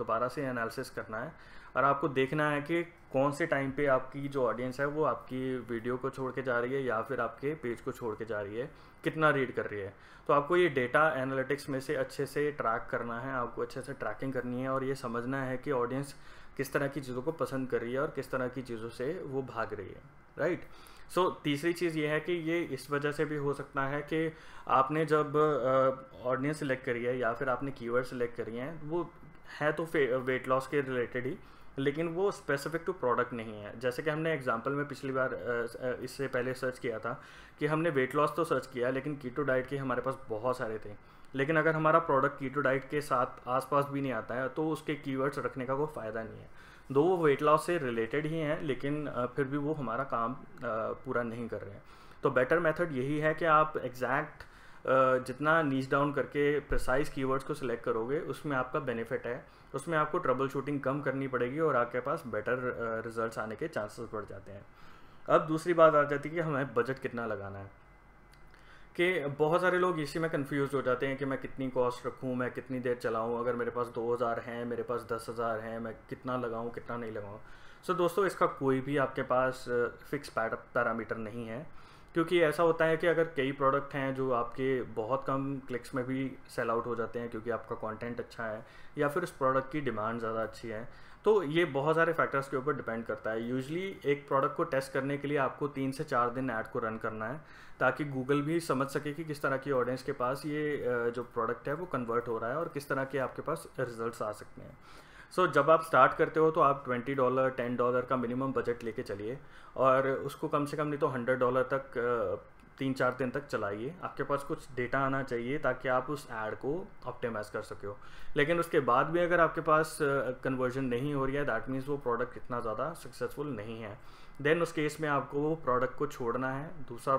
दोबारा से एनालिसिस करना है और आपको देखना है कि कौन से टाइम पे आपकी जो ऑडियंस है वो आपकी वीडियो को छोड़ के जा रही है या फिर आपके पेज को छोड़ के जा रही है कितना रीड कर रही है तो आपको ये डेटा एनालिटिक्स में से अच्छे से ट्रैक करना है आपको अच्छे से ट्रैकिंग करनी है और ये समझना है कि ऑडियंस किस तरह की चीज़ों को पसंद कर रही है और किस तरह की चीज़ों से वो भाग रही है राइट सो so, तीसरी चीज़ ये है कि ये इस वजह से भी हो सकता है कि आपने जब ऑडियंस सिलेक्ट करी है या फिर आपने कीवर्ड सिलेक्ट करी हैं वो है तो वेट लॉस के रिलेटेड ही लेकिन वो स्पेसिफिक टू प्रोडक्ट नहीं है जैसे कि हमने एग्जांपल में पिछली बार इससे पहले सर्च किया था कि हमने वेट लॉस तो सर्च किया लेकिन कीटो डाइट के हमारे पास बहुत सारे थे लेकिन अगर हमारा प्रोडक्ट कीटो डाइट के साथ आसपास भी नहीं आता है तो उसके कीवर्ड्स रखने का कोई फ़ायदा नहीं है दो वो वेट लॉस से रिलेटेड ही हैं लेकिन फिर भी वो हमारा काम पूरा नहीं कर रहे हैं तो बेटर मेथड यही है कि आप एग्जैक्ट जितना नीच डाउन करके प्रिसाइज कीवर्ड्स को सिलेक्ट करोगे उसमें आपका बेनिफिट है उसमें आपको ट्रबल शूटिंग कम करनी पड़ेगी और आपके पास बेटर रिजल्ट्स आने के चांसेस बढ़ जाते हैं अब दूसरी बात आ जाती है कि हमें बजट कितना लगाना है कि बहुत सारे लोग इसी में कंफ्यूज हो जाते हैं कि मैं कितनी कॉस्ट रखूं मैं कितनी देर चलाऊं अगर मेरे पास दो हज़ार हैं मेरे पास दस हज़ार हैं मैं कितना लगाऊं कितना नहीं लगाऊं सो so, दोस्तों इसका कोई भी आपके पास फिक्स पैरामीटर नहीं है क्योंकि ऐसा होता है कि अगर कई प्रोडक्ट हैं जो आपके बहुत कम क्लिक्स में भी सेल आउट हो जाते हैं क्योंकि आपका कंटेंट अच्छा है या फिर उस प्रोडक्ट की डिमांड ज़्यादा अच्छी है तो ये बहुत सारे फैक्टर्स के ऊपर डिपेंड करता है यूजली एक प्रोडक्ट को टेस्ट करने के लिए आपको तीन से चार दिन ऐड को रन करना है ताकि गूगल भी समझ सके कि किस तरह की ऑडियंस के पास ये जो प्रोडक्ट है वो कन्वर्ट हो रहा है और किस तरह के आपके पास रिजल्ट आ सकते हैं सो so, जब आप स्टार्ट करते हो तो आप ट्वेंटी डॉलर टेन डॉलर का मिनिमम बजट लेके चलिए और उसको कम से कम नहीं तो हंड्रेड डॉलर तक तीन चार दिन तक चलाइए आपके पास कुछ डेटा आना चाहिए ताकि आप उस ऐड को ऑप्टिमाइज़ कर सको लेकिन उसके बाद भी अगर आपके पास कन्वर्जन नहीं हो रही है दैट मीन्स वो प्रोडक्ट इतना ज़्यादा सक्सेसफुल नहीं है देन उस केस में आपको वो प्रोडक्ट को छोड़ना है दूसरा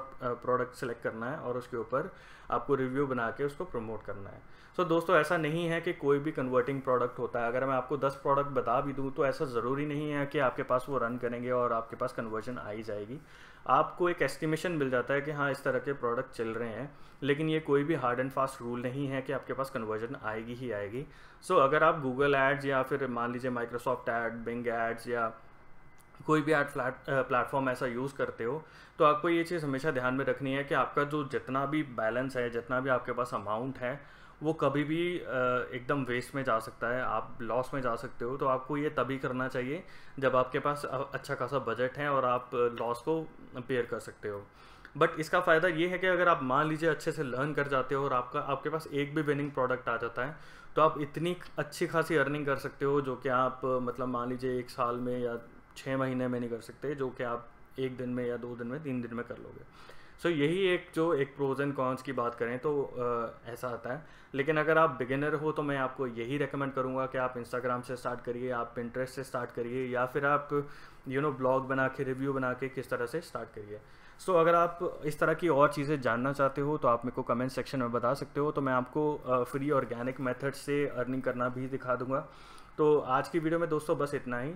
प्रोडक्ट सेलेक्ट करना है और उसके ऊपर आपको रिव्यू बना के उसको प्रमोट करना है सो so, दोस्तों ऐसा नहीं है कि कोई भी कन्वर्टिंग प्रोडक्ट होता है अगर मैं आपको 10 प्रोडक्ट बता भी दूँ तो ऐसा ज़रूरी नहीं है कि आपके पास वो रन करेंगे और आपके पास कन्वर्जन आ ही जाएगी आपको एक एस्टिमेशन मिल जाता है कि हाँ इस तरह के प्रोडक्ट चल रहे हैं लेकिन ये कोई भी हार्ड एंड फास्ट रूल नहीं है कि आपके पास कन्वर्जन आएगी ही आएगी सो so, अगर आप गूगल एड्स या फिर मान लीजिए माइक्रोसॉफ्ट एड बिंग एड्स या कोई भी एड प्लेटफॉर्म ऐसा यूज़ करते हो तो आपको ये चीज़ हमेशा ध्यान में रखनी है कि आपका जो जितना भी बैलेंस है जितना भी आपके पास अमाउंट है वो कभी भी एकदम वेस्ट में जा सकता है आप लॉस में जा सकते हो तो आपको ये तभी करना चाहिए जब आपके पास अच्छा खासा बजट है और आप लॉस को पेयर कर सकते हो बट इसका फ़ायदा ये है कि अगर आप मान लीजिए अच्छे से लर्न कर जाते हो और आपका आपके पास एक भी विनिंग प्रोडक्ट आ जाता है तो आप इतनी अच्छी खासी अर्निंग कर सकते हो जो कि आप मतलब मान लीजिए एक साल में या छः महीने में नहीं कर सकते जो कि आप एक दिन में या दो दिन में तीन दिन में कर लोगे सो so, यही एक जो एक प्रोज एंड कॉन्स की बात करें तो आ, ऐसा आता है लेकिन अगर आप बिगिनर हो तो मैं आपको यही रेकमेंड करूँगा कि आप इंस्टाग्राम से स्टार्ट करिए आप पिंट्रेस्ट से स्टार्ट करिए या फिर आप यू नो ब्लॉग बना के रिव्यू बना के किस तरह से स्टार्ट करिए सो so, अगर आप इस तरह की और चीज़ें जानना चाहते हो तो आप मेरे को कमेंट सेक्शन में बता सकते हो तो मैं आपको फ्री ऑर्गेनिक मेथड से अर्निंग करना भी दिखा दूंगा तो आज की वीडियो में दोस्तों बस इतना ही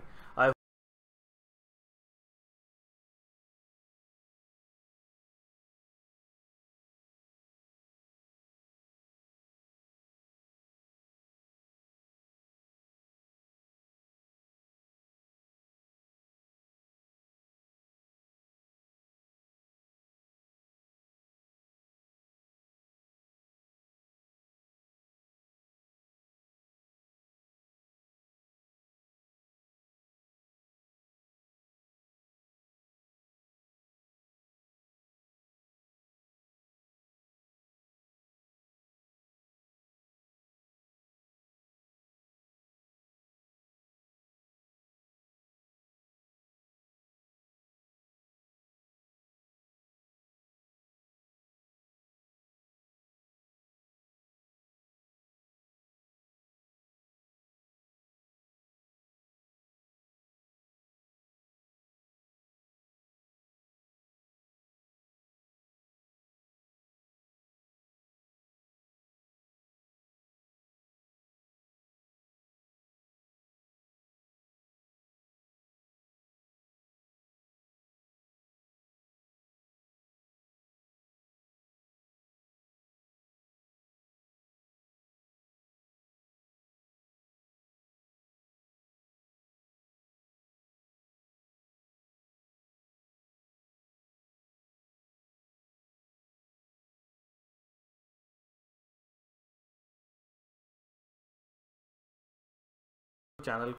channel